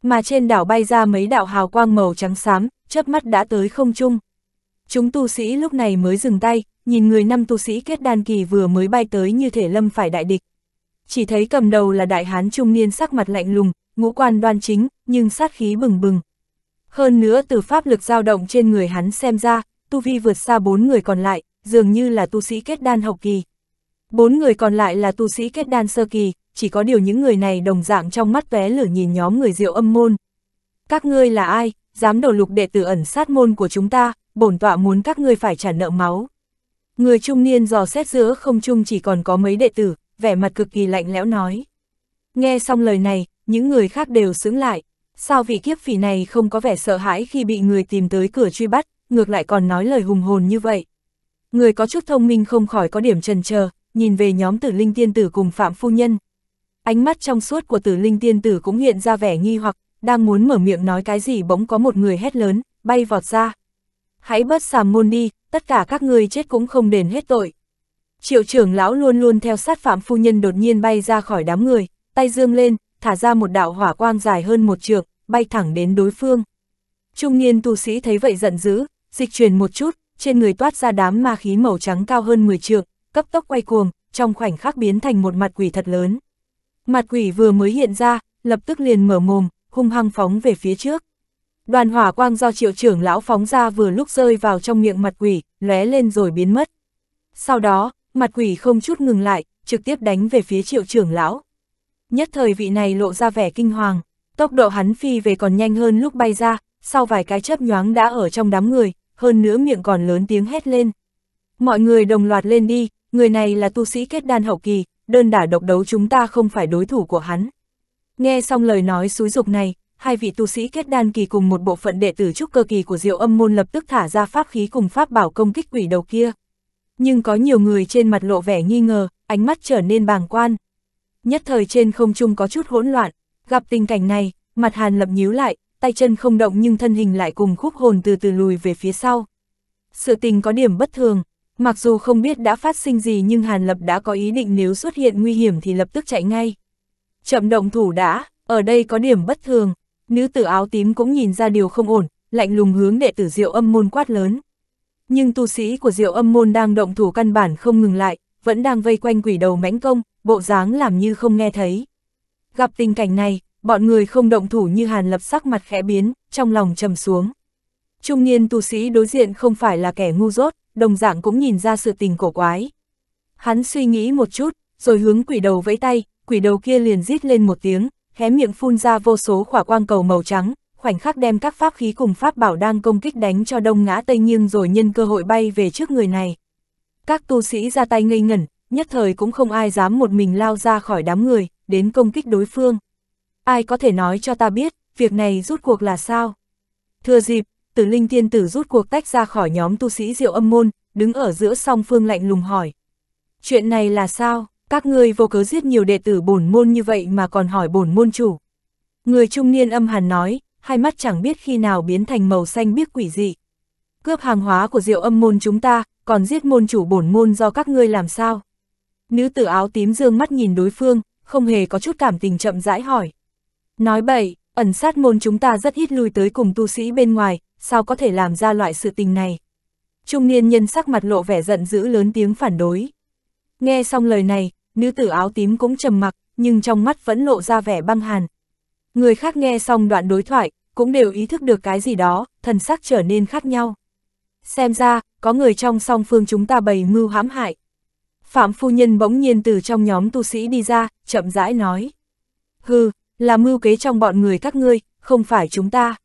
Mà trên đảo bay ra mấy đạo hào quang màu trắng xám, chớp mắt đã tới không trung. Chúng tu sĩ lúc này mới dừng tay, nhìn người năm tu sĩ kết đan kỳ vừa mới bay tới như thể lâm phải đại địch. Chỉ thấy cầm đầu là đại hán trung niên sắc mặt lạnh lùng, ngũ quan đoan chính, nhưng sát khí bừng bừng. Hơn nữa từ pháp lực dao động trên người hắn xem ra, tu vi vượt xa bốn người còn lại, dường như là tu sĩ kết đan hậu kỳ. Bốn người còn lại là tu sĩ kết đan sơ kỳ, chỉ có điều những người này đồng dạng trong mắt vé lửa nhìn nhóm người diệu âm môn. Các ngươi là ai, dám đổ lục đệ tử ẩn sát môn của chúng ta, bổn tọa muốn các ngươi phải trả nợ máu. Người trung niên dò xét giữa không trung chỉ còn có mấy đệ tử, vẻ mặt cực kỳ lạnh lẽo nói. Nghe xong lời này, những người khác đều sững lại. Sao vị kiếp phỉ này không có vẻ sợ hãi khi bị người tìm tới cửa truy bắt, ngược lại còn nói lời hùng hồn như vậy. Người có chút thông minh không khỏi có điểm trần chờ nhìn về nhóm tử linh tiên tử cùng Phạm Phu Nhân. Ánh mắt trong suốt của tử linh tiên tử cũng hiện ra vẻ nghi hoặc, đang muốn mở miệng nói cái gì bỗng có một người hét lớn, bay vọt ra. Hãy bớt xàm môn đi, tất cả các ngươi chết cũng không đền hết tội. Triệu trưởng lão luôn luôn theo sát Phạm Phu Nhân đột nhiên bay ra khỏi đám người, tay dương lên, thả ra một đạo hỏa quang dài hơn một trượng, bay thẳng đến đối phương. Trung niên tu sĩ thấy vậy giận dữ, dịch chuyển một chút, trên người toát ra đám ma khí màu trắng cao hơn 10 trượng, cấp tốc quay cuồng, trong khoảnh khắc biến thành một mặt quỷ thật lớn. Mặt quỷ vừa mới hiện ra, lập tức liền mở mồm, hung hăng phóng về phía trước. Đoàn hỏa quang do triệu trưởng lão phóng ra vừa lúc rơi vào trong miệng mặt quỷ, lóe lên rồi biến mất. Sau đó, mặt quỷ không chút ngừng lại, trực tiếp đánh về phía triệu trưởng lão. Nhất thời vị này lộ ra vẻ kinh hoàng, tốc độ hắn phi về còn nhanh hơn lúc bay ra, sau vài cái chớp nhoáng đã ở trong đám người, hơn nữa miệng còn lớn tiếng hét lên. Mọi người đồng loạt lên đi, người này là tu sĩ kết đan hậu kỳ, đơn đả độc đấu chúng ta không phải đối thủ của hắn. Nghe xong lời nói xúi dục này, hai vị tu sĩ kết đan kỳ cùng một bộ phận đệ tử trúc cơ kỳ của Diệu Âm môn lập tức thả ra pháp khí cùng pháp bảo công kích quỷ đầu kia. Nhưng có nhiều người trên mặt lộ vẻ nghi ngờ, ánh mắt trở nên bàng quan. Nhất thời trên không trung có chút hỗn loạn, gặp tình cảnh này, mặt Hàn Lập nhíu lại, tay chân không động nhưng thân hình lại cùng khúc hồn từ từ lùi về phía sau. Sự tình có điểm bất thường, mặc dù không biết đã phát sinh gì nhưng Hàn Lập đã có ý định nếu xuất hiện nguy hiểm thì lập tức chạy ngay. Chậm động thủ đã, ở đây có điểm bất thường, nữ tử áo tím cũng nhìn ra điều không ổn, lạnh lùng hướng đệ tử diệu âm môn quát lớn. Nhưng tu sĩ của diệu âm môn đang động thủ căn bản không ngừng lại, vẫn đang vây quanh quỷ đầu mãnh công, bộ dáng làm như không nghe thấy. Gặp tình cảnh này, bọn người không động thủ như hàn lập sắc mặt khẽ biến, trong lòng trầm xuống. Trung niên tu sĩ đối diện không phải là kẻ ngu dốt, đồng dạng cũng nhìn ra sự tình cổ quái. Hắn suy nghĩ một chút, rồi hướng quỷ đầu vẫy tay, quỷ đầu kia liền rít lên một tiếng, hé miệng phun ra vô số khỏa quang cầu màu trắng, khoảnh khắc đem các pháp khí cùng pháp bảo đang công kích đánh cho đông ngã tây nghiêng rồi nhân cơ hội bay về trước người này. Các tu sĩ ra tay ngây ngẩn, nhất thời cũng không ai dám một mình lao ra khỏi đám người, đến công kích đối phương ai có thể nói cho ta biết, việc này rút cuộc là sao? Thừa dịp, tử linh tiên tử rút cuộc tách ra khỏi nhóm tu sĩ diệu âm môn, đứng ở giữa song phương lạnh lùng hỏi. Chuyện này là sao? Các ngươi vô cớ giết nhiều đệ tử bổn môn như vậy mà còn hỏi bổn môn chủ. Người trung niên âm hàn nói, hai mắt chẳng biết khi nào biến thành màu xanh biếc quỷ dị. Cướp hàng hóa của diệu âm môn chúng ta, còn giết môn chủ bổn môn do các ngươi làm sao? Nữ tử áo tím dương mắt nhìn đối phương, không hề có chút cảm tình chậm rãi hỏi. Nói bậy, ẩn sát môn chúng ta rất ít lui tới cùng tu sĩ bên ngoài, sao có thể làm ra loại sự tình này. Trung niên nhân sắc mặt lộ vẻ giận dữ lớn tiếng phản đối. Nghe xong lời này, nữ tử áo tím cũng trầm mặc, nhưng trong mắt vẫn lộ ra vẻ băng hàn. Người khác nghe xong đoạn đối thoại, cũng đều ý thức được cái gì đó, thần sắc trở nên khác nhau. Xem ra, có người trong song phương chúng ta bày mưu hãm hại. Phạm phu nhân bỗng nhiên từ trong nhóm tu sĩ đi ra, chậm rãi nói. Hừ, là mưu kế trong bọn người các ngươi, không phải chúng ta.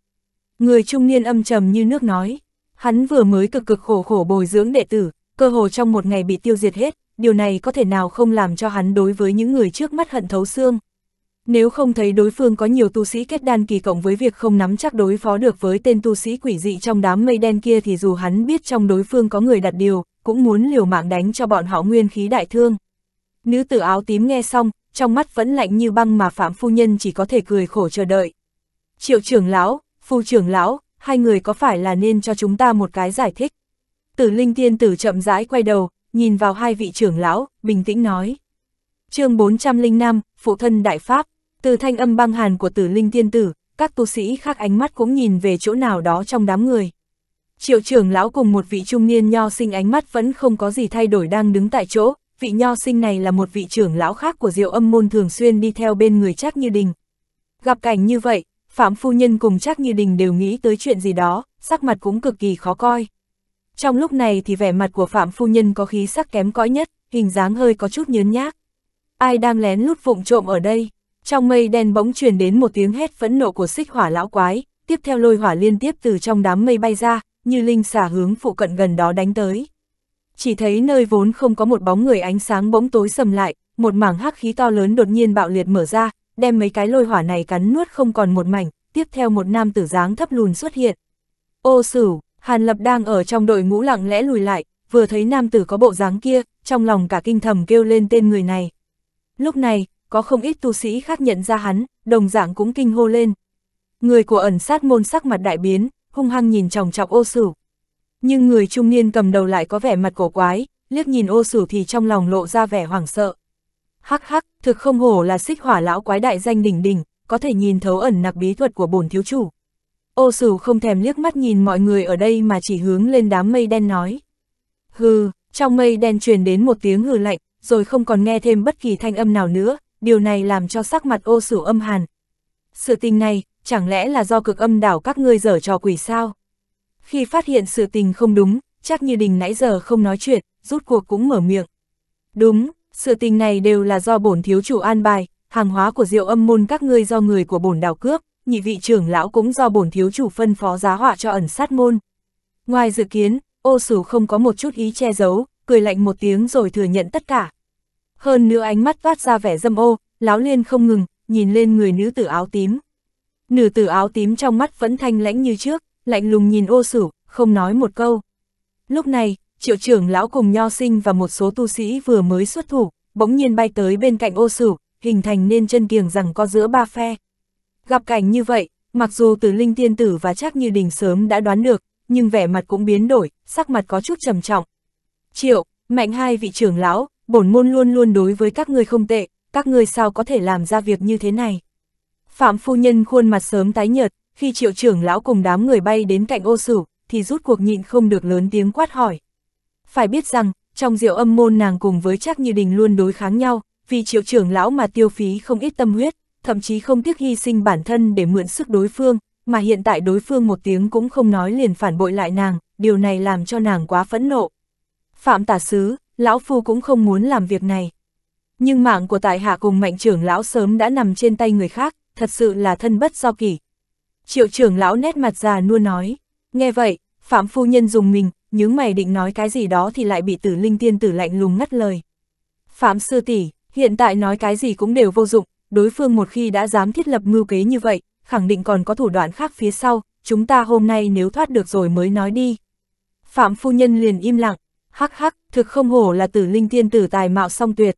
Người trung niên âm trầm như nước nói. Hắn vừa mới cực cực khổ khổ bồi dưỡng đệ tử, cơ hồ trong một ngày bị tiêu diệt hết, điều này có thể nào không làm cho hắn đối với những người trước mắt hận thấu xương. Nếu không thấy đối phương có nhiều tu sĩ kết đan kỳ cộng với việc không nắm chắc đối phó được với tên tu sĩ quỷ dị trong đám mây đen kia thì dù hắn biết trong đối phương có người đặt điều, cũng muốn liều mạng đánh cho bọn họ nguyên khí đại thương. Nữ tử áo tím nghe xong, trong mắt vẫn lạnh như băng mà Phạm Phu Nhân chỉ có thể cười khổ chờ đợi. Triệu trưởng lão, Phu trưởng lão, hai người có phải là nên cho chúng ta một cái giải thích? Tử Linh Tiên Tử chậm rãi quay đầu, nhìn vào hai vị trưởng lão, bình tĩnh nói. chương 405, Phụ Thân Đại Pháp, từ thanh âm băng hàn của Tử Linh Tiên Tử, các tu sĩ khác ánh mắt cũng nhìn về chỗ nào đó trong đám người. Triệu trưởng lão cùng một vị trung niên nho sinh ánh mắt vẫn không có gì thay đổi đang đứng tại chỗ, vị nho sinh này là một vị trưởng lão khác của diệu âm môn thường xuyên đi theo bên người Trác Như Đình. Gặp cảnh như vậy, Phạm Phu Nhân cùng Trác Như Đình đều nghĩ tới chuyện gì đó, sắc mặt cũng cực kỳ khó coi. Trong lúc này thì vẻ mặt của Phạm Phu Nhân có khí sắc kém cõi nhất, hình dáng hơi có chút nhớn nhác. Ai đang lén lút vụng trộm ở đây? Trong mây đen bỗng truyền đến một tiếng hét phẫn nộ của xích hỏa lão quái, tiếp theo lôi hỏa liên tiếp từ trong đám mây bay ra, như linh xà hướng phụ cận gần đó đánh tới. Chỉ thấy nơi vốn không có một bóng người ánh sáng bỗng tối sầm lại, một mảng hắc khí to lớn đột nhiên bạo liệt mở ra, đem mấy cái lôi hỏa này cắn nuốt không còn một mảnh, tiếp theo một nam tử dáng thấp lùn xuất hiện. Ô Sửu, Hàn Lập đang ở trong đội ngũ lặng lẽ lùi lại, vừa thấy nam tử có bộ dáng kia, trong lòng cả kinh thầm kêu lên tên người này. Lúc này, có không ít tu sĩ khác nhận ra hắn, đồng dạng cũng kinh hô lên. Người của ẩn sát môn sắc mặt đại biến, hung hăng nhìn chòng chọc ô Sửu, nhưng người trung niên cầm đầu lại có vẻ mặt cổ quái, liếc nhìn ô sửu thì trong lòng lộ ra vẻ hoảng sợ. Hắc hắc, thực không hổ là xích hỏa lão quái đại danh đỉnh đỉnh, có thể nhìn thấu ẩn nặc bí thuật của bổn thiếu chủ. Ô sửu không thèm liếc mắt nhìn mọi người ở đây mà chỉ hướng lên đám mây đen nói. Hừ, trong mây đen truyền đến một tiếng hừ lạnh, rồi không còn nghe thêm bất kỳ thanh âm nào nữa, điều này làm cho sắc mặt ô sửu âm hàn. Sự tình này, chẳng lẽ là do cực âm đảo các ngươi dở trò quỷ sao? khi phát hiện sự tình không đúng, chắc như đình nãy giờ không nói chuyện, rút cuộc cũng mở miệng. Đúng, sự tình này đều là do bổn thiếu chủ an bài, hàng hóa của diệu âm môn các ngươi do người của bổn đào cướp, nhị vị trưởng lão cũng do bổn thiếu chủ phân phó giá họa cho ẩn sát môn. Ngoài dự kiến, ô sủ không có một chút ý che giấu, cười lạnh một tiếng rồi thừa nhận tất cả. Hơn nữa ánh mắt toát ra vẻ dâm ô, láo liên không ngừng, nhìn lên người nữ tử áo tím. Nữ tử áo tím trong mắt vẫn thanh lãnh như trước, lạnh lùng nhìn ô sửu, không nói một câu. Lúc này, triệu trưởng lão cùng nho sinh và một số tu sĩ vừa mới xuất thủ, bỗng nhiên bay tới bên cạnh ô sửu, hình thành nên chân kiềng rằng có giữa ba phe. Gặp cảnh như vậy, mặc dù từ linh tiên tử và chắc như đình sớm đã đoán được, nhưng vẻ mặt cũng biến đổi, sắc mặt có chút trầm trọng. Triệu, mạnh hai vị trưởng lão, bổn môn luôn luôn đối với các ngươi không tệ, các ngươi sao có thể làm ra việc như thế này. Phạm phu nhân khuôn mặt sớm tái nhợt, khi triệu trưởng lão cùng đám người bay đến cạnh ô sửu, thì rút cuộc nhịn không được lớn tiếng quát hỏi. Phải biết rằng, trong diệu âm môn nàng cùng với chắc như đình luôn đối kháng nhau, vì triệu trưởng lão mà tiêu phí không ít tâm huyết, thậm chí không tiếc hy sinh bản thân để mượn sức đối phương, mà hiện tại đối phương một tiếng cũng không nói liền phản bội lại nàng, điều này làm cho nàng quá phẫn nộ. Phạm tả sứ, lão phu cũng không muốn làm việc này. Nhưng mạng của tại hạ cùng mạnh trưởng lão sớm đã nằm trên tay người khác, thật sự là thân bất do kỷ, Triệu trưởng lão nét mặt già nua nói, nghe vậy, Phạm Phu Nhân dùng mình, những mày định nói cái gì đó thì lại bị tử linh tiên tử lạnh lùng ngắt lời. Phạm Sư tỷ hiện tại nói cái gì cũng đều vô dụng, đối phương một khi đã dám thiết lập mưu kế như vậy, khẳng định còn có thủ đoạn khác phía sau, chúng ta hôm nay nếu thoát được rồi mới nói đi. Phạm Phu Nhân liền im lặng, hắc hắc, thực không hổ là tử linh tiên tử tài mạo song tuyệt.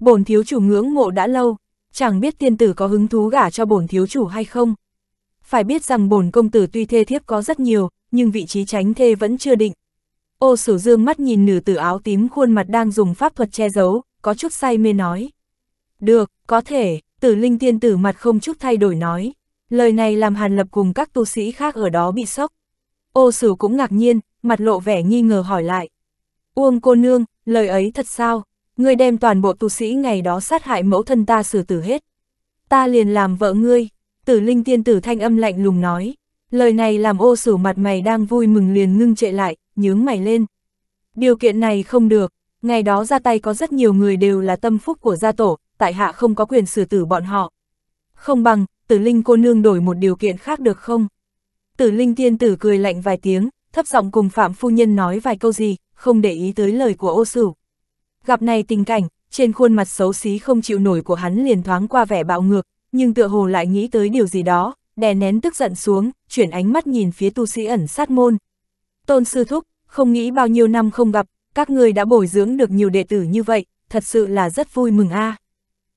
Bổn thiếu chủ ngưỡng mộ đã lâu, chẳng biết tiên tử có hứng thú gả cho bổn thiếu chủ hay không phải biết rằng bổn công tử tuy thê thiếp có rất nhiều, nhưng vị trí tránh thê vẫn chưa định. Ô sử dương mắt nhìn nữ tử áo tím khuôn mặt đang dùng pháp thuật che giấu, có chút say mê nói. Được, có thể, tử linh tiên tử mặt không chút thay đổi nói. Lời này làm hàn lập cùng các tu sĩ khác ở đó bị sốc. Ô sử cũng ngạc nhiên, mặt lộ vẻ nghi ngờ hỏi lại. Uông cô nương, lời ấy thật sao? Ngươi đem toàn bộ tu sĩ ngày đó sát hại mẫu thân ta xử tử hết. Ta liền làm vợ ngươi. Tử linh tiên tử thanh âm lạnh lùng nói, lời này làm ô sửu mặt mày đang vui mừng liền ngưng trệ lại, nhướng mày lên. Điều kiện này không được, ngày đó ra tay có rất nhiều người đều là tâm phúc của gia tổ, tại hạ không có quyền xử tử bọn họ. Không bằng, tử linh cô nương đổi một điều kiện khác được không? Tử linh tiên tử cười lạnh vài tiếng, thấp giọng cùng Phạm Phu Nhân nói vài câu gì, không để ý tới lời của ô sửu. Gặp này tình cảnh, trên khuôn mặt xấu xí không chịu nổi của hắn liền thoáng qua vẻ bạo ngược, nhưng tựa hồ lại nghĩ tới điều gì đó, đè nén tức giận xuống, chuyển ánh mắt nhìn phía tu sĩ ẩn sát môn. Tôn sư thúc, không nghĩ bao nhiêu năm không gặp, các người đã bồi dưỡng được nhiều đệ tử như vậy, thật sự là rất vui mừng a. À.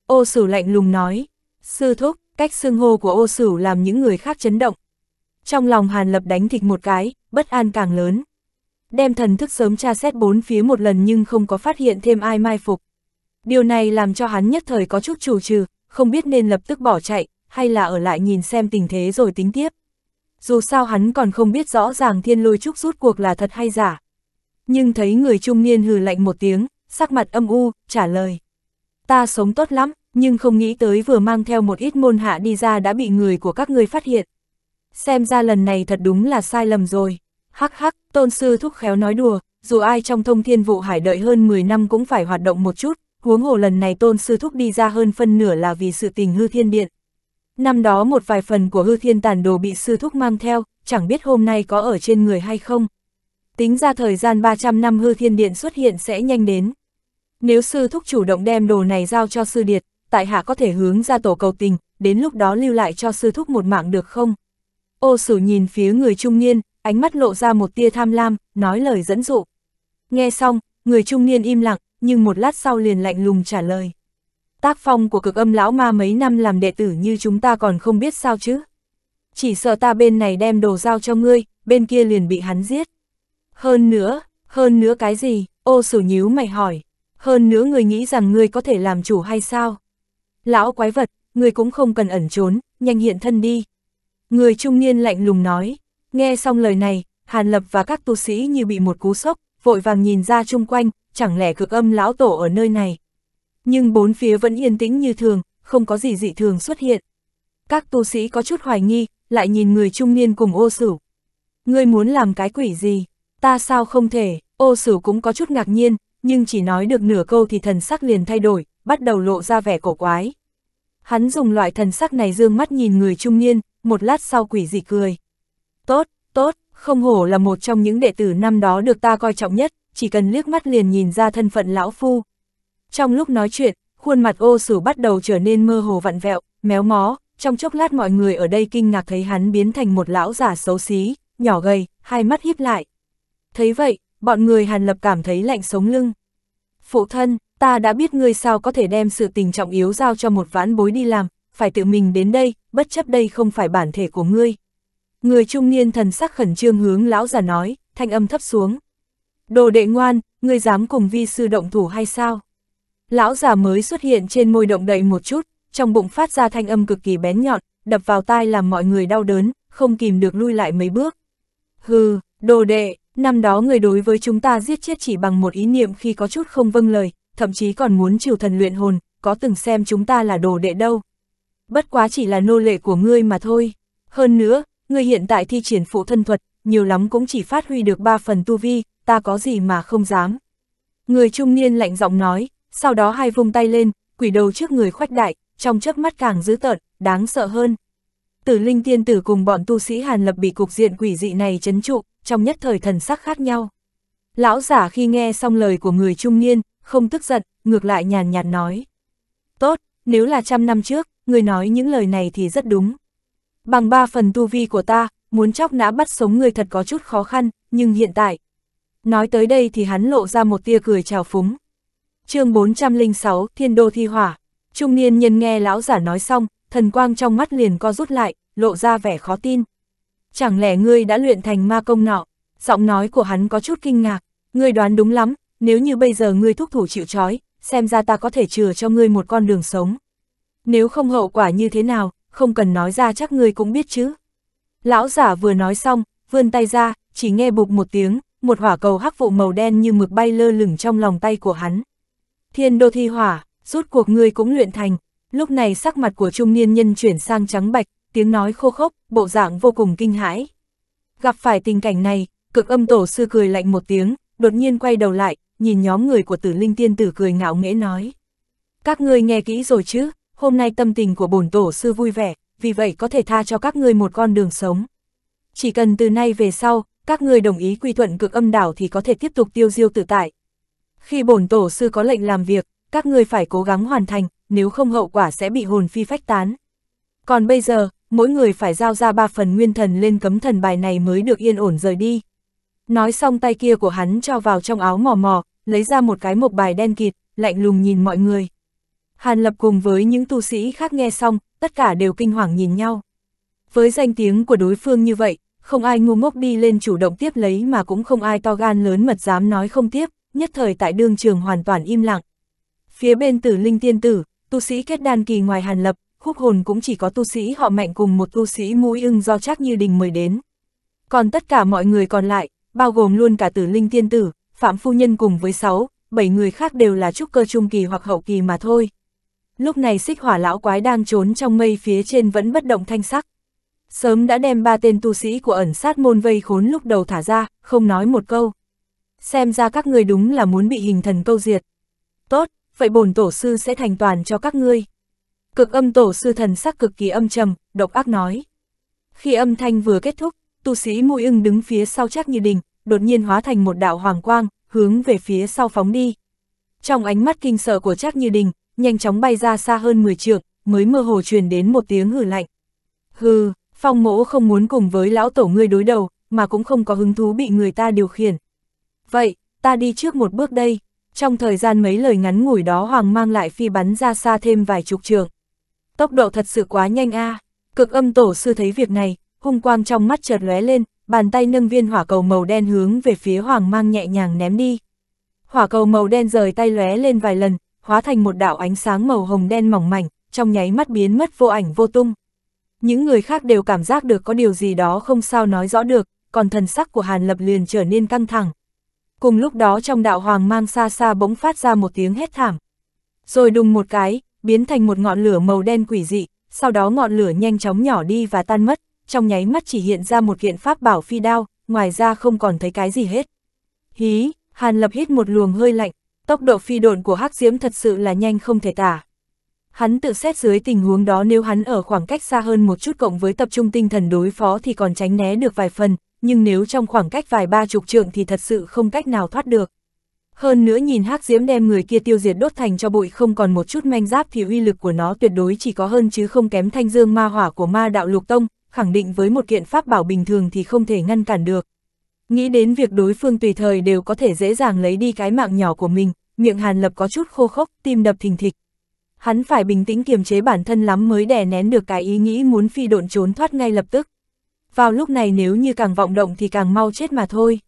Ô sử lạnh lùng nói, sư thúc, cách xưng hô của Ô sử làm những người khác chấn động. Trong lòng Hàn Lập đánh thịt một cái, bất an càng lớn. Đem thần thức sớm tra xét bốn phía một lần nhưng không có phát hiện thêm ai mai phục. Điều này làm cho hắn nhất thời có chút chủ trừ, không biết nên lập tức bỏ chạy, hay là ở lại nhìn xem tình thế rồi tính tiếp. Dù sao hắn còn không biết rõ ràng thiên lôi trúc rút cuộc là thật hay giả. Nhưng thấy người trung niên hừ lạnh một tiếng, sắc mặt âm u, trả lời. Ta sống tốt lắm, nhưng không nghĩ tới vừa mang theo một ít môn hạ đi ra đã bị người của các ngươi phát hiện. Xem ra lần này thật đúng là sai lầm rồi. Hắc hắc, tôn sư thúc khéo nói đùa, dù ai trong thông thiên vụ hải đợi hơn 10 năm cũng phải hoạt động một chút, huống hồ lần này tôn sư thúc đi ra hơn phân nửa là vì sự tình hư thiên điện. Năm đó một vài phần của hư thiên tàn đồ bị sư thúc mang theo, chẳng biết hôm nay có ở trên người hay không. Tính ra thời gian 300 năm hư thiên điện xuất hiện sẽ nhanh đến. Nếu sư thúc chủ động đem đồ này giao cho sư điệt, tại hạ có thể hướng ra tổ cầu tình, đến lúc đó lưu lại cho sư thúc một mạng được không? Ô sử nhìn phía người trung niên, ánh mắt lộ ra một tia tham lam, nói lời dẫn dụ. Nghe xong, người trung niên im lặng, nhưng một lát sau liền lạnh lùng trả lời. Tác phong của cực âm lão ma mấy năm làm đệ tử như chúng ta còn không biết sao chứ. Chỉ sợ ta bên này đem đồ giao cho ngươi, bên kia liền bị hắn giết. Hơn nữa, hơn nữa cái gì, ô sử nhíu mày hỏi. Hơn nữa người nghĩ rằng ngươi có thể làm chủ hay sao? Lão quái vật, người cũng không cần ẩn trốn, nhanh hiện thân đi. Người trung niên lạnh lùng nói, nghe xong lời này, Hàn Lập và các tu sĩ như bị một cú sốc, vội vàng nhìn ra chung quanh, chẳng lẽ cực âm lão tổ ở nơi này. Nhưng bốn phía vẫn yên tĩnh như thường, không có gì dị thường xuất hiện. Các tu sĩ có chút hoài nghi, lại nhìn người trung niên cùng ô sửu. Ngươi muốn làm cái quỷ gì? Ta sao không thể? Ô sửu cũng có chút ngạc nhiên, nhưng chỉ nói được nửa câu thì thần sắc liền thay đổi, bắt đầu lộ ra vẻ cổ quái. Hắn dùng loại thần sắc này dương mắt nhìn người trung niên, một lát sau quỷ dị cười. Tốt, tốt, không hổ là một trong những đệ tử năm đó được ta coi trọng nhất, chỉ cần liếc mắt liền nhìn ra thân phận lão phu. Trong lúc nói chuyện, khuôn mặt ô sử bắt đầu trở nên mơ hồ vặn vẹo, méo mó, trong chốc lát mọi người ở đây kinh ngạc thấy hắn biến thành một lão giả xấu xí, nhỏ gầy, hai mắt híp lại. Thấy vậy, bọn người Hàn Lập cảm thấy lạnh sống lưng. Phụ thân, ta đã biết ngươi sao có thể đem sự tình trọng yếu giao cho một vãn bối đi làm, phải tự mình đến đây, bất chấp đây không phải bản thể của ngươi. Người trung niên thần sắc khẩn trương hướng lão già nói, thanh âm thấp xuống. Đồ đệ ngoan, ngươi dám cùng vi sư động thủ hay sao? Lão già mới xuất hiện trên môi động đậy một chút, trong bụng phát ra thanh âm cực kỳ bén nhọn, đập vào tai làm mọi người đau đớn, không kìm được lui lại mấy bước. Hừ, đồ đệ, năm đó người đối với chúng ta giết chết chỉ bằng một ý niệm khi có chút không vâng lời, thậm chí còn muốn trừ thần luyện hồn, có từng xem chúng ta là đồ đệ đâu. Bất quá chỉ là nô lệ của ngươi mà thôi. Hơn nữa, ngươi hiện tại thi triển phụ thân thuật, nhiều lắm cũng chỉ phát huy được ba phần tu vi, ta có gì mà không dám. Người trung niên lạnh giọng nói, sau đó hai vung tay lên, quỷ đầu trước người khoách đại, trong chớp mắt càng dữ tợn, đáng sợ hơn. Tử linh tiên tử cùng bọn tu sĩ Hàn Lập bị cục diện quỷ dị này chấn trụ, trong nhất thời thần sắc khác nhau. Lão giả khi nghe xong lời của người trung niên, không tức giận, ngược lại nhàn nhạt nói. Tốt, nếu là trăm năm trước, người nói những lời này thì rất đúng. Bằng ba phần tu vi của ta, muốn chóc nã bắt sống người thật có chút khó khăn, nhưng hiện tại. Nói tới đây thì hắn lộ ra một tia cười trào phúng. chương 406, Thiên Đô Thi Hỏa. Trung niên nhân nghe lão giả nói xong, thần quang trong mắt liền co rút lại, lộ ra vẻ khó tin. Chẳng lẽ ngươi đã luyện thành ma công nọ? Giọng nói của hắn có chút kinh ngạc. Ngươi đoán đúng lắm, nếu như bây giờ ngươi thúc thủ chịu trói, xem ra ta có thể chừa cho ngươi một con đường sống. Nếu không hậu quả như thế nào, không cần nói ra chắc ngươi cũng biết chứ. Lão giả vừa nói xong, vươn tay ra, chỉ nghe bụp một tiếng, một hỏa cầu hắc vụ màu đen như mực bay lơ lửng trong lòng tay của hắn. Thiên đô thi hỏa, rút cuộc ngươi cũng luyện thành. Lúc này sắc mặt của trung niên nhân chuyển sang trắng bạch, tiếng nói khô khốc, bộ dạng vô cùng kinh hãi. Gặp phải tình cảnh này, cực âm tổ sư cười lạnh một tiếng, đột nhiên quay đầu lại, nhìn nhóm người của tử linh tiên tử cười ngạo nghễ nói. Các ngươi nghe kỹ rồi chứ, hôm nay tâm tình của bổn tổ sư vui vẻ, vì vậy có thể tha cho các ngươi một con đường sống. Chỉ cần từ nay về sau, các ngươi đồng ý quy thuận cực âm đảo thì có thể tiếp tục tiêu diêu tự tại. Khi bổn tổ sư có lệnh làm việc, các ngươi phải cố gắng hoàn thành, nếu không hậu quả sẽ bị hồn phi phách tán. Còn bây giờ, mỗi người phải giao ra ba phần nguyên thần lên cấm thần bài này mới được yên ổn rời đi. Nói xong tay kia của hắn cho vào trong áo mò mò, lấy ra một cái mộc bài đen kịt, lạnh lùng nhìn mọi người. Hàn Lập cùng với những tu sĩ khác nghe xong, tất cả đều kinh hoàng nhìn nhau. Với danh tiếng của đối phương như vậy, không ai ngu ngốc đi lên chủ động tiếp lấy mà cũng không ai to gan lớn mật dám nói không tiếp, nhất thời tại đương trường hoàn toàn im lặng. Phía bên tử linh tiên tử, tu sĩ kết đan kỳ ngoài Hàn Lập, khúc hồn cũng chỉ có tu sĩ họ mạnh cùng một tu sĩ mũi ưng do chắc như đình mời đến. Còn tất cả mọi người còn lại, bao gồm luôn cả tử linh tiên tử, phạm phu nhân cùng với sáu, bảy người khác đều là trúc cơ trung kỳ hoặc hậu kỳ mà thôi lúc này xích hỏa lão quái đang trốn trong mây phía trên vẫn bất động thanh sắc. Sớm đã đem ba tên tu sĩ của ẩn sát môn vây khốn lúc đầu thả ra, không nói một câu. Xem ra các ngươi đúng là muốn bị hình thần câu diệt. Tốt, vậy bổn tổ sư sẽ thành toàn cho các ngươi. Cực âm tổ sư thần sắc cực kỳ âm trầm, độc ác nói. Khi âm thanh vừa kết thúc, tu sĩ mũi ưng đứng phía sau chắc như đình, đột nhiên hóa thành một đạo hoàng quang, hướng về phía sau phóng đi. Trong ánh mắt kinh sợ của Trác Như Đình, nhanh chóng bay ra xa hơn 10 trượng, mới mơ hồ truyền đến một tiếng hử lạnh. Hừ, phong mỗ không muốn cùng với lão tổ ngươi đối đầu, mà cũng không có hứng thú bị người ta điều khiển. Vậy, ta đi trước một bước đây. Trong thời gian mấy lời ngắn ngủi đó Hoàng mang lại phi bắn ra xa thêm vài chục trường. Tốc độ thật sự quá nhanh a à. Cực âm tổ sư thấy việc này, hung quang trong mắt chợt lóe lên, bàn tay nâng viên hỏa cầu màu đen hướng về phía Hoàng mang nhẹ nhàng ném đi. Hỏa cầu màu đen rời tay lóe lên vài lần, hóa thành một đạo ánh sáng màu hồng đen mỏng mảnh, trong nháy mắt biến mất vô ảnh vô tung. Những người khác đều cảm giác được có điều gì đó không sao nói rõ được, còn thần sắc của Hàn Lập liền trở nên căng thẳng. Cùng lúc đó trong đạo hoàng mang xa xa bỗng phát ra một tiếng hét thảm. Rồi đùng một cái, biến thành một ngọn lửa màu đen quỷ dị, sau đó ngọn lửa nhanh chóng nhỏ đi và tan mất, trong nháy mắt chỉ hiện ra một kiện pháp bảo phi đao, ngoài ra không còn thấy cái gì hết. Hí, Hàn Lập hít một luồng hơi lạnh, Tốc độ phi độn của Hắc Diễm thật sự là nhanh không thể tả. Hắn tự xét dưới tình huống đó nếu hắn ở khoảng cách xa hơn một chút cộng với tập trung tinh thần đối phó thì còn tránh né được vài phần, nhưng nếu trong khoảng cách vài ba chục trượng thì thật sự không cách nào thoát được. Hơn nữa nhìn hắc diễm đem người kia tiêu diệt đốt thành cho bụi không còn một chút manh giáp thì uy lực của nó tuyệt đối chỉ có hơn chứ không kém thanh dương ma hỏa của ma đạo lục tông, khẳng định với một kiện pháp bảo bình thường thì không thể ngăn cản được. Nghĩ đến việc đối phương tùy thời đều có thể dễ dàng lấy đi cái mạng nhỏ của mình, miệng Hàn Lập có chút khô khốc, tim đập thình thịch. Hắn phải bình tĩnh kiềm chế bản thân lắm mới đè nén được cái ý nghĩ muốn phi độn trốn thoát ngay lập tức. Vào lúc này nếu như càng vọng động thì càng mau chết mà thôi.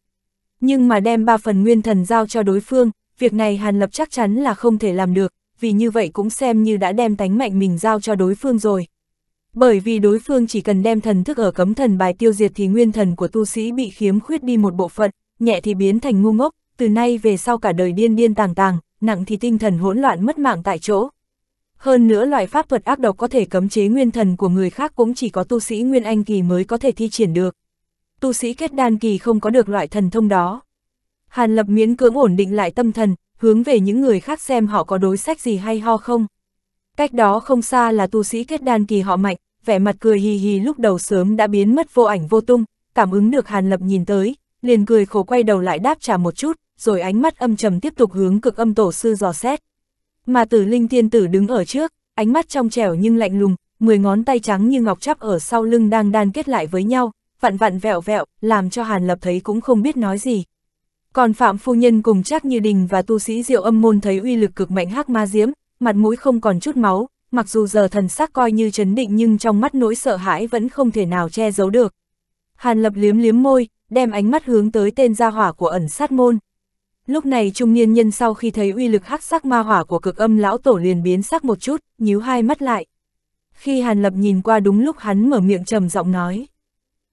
Nhưng mà đem ba phần nguyên thần giao cho đối phương, việc này Hàn Lập chắc chắn là không thể làm được, vì như vậy cũng xem như đã đem tánh mạnh mình giao cho đối phương rồi. Bởi vì đối phương chỉ cần đem thần thức ở cấm thần bài tiêu diệt thì nguyên thần của tu sĩ bị khiếm khuyết đi một bộ phận, nhẹ thì biến thành ngu ngốc, từ nay về sau cả đời điên điên tàng tàng, nặng thì tinh thần hỗn loạn mất mạng tại chỗ. Hơn nữa loại pháp thuật ác độc có thể cấm chế nguyên thần của người khác cũng chỉ có tu sĩ Nguyên Anh Kỳ mới có thể thi triển được. Tu sĩ kết đan kỳ không có được loại thần thông đó. Hàn lập miễn cưỡng ổn định lại tâm thần, hướng về những người khác xem họ có đối sách gì hay ho không. Cách đó không xa là tu sĩ kết đan kỳ họ mạnh, vẻ mặt cười hì hì lúc đầu sớm đã biến mất vô ảnh vô tung, cảm ứng được Hàn Lập nhìn tới, liền cười khổ quay đầu lại đáp trả một chút, rồi ánh mắt âm trầm tiếp tục hướng cực âm tổ sư dò xét. Mà tử linh tiên tử đứng ở trước, ánh mắt trong trẻo nhưng lạnh lùng, mười ngón tay trắng như ngọc chắp ở sau lưng đang đan kết lại với nhau, vặn vặn vẹo vẹo, làm cho Hàn Lập thấy cũng không biết nói gì. Còn Phạm Phu Nhân cùng chắc như đình và tu sĩ diệu âm môn thấy uy lực cực mạnh hắc ma diễm, mặt mũi không còn chút máu, mặc dù giờ thần sắc coi như chấn định nhưng trong mắt nỗi sợ hãi vẫn không thể nào che giấu được. Hàn Lập liếm liếm môi, đem ánh mắt hướng tới tên gia hỏa của ẩn sát môn. Lúc này trung niên nhân sau khi thấy uy lực hắc sắc ma hỏa của cực âm lão tổ liền biến sắc một chút, nhíu hai mắt lại. Khi Hàn Lập nhìn qua đúng lúc hắn mở miệng trầm giọng nói.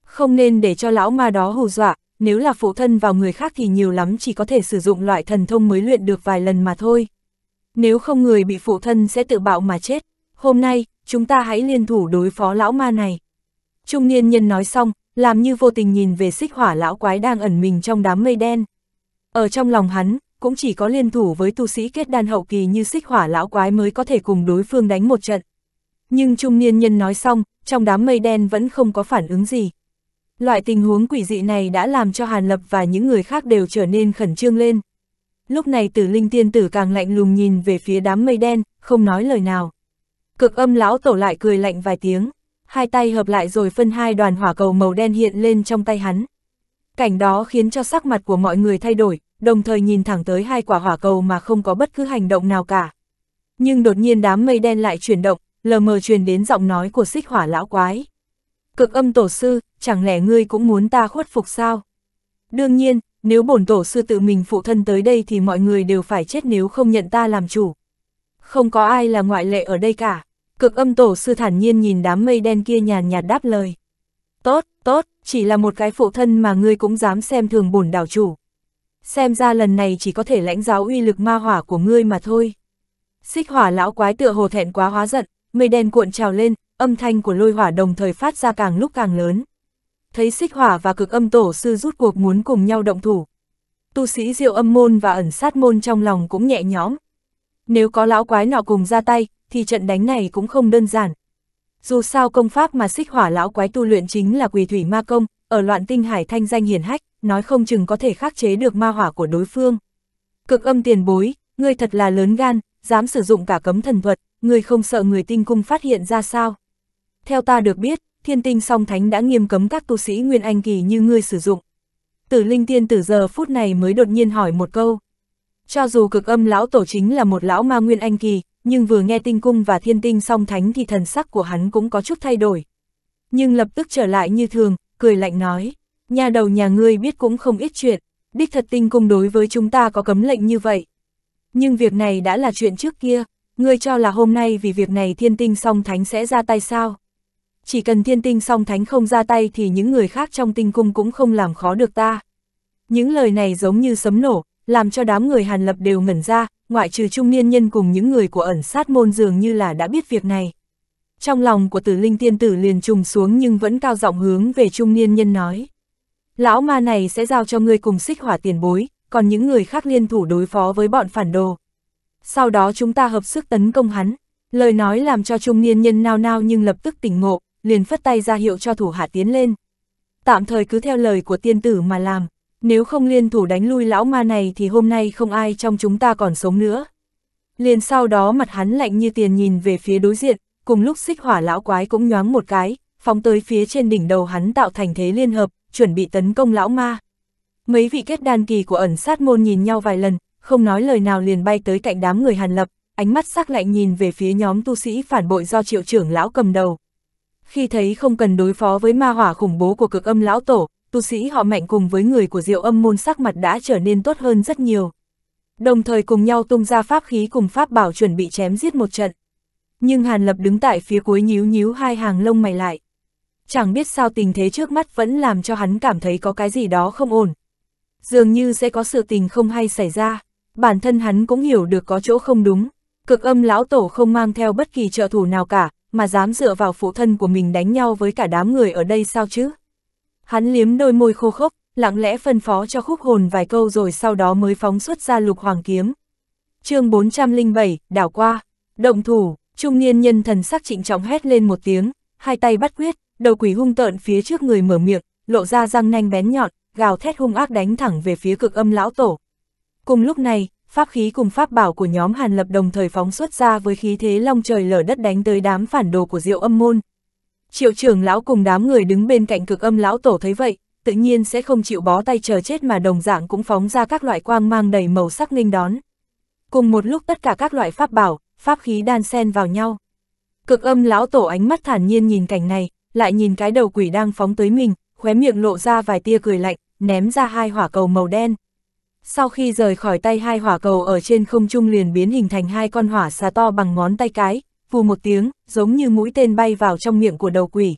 Không nên để cho lão ma đó hù dọa, nếu là phụ thân vào người khác thì nhiều lắm chỉ có thể sử dụng loại thần thông mới luyện được vài lần mà thôi. Nếu không người bị phụ thân sẽ tự bạo mà chết. Hôm nay, chúng ta hãy liên thủ đối phó lão ma này. Trung niên nhân nói xong, làm như vô tình nhìn về xích hỏa lão quái đang ẩn mình trong đám mây đen. Ở trong lòng hắn, cũng chỉ có liên thủ với tu sĩ kết đan hậu kỳ như xích hỏa lão quái mới có thể cùng đối phương đánh một trận. Nhưng trung niên nhân nói xong, trong đám mây đen vẫn không có phản ứng gì. Loại tình huống quỷ dị này đã làm cho Hàn Lập và những người khác đều trở nên khẩn trương lên. Lúc này tử linh tiên tử càng lạnh lùng nhìn về phía đám mây đen, không nói lời nào. Cực âm lão tổ lại cười lạnh vài tiếng, hai tay hợp lại rồi phân hai đoàn hỏa cầu màu đen hiện lên trong tay hắn. Cảnh đó khiến cho sắc mặt của mọi người thay đổi, đồng thời nhìn thẳng tới hai quả hỏa cầu mà không có bất cứ hành động nào cả. Nhưng đột nhiên đám mây đen lại chuyển động, lờ mờ truyền đến giọng nói của xích hỏa lão quái. Cực âm tổ sư, chẳng lẽ ngươi cũng muốn ta khuất phục sao? Đương nhiên, nếu bổn tổ sư tự mình phụ thân tới đây thì mọi người đều phải chết nếu không nhận ta làm chủ. Không có ai là ngoại lệ ở đây cả. Cực âm tổ sư thản nhiên nhìn đám mây đen kia nhàn nhạt đáp lời. Tốt, tốt, chỉ là một cái phụ thân mà ngươi cũng dám xem thường bổn đảo chủ xem ra lần này chỉ có thể lãnh giáo uy lực ma hỏa của ngươi mà thôi. Xích hỏa lão quái tựa hồ thẹn quá hóa giận, mây đen cuộn trào lên, âm thanh của lôi hỏa đồng thời phát ra càng lúc càng lớn. Thấy xích hỏa và cực âm tổ sư rút cuộc muốn cùng nhau động thủ. Tu sĩ diệu âm môn và ẩn sát môn trong lòng cũng nhẹ nhõm. Nếu có lão quái nọ cùng ra tay, thì trận đánh này cũng không đơn giản. Dù sao công pháp mà xích hỏa lão quái tu luyện chính là quỳ thủy ma công, ở loạn tinh hải thanh danh hiền hách nói không chừng có thể khắc chế được ma hỏa của đối phương. Cực âm tiền bối, ngươi thật là lớn gan, dám sử dụng cả cấm thần thuật, ngươi không sợ người tinh cung phát hiện ra sao. Theo ta được biết, thiên tinh song thánh đã nghiêm cấm các tu sĩ Nguyên Anh Kỳ như ngươi sử dụng. Tử linh tiên tử giờ phút này mới đột nhiên hỏi một câu. Cho dù cực âm lão tổ chính là một lão ma Nguyên Anh Kỳ, nhưng vừa nghe tinh cung và thiên tinh song thánh thì thần sắc của hắn cũng có chút thay đổi. Nhưng lập tức trở lại như thường, cười lạnh nói nhà đầu nhà ngươi biết cũng không ít chuyện, đích thật tinh cung đối với chúng ta có cấm lệnh như vậy. Nhưng việc này đã là chuyện trước kia, ngươi cho là hôm nay vì việc này thiên tinh song thánh sẽ ra tay sao? Chỉ cần thiên tinh song thánh không ra tay thì những người khác trong tinh cung cũng không làm khó được ta. Những lời này giống như sấm nổ, làm cho đám người Hàn Lập đều ngẩn ra, ngoại trừ trung niên nhân cùng những người của ẩn sát môn dường như là đã biết việc này. Trong lòng của tử linh tiên tử liền trùng xuống nhưng vẫn cao giọng hướng về trung niên nhân nói. Lão ma này sẽ giao cho ngươi cùng xích hỏa tiền bối, còn những người khác liên thủ đối phó với bọn phản đồ. Sau đó chúng ta hợp sức tấn công hắn. Lời nói làm cho trung niên nhân nao nao nhưng lập tức tỉnh ngộ, liền phất tay ra hiệu cho thủ hạ tiến lên. Tạm thời cứ theo lời của tiên tử mà làm, nếu không liên thủ đánh lui lão ma này thì hôm nay không ai trong chúng ta còn sống nữa. Liền sau đó mặt hắn lạnh như tiền nhìn về phía đối diện, cùng lúc xích hỏa lão quái cũng nhoáng một cái, phóng tới phía trên đỉnh đầu hắn tạo thành thế liên hợp, chuẩn bị tấn công lão ma. Mấy vị kết đan kỳ của ẩn sát môn nhìn nhau vài lần, không nói lời nào liền bay tới cạnh đám người Hàn Lập, ánh mắt sắc lạnh nhìn về phía nhóm tu sĩ phản bội do triệu trưởng lão cầm đầu. Khi thấy không cần đối phó với ma hỏa khủng bố của cực âm lão tổ, tu sĩ họ mạnh cùng với người của diệu âm môn sắc mặt đã trở nên tốt hơn rất nhiều. Đồng thời cùng nhau tung ra pháp khí cùng pháp bảo chuẩn bị chém giết một trận. Nhưng Hàn Lập đứng tại phía cuối nhíu nhíu hai hàng lông mày lại chẳng biết sao tình thế trước mắt vẫn làm cho hắn cảm thấy có cái gì đó không ổn. Dường như sẽ có sự tình không hay xảy ra, bản thân hắn cũng hiểu được có chỗ không đúng, cực âm lão tổ không mang theo bất kỳ trợ thủ nào cả, mà dám dựa vào phụ thân của mình đánh nhau với cả đám người ở đây sao chứ. Hắn liếm đôi môi khô khốc, lặng lẽ phân phó cho khúc hồn vài câu rồi sau đó mới phóng xuất ra lục hoàng kiếm. chương 407, đảo qua, động thủ, trung niên nhân thần sắc trịnh trọng hét lên một tiếng, hai tay bắt quyết, đầu quỷ hung tợn phía trước người mở miệng, lộ ra răng nanh bén nhọn, gào thét hung ác đánh thẳng về phía cực âm lão tổ. Cùng lúc này, pháp khí cùng pháp bảo của nhóm Hàn Lập đồng thời phóng xuất ra với khí thế long trời lở đất đánh tới đám phản đồ của Diệu Âm môn. Triệu trưởng lão cùng đám người đứng bên cạnh cực âm lão tổ thấy vậy, tự nhiên sẽ không chịu bó tay chờ chết mà đồng dạng cũng phóng ra các loại quang mang đầy màu sắc nghênh đón. Cùng một lúc tất cả các loại pháp bảo, pháp khí đan xen vào nhau. Cực âm lão tổ ánh mắt thản nhiên nhìn cảnh này, lại nhìn cái đầu quỷ đang phóng tới mình, khóe miệng lộ ra vài tia cười lạnh, ném ra hai hỏa cầu màu đen. Sau khi rời khỏi tay hai hỏa cầu ở trên không trung liền biến hình thành hai con hỏa xà to bằng ngón tay cái, vù một tiếng, giống như mũi tên bay vào trong miệng của đầu quỷ.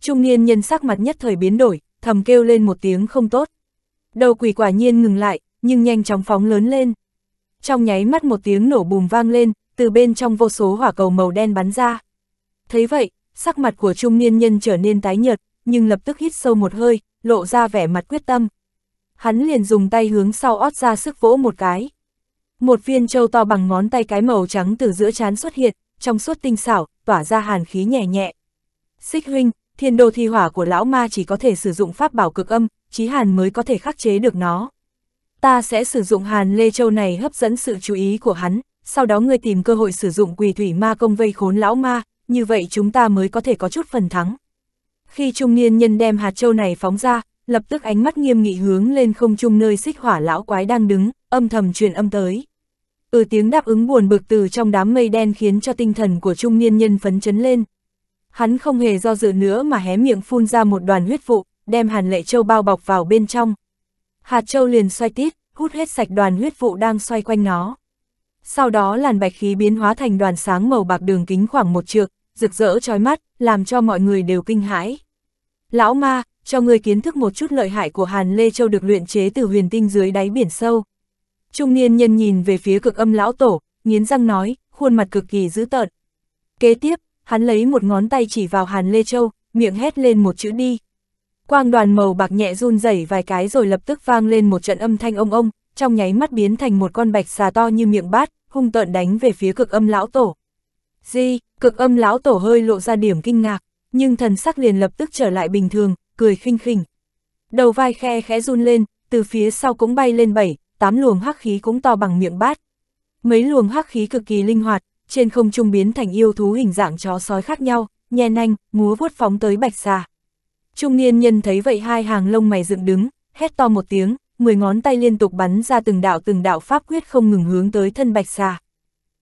Trung niên nhân sắc mặt nhất thời biến đổi, thầm kêu lên một tiếng không tốt. Đầu quỷ quả nhiên ngừng lại, nhưng nhanh chóng phóng lớn lên. Trong nháy mắt một tiếng nổ bùm vang lên, từ bên trong vô số hỏa cầu màu đen bắn ra. Thấy vậy, sắc mặt của trung niên nhân trở nên tái nhợt, nhưng lập tức hít sâu một hơi, lộ ra vẻ mặt quyết tâm. Hắn liền dùng tay hướng sau ót ra sức vỗ một cái. Một viên trâu to bằng ngón tay cái màu trắng từ giữa trán xuất hiện, trong suốt tinh xảo, tỏa ra hàn khí nhẹ nhẹ. Xích huynh, thiên đồ thi hỏa của lão ma chỉ có thể sử dụng pháp bảo cực âm, chí hàn mới có thể khắc chế được nó. Ta sẽ sử dụng hàn lê châu này hấp dẫn sự chú ý của hắn, sau đó ngươi tìm cơ hội sử dụng quỳ thủy ma công vây khốn lão ma, như vậy chúng ta mới có thể có chút phần thắng. Khi trung niên nhân đem hạt châu này phóng ra, lập tức ánh mắt nghiêm nghị hướng lên không trung nơi xích hỏa lão quái đang đứng, âm thầm truyền âm tới. Ừ tiếng đáp ứng buồn bực từ trong đám mây đen khiến cho tinh thần của trung niên nhân phấn chấn lên. Hắn không hề do dự nữa mà hé miệng phun ra một đoàn huyết vụ, đem hàn lệ châu bao bọc vào bên trong. Hạt châu liền xoay tít, hút hết sạch đoàn huyết vụ đang xoay quanh nó sau đó làn bạch khí biến hóa thành đoàn sáng màu bạc đường kính khoảng một trượng, rực rỡ trói mắt, làm cho mọi người đều kinh hãi. Lão ma, cho người kiến thức một chút lợi hại của Hàn Lê Châu được luyện chế từ huyền tinh dưới đáy biển sâu. Trung niên nhân nhìn về phía cực âm lão tổ, nghiến răng nói, khuôn mặt cực kỳ dữ tợn. Kế tiếp, hắn lấy một ngón tay chỉ vào Hàn Lê Châu, miệng hét lên một chữ đi. Quang đoàn màu bạc nhẹ run rẩy vài cái rồi lập tức vang lên một trận âm thanh ông ông, trong nháy mắt biến thành một con bạch xà to như miệng bát, hung tợn đánh về phía cực âm lão tổ. Di, cực âm lão tổ hơi lộ ra điểm kinh ngạc, nhưng thần sắc liền lập tức trở lại bình thường, cười khinh khỉnh. Đầu vai khe khẽ run lên, từ phía sau cũng bay lên bảy, tám luồng hắc khí cũng to bằng miệng bát. Mấy luồng hắc khí cực kỳ linh hoạt, trên không trung biến thành yêu thú hình dạng chó sói khác nhau, nhe nanh, múa vuốt phóng tới bạch xà. Trung niên nhân thấy vậy hai hàng lông mày dựng đứng, hét to một tiếng, 10 ngón tay liên tục bắn ra từng đạo từng đạo pháp quyết không ngừng hướng tới thân bạch xà.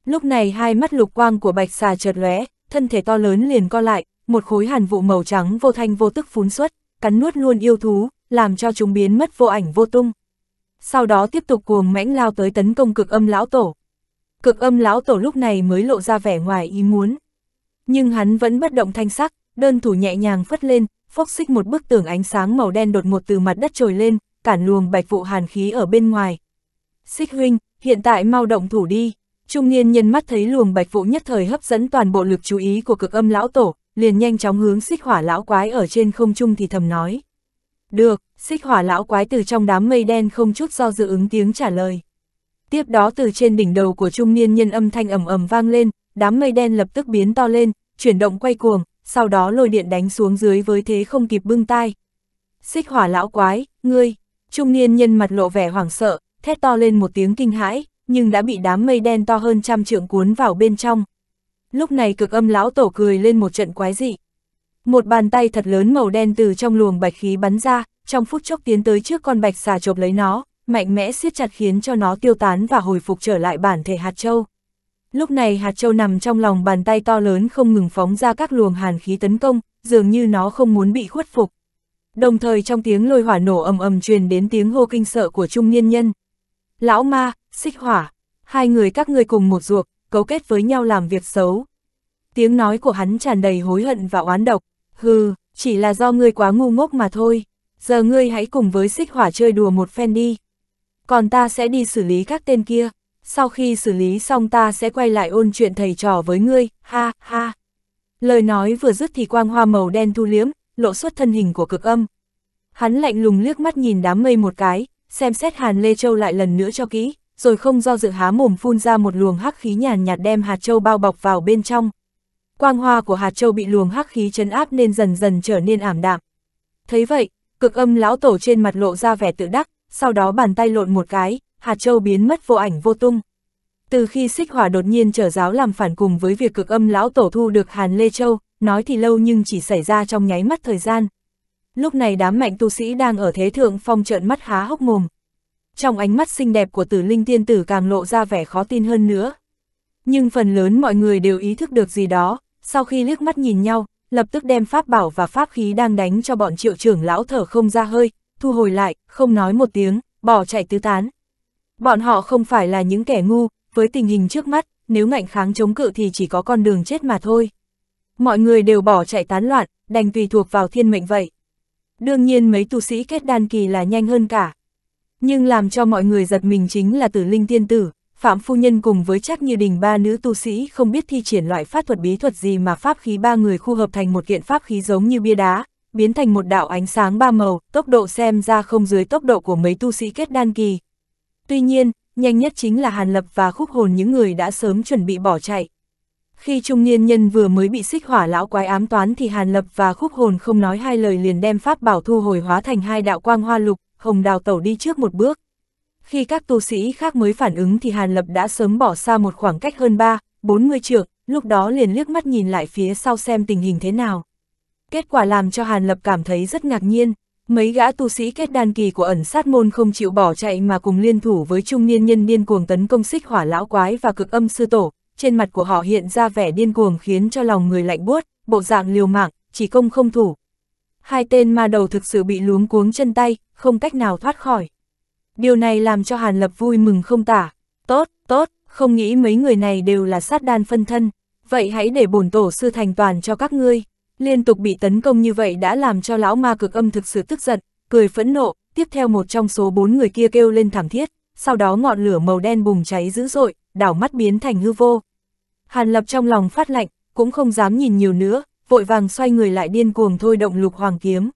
Lúc này hai mắt lục quang của bạch xà chợt lóe, thân thể to lớn liền co lại, một khối hàn vụ màu trắng vô thanh vô tức phún xuất, cắn nuốt luôn yêu thú, làm cho chúng biến mất vô ảnh vô tung. Sau đó tiếp tục cuồng mãnh lao tới tấn công cực âm lão tổ. Cực âm lão tổ lúc này mới lộ ra vẻ ngoài ý muốn. Nhưng hắn vẫn bất động thanh sắc, đơn thủ nhẹ nhàng phất lên, phốc xích một bức tường ánh sáng màu đen đột ngột từ mặt đất trồi lên, cản luồng bạch vụ hàn khí ở bên ngoài. Xích huynh, hiện tại mau động thủ đi. Trung niên nhân mắt thấy luồng bạch vụ nhất thời hấp dẫn toàn bộ lực chú ý của cực âm lão tổ, liền nhanh chóng hướng xích hỏa lão quái ở trên không trung thì thầm nói. Được, xích hỏa lão quái từ trong đám mây đen không chút do dự ứng tiếng trả lời. Tiếp đó từ trên đỉnh đầu của trung niên nhân âm thanh ầm ầm vang lên, đám mây đen lập tức biến to lên, chuyển động quay cuồng, sau đó lôi điện đánh xuống dưới với thế không kịp bưng tai. Xích hỏa lão quái, ngươi, Trung niên nhân mặt lộ vẻ hoảng sợ, thét to lên một tiếng kinh hãi, nhưng đã bị đám mây đen to hơn trăm trượng cuốn vào bên trong. Lúc này cực âm lão tổ cười lên một trận quái dị. Một bàn tay thật lớn màu đen từ trong luồng bạch khí bắn ra, trong phút chốc tiến tới trước con bạch xà chộp lấy nó, mạnh mẽ siết chặt khiến cho nó tiêu tán và hồi phục trở lại bản thể hạt châu. Lúc này hạt châu nằm trong lòng bàn tay to lớn không ngừng phóng ra các luồng hàn khí tấn công, dường như nó không muốn bị khuất phục. Đồng thời trong tiếng lôi hỏa nổ ầm ầm truyền đến tiếng hô kinh sợ của trung niên nhân. Lão ma, xích hỏa, hai người các ngươi cùng một ruột, cấu kết với nhau làm việc xấu. Tiếng nói của hắn tràn đầy hối hận và oán độc, hừ, chỉ là do ngươi quá ngu ngốc mà thôi, giờ ngươi hãy cùng với xích hỏa chơi đùa một phen đi. Còn ta sẽ đi xử lý các tên kia, sau khi xử lý xong ta sẽ quay lại ôn chuyện thầy trò với ngươi, ha, ha. Lời nói vừa dứt thì quang hoa màu đen thu liếm, lộ xuất thân hình của cực âm. Hắn lạnh lùng liếc mắt nhìn đám mây một cái, xem xét Hàn Lê Châu lại lần nữa cho kỹ, rồi không do dự há mồm phun ra một luồng hắc khí nhàn nhạt đem hạt châu bao bọc vào bên trong. Quang hoa của hạt châu bị luồng hắc khí chấn áp nên dần dần trở nên ảm đạm. Thấy vậy, cực âm lão tổ trên mặt lộ ra vẻ tự đắc, sau đó bàn tay lộn một cái, hạt châu biến mất vô ảnh vô tung. Từ khi xích hỏa đột nhiên trở giáo làm phản cùng với việc cực âm lão tổ thu được Hàn Lê Châu, nói thì lâu nhưng chỉ xảy ra trong nháy mắt thời gian. Lúc này đám mạnh tu sĩ đang ở thế thượng phong trợn mắt há hốc mồm. Trong ánh mắt xinh đẹp của tử linh tiên tử càng lộ ra vẻ khó tin hơn nữa. Nhưng phần lớn mọi người đều ý thức được gì đó, sau khi liếc mắt nhìn nhau, lập tức đem pháp bảo và pháp khí đang đánh cho bọn triệu trưởng lão thở không ra hơi, thu hồi lại, không nói một tiếng, bỏ chạy tứ tán. Bọn họ không phải là những kẻ ngu, với tình hình trước mắt, nếu ngạnh kháng chống cự thì chỉ có con đường chết mà thôi. Mọi người đều bỏ chạy tán loạn, đành tùy thuộc vào thiên mệnh vậy. Đương nhiên mấy tu sĩ kết đan kỳ là nhanh hơn cả. Nhưng làm cho mọi người giật mình chính là tử linh tiên tử, Phạm Phu Nhân cùng với chắc như đình ba nữ tu sĩ không biết thi triển loại pháp thuật bí thuật gì mà pháp khí ba người khu hợp thành một kiện pháp khí giống như bia đá, biến thành một đạo ánh sáng ba màu, tốc độ xem ra không dưới tốc độ của mấy tu sĩ kết đan kỳ. Tuy nhiên, nhanh nhất chính là Hàn Lập và khúc hồn những người đã sớm chuẩn bị bỏ chạy, khi trung niên nhân vừa mới bị xích hỏa lão quái ám toán thì Hàn Lập và khúc hồn không nói hai lời liền đem pháp bảo thu hồi hóa thành hai đạo quang hoa lục, hồng đào tẩu đi trước một bước. Khi các tu sĩ khác mới phản ứng thì Hàn Lập đã sớm bỏ xa một khoảng cách hơn 3, 40 trượng, lúc đó liền liếc mắt nhìn lại phía sau xem tình hình thế nào. Kết quả làm cho Hàn Lập cảm thấy rất ngạc nhiên, mấy gã tu sĩ kết đan kỳ của ẩn sát môn không chịu bỏ chạy mà cùng liên thủ với trung niên nhân điên cuồng tấn công xích hỏa lão quái và cực âm sư tổ, trên mặt của họ hiện ra vẻ điên cuồng khiến cho lòng người lạnh buốt, bộ dạng liều mạng, chỉ công không thủ. Hai tên ma đầu thực sự bị luống cuống chân tay, không cách nào thoát khỏi. Điều này làm cho Hàn Lập vui mừng không tả. Tốt, tốt, không nghĩ mấy người này đều là sát đan phân thân. Vậy hãy để bổn tổ sư thành toàn cho các ngươi. Liên tục bị tấn công như vậy đã làm cho lão ma cực âm thực sự tức giận, cười phẫn nộ, tiếp theo một trong số bốn người kia kêu lên thảm thiết sau đó ngọn lửa màu đen bùng cháy dữ dội, đảo mắt biến thành hư vô. Hàn Lập trong lòng phát lạnh, cũng không dám nhìn nhiều nữa, vội vàng xoay người lại điên cuồng thôi động lục hoàng kiếm.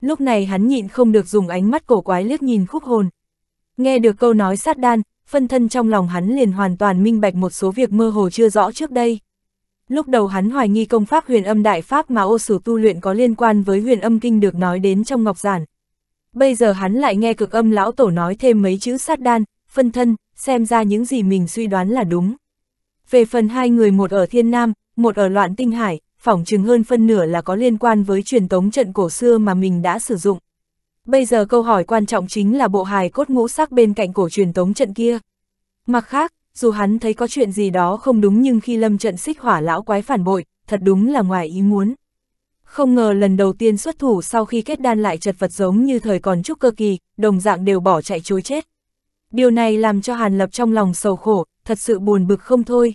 Lúc này hắn nhịn không được dùng ánh mắt cổ quái liếc nhìn khúc hồn. Nghe được câu nói sát đan, phân thân trong lòng hắn liền hoàn toàn minh bạch một số việc mơ hồ chưa rõ trước đây. Lúc đầu hắn hoài nghi công pháp huyền âm đại pháp mà ô sử tu luyện có liên quan với huyền âm kinh được nói đến trong ngọc giản bây giờ hắn lại nghe cực âm lão tổ nói thêm mấy chữ sát đan, phân thân, xem ra những gì mình suy đoán là đúng. Về phần hai người một ở thiên nam, một ở loạn tinh hải, phỏng chừng hơn phân nửa là có liên quan với truyền tống trận cổ xưa mà mình đã sử dụng. Bây giờ câu hỏi quan trọng chính là bộ hài cốt ngũ sắc bên cạnh cổ truyền tống trận kia. Mặt khác, dù hắn thấy có chuyện gì đó không đúng nhưng khi lâm trận xích hỏa lão quái phản bội, thật đúng là ngoài ý muốn. Không ngờ lần đầu tiên xuất thủ sau khi kết đan lại chật vật giống như thời còn trúc cơ kỳ, đồng dạng đều bỏ chạy chối chết. Điều này làm cho Hàn Lập trong lòng sầu khổ, thật sự buồn bực không thôi.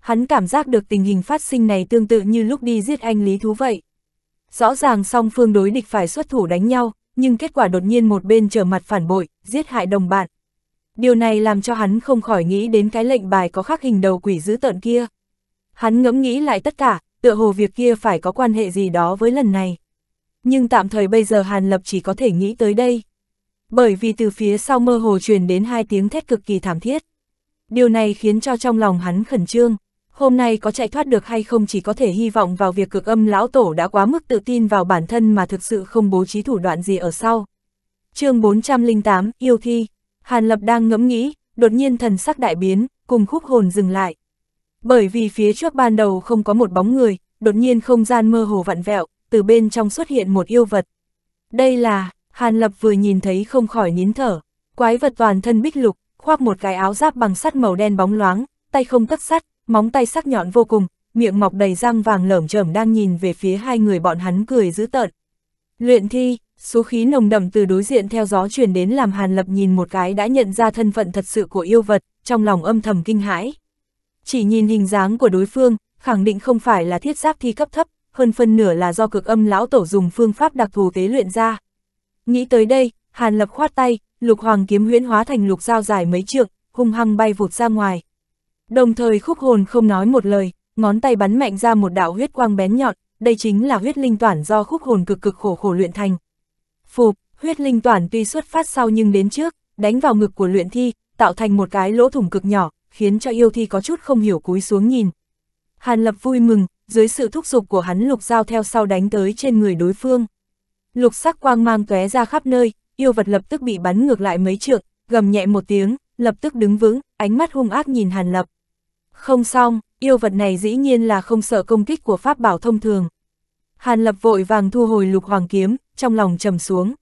Hắn cảm giác được tình hình phát sinh này tương tự như lúc đi giết anh Lý Thú vậy. Rõ ràng song phương đối địch phải xuất thủ đánh nhau, nhưng kết quả đột nhiên một bên trở mặt phản bội, giết hại đồng bạn. Điều này làm cho hắn không khỏi nghĩ đến cái lệnh bài có khắc hình đầu quỷ dữ tợn kia. Hắn ngẫm nghĩ lại tất cả, tựa hồ việc kia phải có quan hệ gì đó với lần này. Nhưng tạm thời bây giờ Hàn Lập chỉ có thể nghĩ tới đây. Bởi vì từ phía sau mơ hồ truyền đến hai tiếng thét cực kỳ thảm thiết. Điều này khiến cho trong lòng hắn khẩn trương. Hôm nay có chạy thoát được hay không chỉ có thể hy vọng vào việc cực âm lão tổ đã quá mức tự tin vào bản thân mà thực sự không bố trí thủ đoạn gì ở sau. chương 408, Yêu Thi Hàn Lập đang ngẫm nghĩ, đột nhiên thần sắc đại biến, cùng khúc hồn dừng lại. Bởi vì phía trước ban đầu không có một bóng người, đột nhiên không gian mơ hồ vặn vẹo, từ bên trong xuất hiện một yêu vật. Đây là, Hàn Lập vừa nhìn thấy không khỏi nín thở, quái vật toàn thân bích lục, khoác một cái áo giáp bằng sắt màu đen bóng loáng, tay không tất sắt, móng tay sắc nhọn vô cùng, miệng mọc đầy răng vàng lởm chởm đang nhìn về phía hai người bọn hắn cười dữ tợn. Luyện thi, số khí nồng đậm từ đối diện theo gió truyền đến làm Hàn Lập nhìn một cái đã nhận ra thân phận thật sự của yêu vật, trong lòng âm thầm kinh hãi. Chỉ nhìn hình dáng của đối phương, khẳng định không phải là thiết giáp thi cấp thấp, hơn phân nửa là do cực âm lão tổ dùng phương pháp đặc thù tế luyện ra. Nghĩ tới đây, Hàn Lập khoát tay, lục hoàng kiếm huyễn hóa thành lục dao dài mấy trượng, hung hăng bay vụt ra ngoài. Đồng thời khúc hồn không nói một lời, ngón tay bắn mạnh ra một đạo huyết quang bén nhọn, đây chính là huyết linh toản do khúc hồn cực cực khổ khổ luyện thành. Phục, huyết linh toản tuy xuất phát sau nhưng đến trước, đánh vào ngực của luyện thi, tạo thành một cái lỗ thủng cực nhỏ, khiến cho yêu thi có chút không hiểu cúi xuống nhìn. Hàn Lập vui mừng, dưới sự thúc giục của hắn lục dao theo sau đánh tới trên người đối phương. Lục sắc quang mang tóe ra khắp nơi, yêu vật lập tức bị bắn ngược lại mấy trượng, gầm nhẹ một tiếng, lập tức đứng vững, ánh mắt hung ác nhìn Hàn Lập. Không xong, yêu vật này dĩ nhiên là không sợ công kích của pháp bảo thông thường. Hàn Lập vội vàng thu hồi lục hoàng kiếm, trong lòng trầm xuống.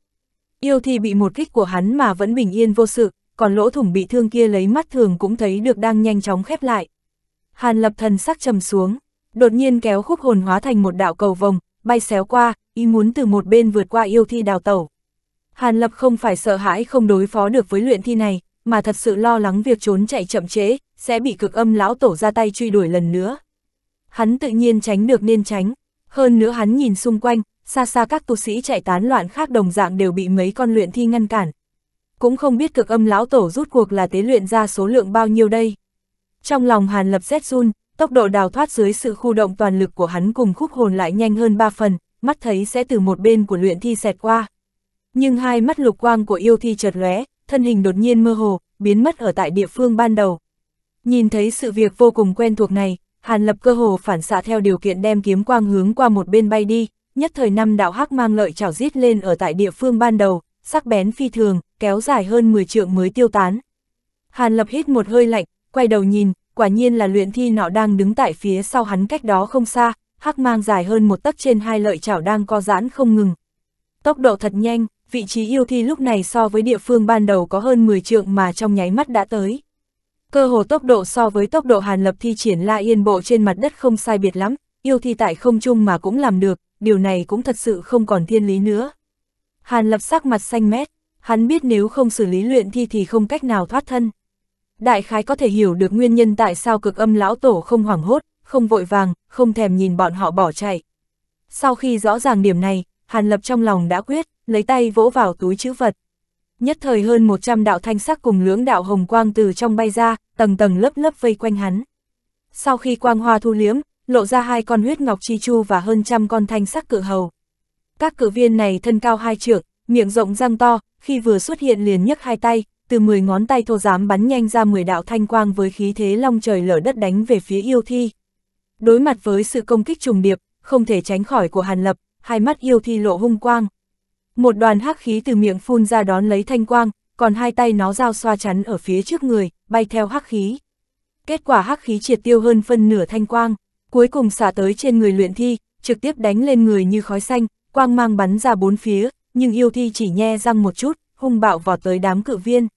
Yêu thi bị một kích của hắn mà vẫn bình yên vô sự, còn lỗ thủng bị thương kia lấy mắt thường cũng thấy được đang nhanh chóng khép lại. Hàn lập thần sắc trầm xuống, đột nhiên kéo khúc hồn hóa thành một đạo cầu vồng, bay xéo qua, ý muốn từ một bên vượt qua yêu thi đào tẩu. Hàn lập không phải sợ hãi không đối phó được với luyện thi này, mà thật sự lo lắng việc trốn chạy chậm chế sẽ bị cực âm lão tổ ra tay truy đuổi lần nữa. Hắn tự nhiên tránh được nên tránh, hơn nữa hắn nhìn xung quanh, xa xa các tu sĩ chạy tán loạn khác đồng dạng đều bị mấy con luyện thi ngăn cản, cũng không biết cực âm lão tổ rút cuộc là tế luyện ra số lượng bao nhiêu đây. Trong lòng Hàn Lập rét run, tốc độ đào thoát dưới sự khu động toàn lực của hắn cùng khúc hồn lại nhanh hơn ba phần, mắt thấy sẽ từ một bên của luyện thi xẹt qua. Nhưng hai mắt lục quang của yêu thi chợt lóe, thân hình đột nhiên mơ hồ, biến mất ở tại địa phương ban đầu. Nhìn thấy sự việc vô cùng quen thuộc này, Hàn Lập cơ hồ phản xạ theo điều kiện đem kiếm quang hướng qua một bên bay đi, nhất thời năm đạo hắc mang lợi chảo giết lên ở tại địa phương ban đầu, sắc bén phi thường, kéo dài hơn 10 trượng mới tiêu tán. Hàn Lập hít một hơi lạnh, quay đầu nhìn, quả nhiên là luyện thi nọ đang đứng tại phía sau hắn cách đó không xa, hắc mang dài hơn một tấc trên hai lợi chảo đang co giãn không ngừng. Tốc độ thật nhanh, vị trí yêu thi lúc này so với địa phương ban đầu có hơn 10 trượng mà trong nháy mắt đã tới. Cơ hồ tốc độ so với tốc độ Hàn Lập thi triển la yên bộ trên mặt đất không sai biệt lắm, yêu thi tại không trung mà cũng làm được, điều này cũng thật sự không còn thiên lý nữa. Hàn Lập sắc mặt xanh mét, hắn biết nếu không xử lý luyện thi thì không cách nào thoát thân. Đại khái có thể hiểu được nguyên nhân tại sao cực âm lão tổ không hoảng hốt, không vội vàng, không thèm nhìn bọn họ bỏ chạy. Sau khi rõ ràng điểm này, Hàn Lập trong lòng đã quyết, lấy tay vỗ vào túi chữ vật. Nhất thời hơn 100 đạo thanh sắc cùng lưỡng đạo hồng quang từ trong bay ra, tầng tầng lớp lớp vây quanh hắn. Sau khi quang hoa thu liếm, lộ ra hai con huyết ngọc chi chu và hơn trăm con thanh sắc cự hầu. Các cử viên này thân cao hai trượng, miệng rộng răng to, khi vừa xuất hiện liền nhấc hai tay, từ 10 ngón tay thô dám bắn nhanh ra 10 đạo thanh quang với khí thế long trời lở đất đánh về phía yêu thi. Đối mặt với sự công kích trùng điệp, không thể tránh khỏi của Hàn Lập, hai mắt yêu thi lộ hung quang. Một đoàn hắc khí từ miệng phun ra đón lấy thanh quang, còn hai tay nó giao xoa chắn ở phía trước người, bay theo hắc khí. Kết quả hắc khí triệt tiêu hơn phân nửa thanh quang, cuối cùng xả tới trên người luyện thi, trực tiếp đánh lên người như khói xanh, quang mang bắn ra bốn phía, nhưng yêu thi chỉ nhe răng một chút, hung bạo vọt tới đám cự viên.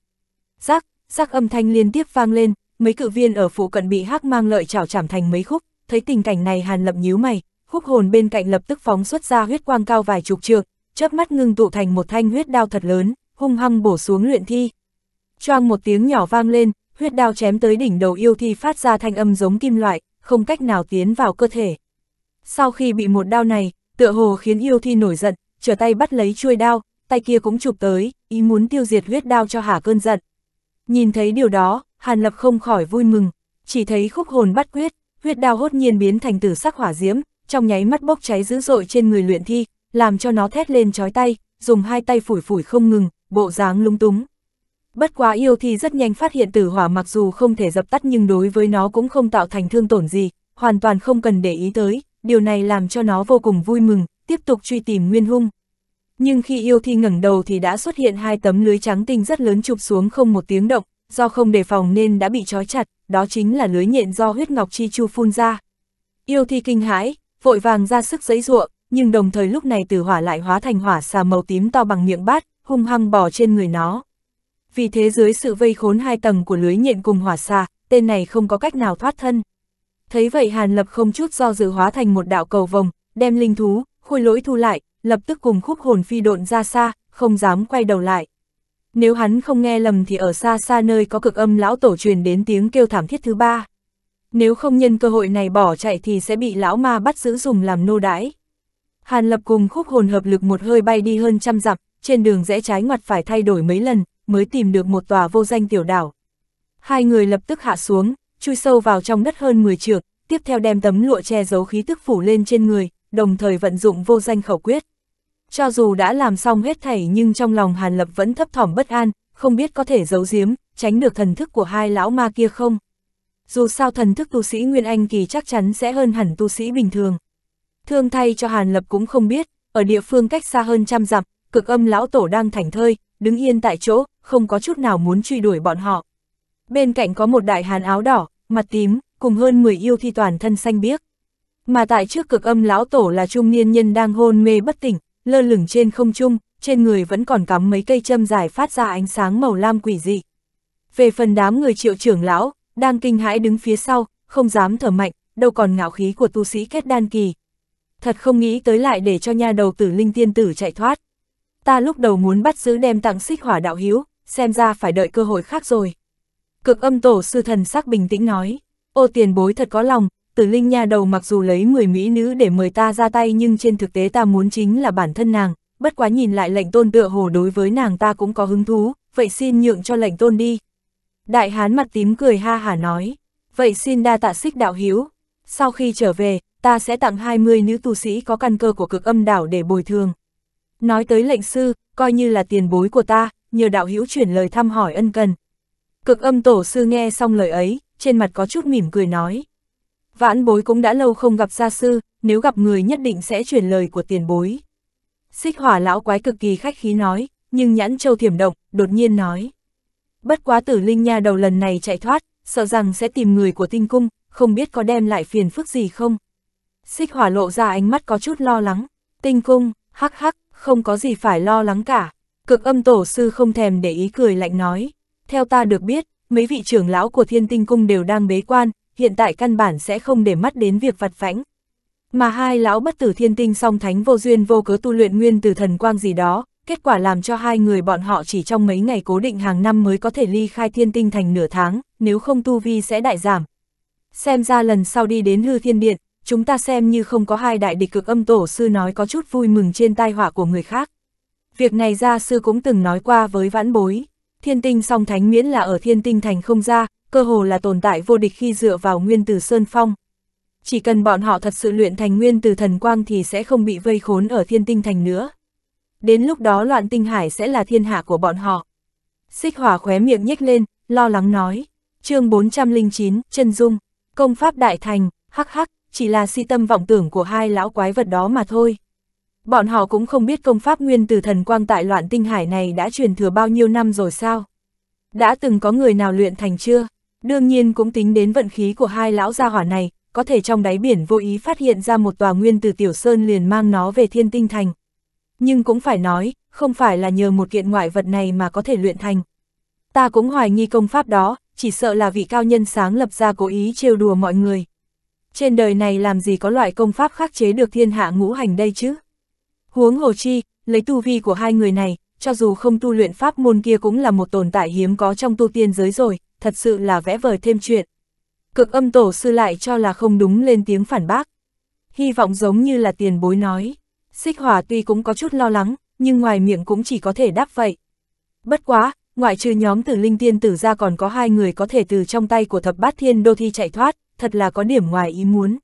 Rắc, rắc âm thanh liên tiếp vang lên, mấy cự viên ở phụ cận bị hắc mang lợi chảo chảm thành mấy khúc, thấy tình cảnh này Hàn Lập nhíu mày, khúc hồn bên cạnh lập tức phóng xuất ra huyết quang cao vài chục trượng, chớp mắt ngưng tụ thành một thanh huyết đao thật lớn, hung hăng bổ xuống luyện thi. Choang một tiếng nhỏ vang lên, huyết đao chém tới đỉnh đầu yêu thi phát ra thanh âm giống kim loại, không cách nào tiến vào cơ thể. Sau khi bị một đao này, tựa hồ khiến yêu thi nổi giận, trở tay bắt lấy chuôi đao, tay kia cũng chụp tới, ý muốn tiêu diệt huyết đao cho hả cơn giận. Nhìn thấy điều đó, Hàn Lập không khỏi vui mừng, chỉ thấy khúc hồn bắt quyết, huyết đao hốt nhiên biến thành tử sắc hỏa diễm, trong nháy mắt bốc cháy dữ dội trên người luyện thi, làm cho nó thét lên chói tay, dùng hai tay phủi phủi không ngừng, bộ dáng lung túng. Bất quá yêu thi rất nhanh phát hiện tử hỏa mặc dù không thể dập tắt nhưng đối với nó cũng không tạo thành thương tổn gì, hoàn toàn không cần để ý tới, điều này làm cho nó vô cùng vui mừng, tiếp tục truy tìm nguyên hung. Nhưng khi yêu thi ngẩng đầu thì đã xuất hiện hai tấm lưới trắng tinh rất lớn chụp xuống không một tiếng động, do không đề phòng nên đã bị trói chặt, đó chính là lưới nhện do huyết ngọc chi chu phun ra. Yêu thi kinh hãi, vội vàng ra sức giấy ruộng, nhưng đồng thời lúc này tử hỏa lại hóa thành hỏa xà màu tím to bằng miệng bát, hung hăng bò trên người nó. Vì thế dưới sự vây khốn hai tầng của lưới nhện cùng hỏa xà, tên này không có cách nào thoát thân. Thấy vậy Hàn Lập không chút do dự hóa thành một đạo cầu vồng, đem linh thú, khôi lỗi thu lại, lập tức cùng khúc hồn phi độn ra xa, không dám quay đầu lại. Nếu hắn không nghe lầm thì ở xa xa nơi có cực âm lão tổ truyền đến tiếng kêu thảm thiết thứ ba. Nếu không nhân cơ hội này bỏ chạy thì sẽ bị lão ma bắt giữ dùng làm nô đái. Hàn lập cùng khúc hồn hợp lực một hơi bay đi hơn trăm dặm, trên đường rẽ trái ngoặt phải thay đổi mấy lần, mới tìm được một tòa vô danh tiểu đảo. Hai người lập tức hạ xuống, chui sâu vào trong đất hơn 10 trượng, tiếp theo đem tấm lụa che giấu khí tức phủ lên trên người, đồng thời vận dụng vô danh khẩu quyết. Cho dù đã làm xong hết thảy nhưng trong lòng Hàn Lập vẫn thấp thỏm bất an, không biết có thể giấu giếm, tránh được thần thức của hai lão ma kia không. Dù sao thần thức tu sĩ Nguyên Anh kỳ chắc chắn sẽ hơn hẳn tu sĩ bình thường. Thương thay cho Hàn Lập cũng không biết, ở địa phương cách xa hơn trăm dặm, cực âm lão tổ đang thảnh thơi, đứng yên tại chỗ, không có chút nào muốn truy đuổi bọn họ. Bên cạnh có một đại hàn áo đỏ, mặt tím, cùng hơn 10 yêu thi toàn thân xanh biếc. Mà tại trước cực âm lão tổ là trung niên nhân đang hôn mê bất tỉnh, lơ lửng trên không trung, trên người vẫn còn cắm mấy cây châm dài phát ra ánh sáng màu lam quỷ dị. Về phần đám người triệu trưởng lão, đang kinh hãi đứng phía sau, không dám thở mạnh, đâu còn ngạo khí của tu sĩ kết đan kỳ. Thật không nghĩ tới lại để cho nha đầu tử linh tiên tử chạy thoát. Ta lúc đầu muốn bắt giữ đem tặng xích hỏa đạo hiếu, xem ra phải đợi cơ hội khác rồi. Cực âm tổ sư thần sắc bình tĩnh nói, ô tiền bối thật có lòng, tử linh nha đầu mặc dù lấy 10 mỹ nữ để mời ta ra tay nhưng trên thực tế ta muốn chính là bản thân nàng, bất quá nhìn lại lệnh tôn tựa hồ đối với nàng ta cũng có hứng thú, vậy xin nhượng cho lệnh tôn đi. Đại hán mặt tím cười ha hả nói, vậy xin đa tạ xích đạo hiếu, sau khi trở về, ta sẽ tặng 20 nữ tu sĩ có căn cơ của cực âm đảo để bồi thường. Nói tới lệnh sư, coi như là tiền bối của ta, nhờ đạo Hiếu chuyển lời thăm hỏi ân cần. Cực âm tổ sư nghe xong lời ấy, trên mặt có chút mỉm cười nói. Vãn bối cũng đã lâu không gặp gia sư, nếu gặp người nhất định sẽ truyền lời của tiền bối. Xích hỏa lão quái cực kỳ khách khí nói, nhưng nhãn châu thiểm động, đột nhiên nói. Bất quá tử linh nha đầu lần này chạy thoát, sợ rằng sẽ tìm người của tinh cung, không biết có đem lại phiền phức gì không. Xích hỏa lộ ra ánh mắt có chút lo lắng, tinh cung, hắc hắc, không có gì phải lo lắng cả. Cực âm tổ sư không thèm để ý cười lạnh nói, theo ta được biết, mấy vị trưởng lão của thiên tinh cung đều đang bế quan, hiện tại căn bản sẽ không để mắt đến việc vặt vãnh. Mà hai lão bất tử thiên tinh song thánh vô duyên vô cớ tu luyện nguyên từ thần quang gì đó, kết quả làm cho hai người bọn họ chỉ trong mấy ngày cố định hàng năm mới có thể ly khai thiên tinh thành nửa tháng, nếu không tu vi sẽ đại giảm. Xem ra lần sau đi đến hư thiên điện, chúng ta xem như không có hai đại địch cực âm tổ sư nói có chút vui mừng trên tai họa của người khác. Việc này gia sư cũng từng nói qua với vãn bối, thiên tinh song thánh miễn là ở thiên tinh thành không ra, cơ hồ là tồn tại vô địch khi dựa vào nguyên tử Sơn Phong. Chỉ cần bọn họ thật sự luyện thành nguyên tử thần quang thì sẽ không bị vây khốn ở thiên tinh thành nữa. Đến lúc đó loạn tinh hải sẽ là thiên hạ của bọn họ. Xích hỏa khóe miệng nhếch lên, lo lắng nói. chương 409, chân Dung, công pháp đại thành, hắc hắc, chỉ là si tâm vọng tưởng của hai lão quái vật đó mà thôi. Bọn họ cũng không biết công pháp nguyên tử thần quang tại loạn tinh hải này đã truyền thừa bao nhiêu năm rồi sao. Đã từng có người nào luyện thành chưa? Đương nhiên cũng tính đến vận khí của hai lão gia hỏa này, có thể trong đáy biển vô ý phát hiện ra một tòa nguyên từ Tiểu Sơn liền mang nó về thiên tinh thành. Nhưng cũng phải nói, không phải là nhờ một kiện ngoại vật này mà có thể luyện thành. Ta cũng hoài nghi công pháp đó, chỉ sợ là vị cao nhân sáng lập ra cố ý trêu đùa mọi người. Trên đời này làm gì có loại công pháp khắc chế được thiên hạ ngũ hành đây chứ? Huống hồ chi, lấy tu vi của hai người này, cho dù không tu luyện pháp môn kia cũng là một tồn tại hiếm có trong tu tiên giới rồi, thật sự là vẽ vời thêm chuyện. Cực âm tổ sư lại cho là không đúng lên tiếng phản bác. Hy vọng giống như là tiền bối nói. Xích hỏa tuy cũng có chút lo lắng, nhưng ngoài miệng cũng chỉ có thể đáp vậy. Bất quá, ngoại trừ nhóm tử linh tiên tử ra còn có hai người có thể từ trong tay của thập bát thiên đô thi chạy thoát, thật là có điểm ngoài ý muốn.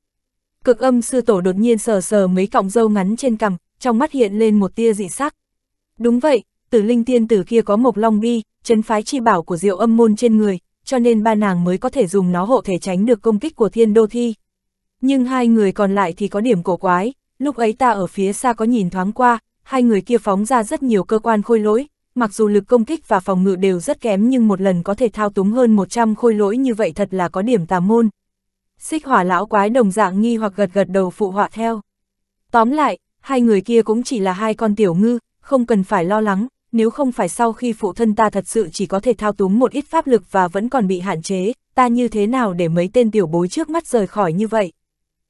Cực âm sư tổ đột nhiên sờ sờ mấy cọng râu ngắn trên cằm, trong mắt hiện lên một tia dị sắc. Đúng vậy, tử linh tiên tử kia có mộc long bi, chấn phái chi bảo của diệu âm môn trên người, cho nên ba nàng mới có thể dùng nó hộ thể tránh được công kích của thiên đô thi. Nhưng hai người còn lại thì có điểm cổ quái, lúc ấy ta ở phía xa có nhìn thoáng qua, hai người kia phóng ra rất nhiều cơ quan khôi lỗi, mặc dù lực công kích và phòng ngự đều rất kém nhưng một lần có thể thao túng hơn 100 khôi lỗi như vậy thật là có điểm tà môn. Xích hỏa lão quái đồng dạng nghi hoặc gật gật đầu phụ họa theo. Tóm lại, hai người kia cũng chỉ là hai con tiểu ngư, không cần phải lo lắng, nếu không phải sau khi phụ thân ta thật sự chỉ có thể thao túng một ít pháp lực và vẫn còn bị hạn chế, ta như thế nào để mấy tên tiểu bối trước mắt rời khỏi như vậy.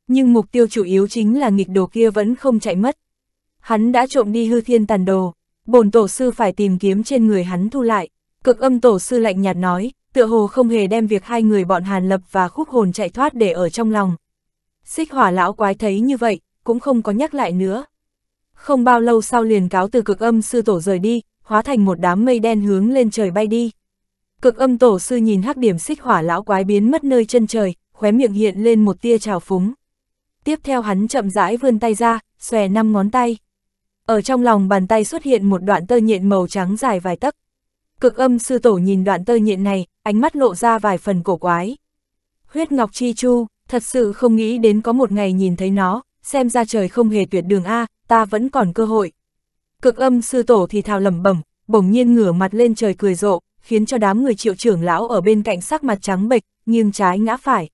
Nhưng mục tiêu chủ yếu chính là nghịch đồ kia vẫn không chạy mất. Hắn đã trộm đi hư thiên tàn đồ, bổn tổ sư phải tìm kiếm trên người hắn thu lại. Cực âm tổ sư lạnh nhạt nói, tựa hồ không hề đem việc hai người bọn Hàn Lập và khúc hồn chạy thoát để ở trong lòng. Xích hỏa lão quái thấy như vậy, cũng không có nhắc lại nữa. Không bao lâu sau liền cáo từ cực âm sư tổ rời đi, hóa thành một đám mây đen hướng lên trời bay đi. Cực âm tổ sư nhìn hắc điểm xích hỏa lão quái biến mất nơi chân trời, khóe miệng hiện lên một tia trào phúng. Tiếp theo hắn chậm rãi vươn tay ra, xòe năm ngón tay. Ở trong lòng bàn tay xuất hiện một đoạn tơ nhện màu trắng dài vài tấc. Cực âm sư tổ nhìn đoạn tơ nhện này, ánh mắt lộ ra vài phần cổ quái. Huyết Ngọc Chi Chu, thật sự không nghĩ đến có một ngày nhìn thấy nó, xem ra trời không hề tuyệt đường A, ta vẫn còn cơ hội. Cực âm sư tổ thì thào lẩm bẩm, bỗng nhiên ngửa mặt lên trời cười rộ, khiến cho đám người triệu trưởng lão ở bên cạnh sắc mặt trắng bệch, nghiêng trái ngã phải.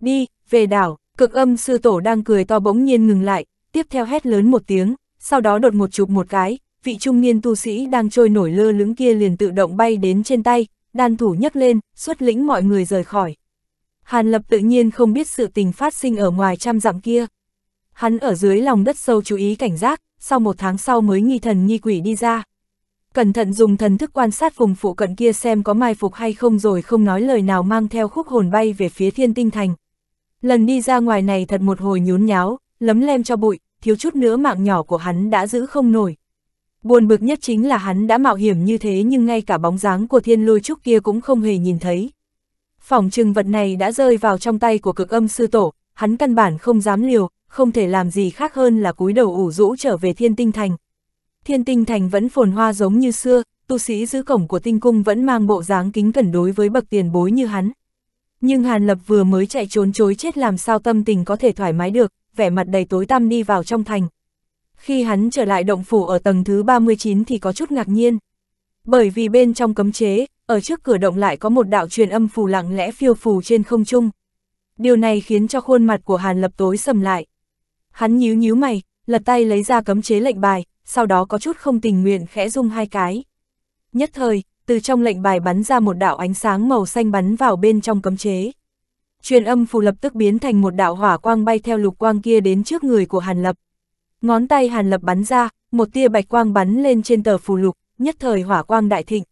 Đi, về đảo, cực âm sư tổ đang cười to bỗng nhiên ngừng lại, tiếp theo hét lớn một tiếng, sau đó đột một chụp một cái, vị trung niên tu sĩ đang trôi nổi lơ lửng kia liền tự động bay đến trên tay, đan thủ nhấc lên, xuất lĩnh mọi người rời khỏi. Hàn Lập tự nhiên không biết sự tình phát sinh ở ngoài trăm dặm kia. Hắn ở dưới lòng đất sâu chú ý cảnh giác, sau một tháng sau mới nghi thần nghi quỷ đi ra. Cẩn thận dùng thần thức quan sát vùng phụ cận kia xem có mai phục hay không rồi không nói lời nào mang theo khúc hồn bay về phía thiên tinh thành. Lần đi ra ngoài này thật một hồi nhún nháo, lấm lem cho bụi, thiếu chút nữa mạng nhỏ của hắn đã giữ không nổi. Buồn bực nhất chính là hắn đã mạo hiểm như thế nhưng ngay cả bóng dáng của thiên lôi trúc kia cũng không hề nhìn thấy. Phỏng chừng vật này đã rơi vào trong tay của cực âm sư tổ, hắn căn bản không dám liều, không thể làm gì khác hơn là cúi đầu ủ rũ trở về thiên tinh thành. Thiên tinh thành vẫn phồn hoa giống như xưa, tu sĩ giữ cổng của tinh cung vẫn mang bộ dáng kính cẩn đối với bậc tiền bối như hắn. Nhưng Hàn Lập vừa mới chạy trốn chối chết làm sao tâm tình có thể thoải mái được, vẻ mặt đầy tối tăm đi vào trong thành. Khi hắn trở lại động phủ ở tầng thứ 39 thì có chút ngạc nhiên. Bởi vì bên trong cấm chế, ở trước cửa động lại có một đạo truyền âm phù lặng lẽ phiêu phù trên không trung. Điều này khiến cho khuôn mặt của Hàn Lập tối sầm lại. Hắn nhíu nhíu mày, lật tay lấy ra cấm chế lệnh bài, sau đó có chút không tình nguyện khẽ rung hai cái. Nhất thời, từ trong lệnh bài bắn ra một đạo ánh sáng màu xanh bắn vào bên trong cấm chế. Truyền âm phù lập tức biến thành một đạo hỏa quang bay theo lục quang kia đến trước người của Hàn Lập. Ngón tay Hàn Lập bắn ra, một tia bạch quang bắn lên trên tờ phù lục, nhất thời hỏa quang đại thịnh.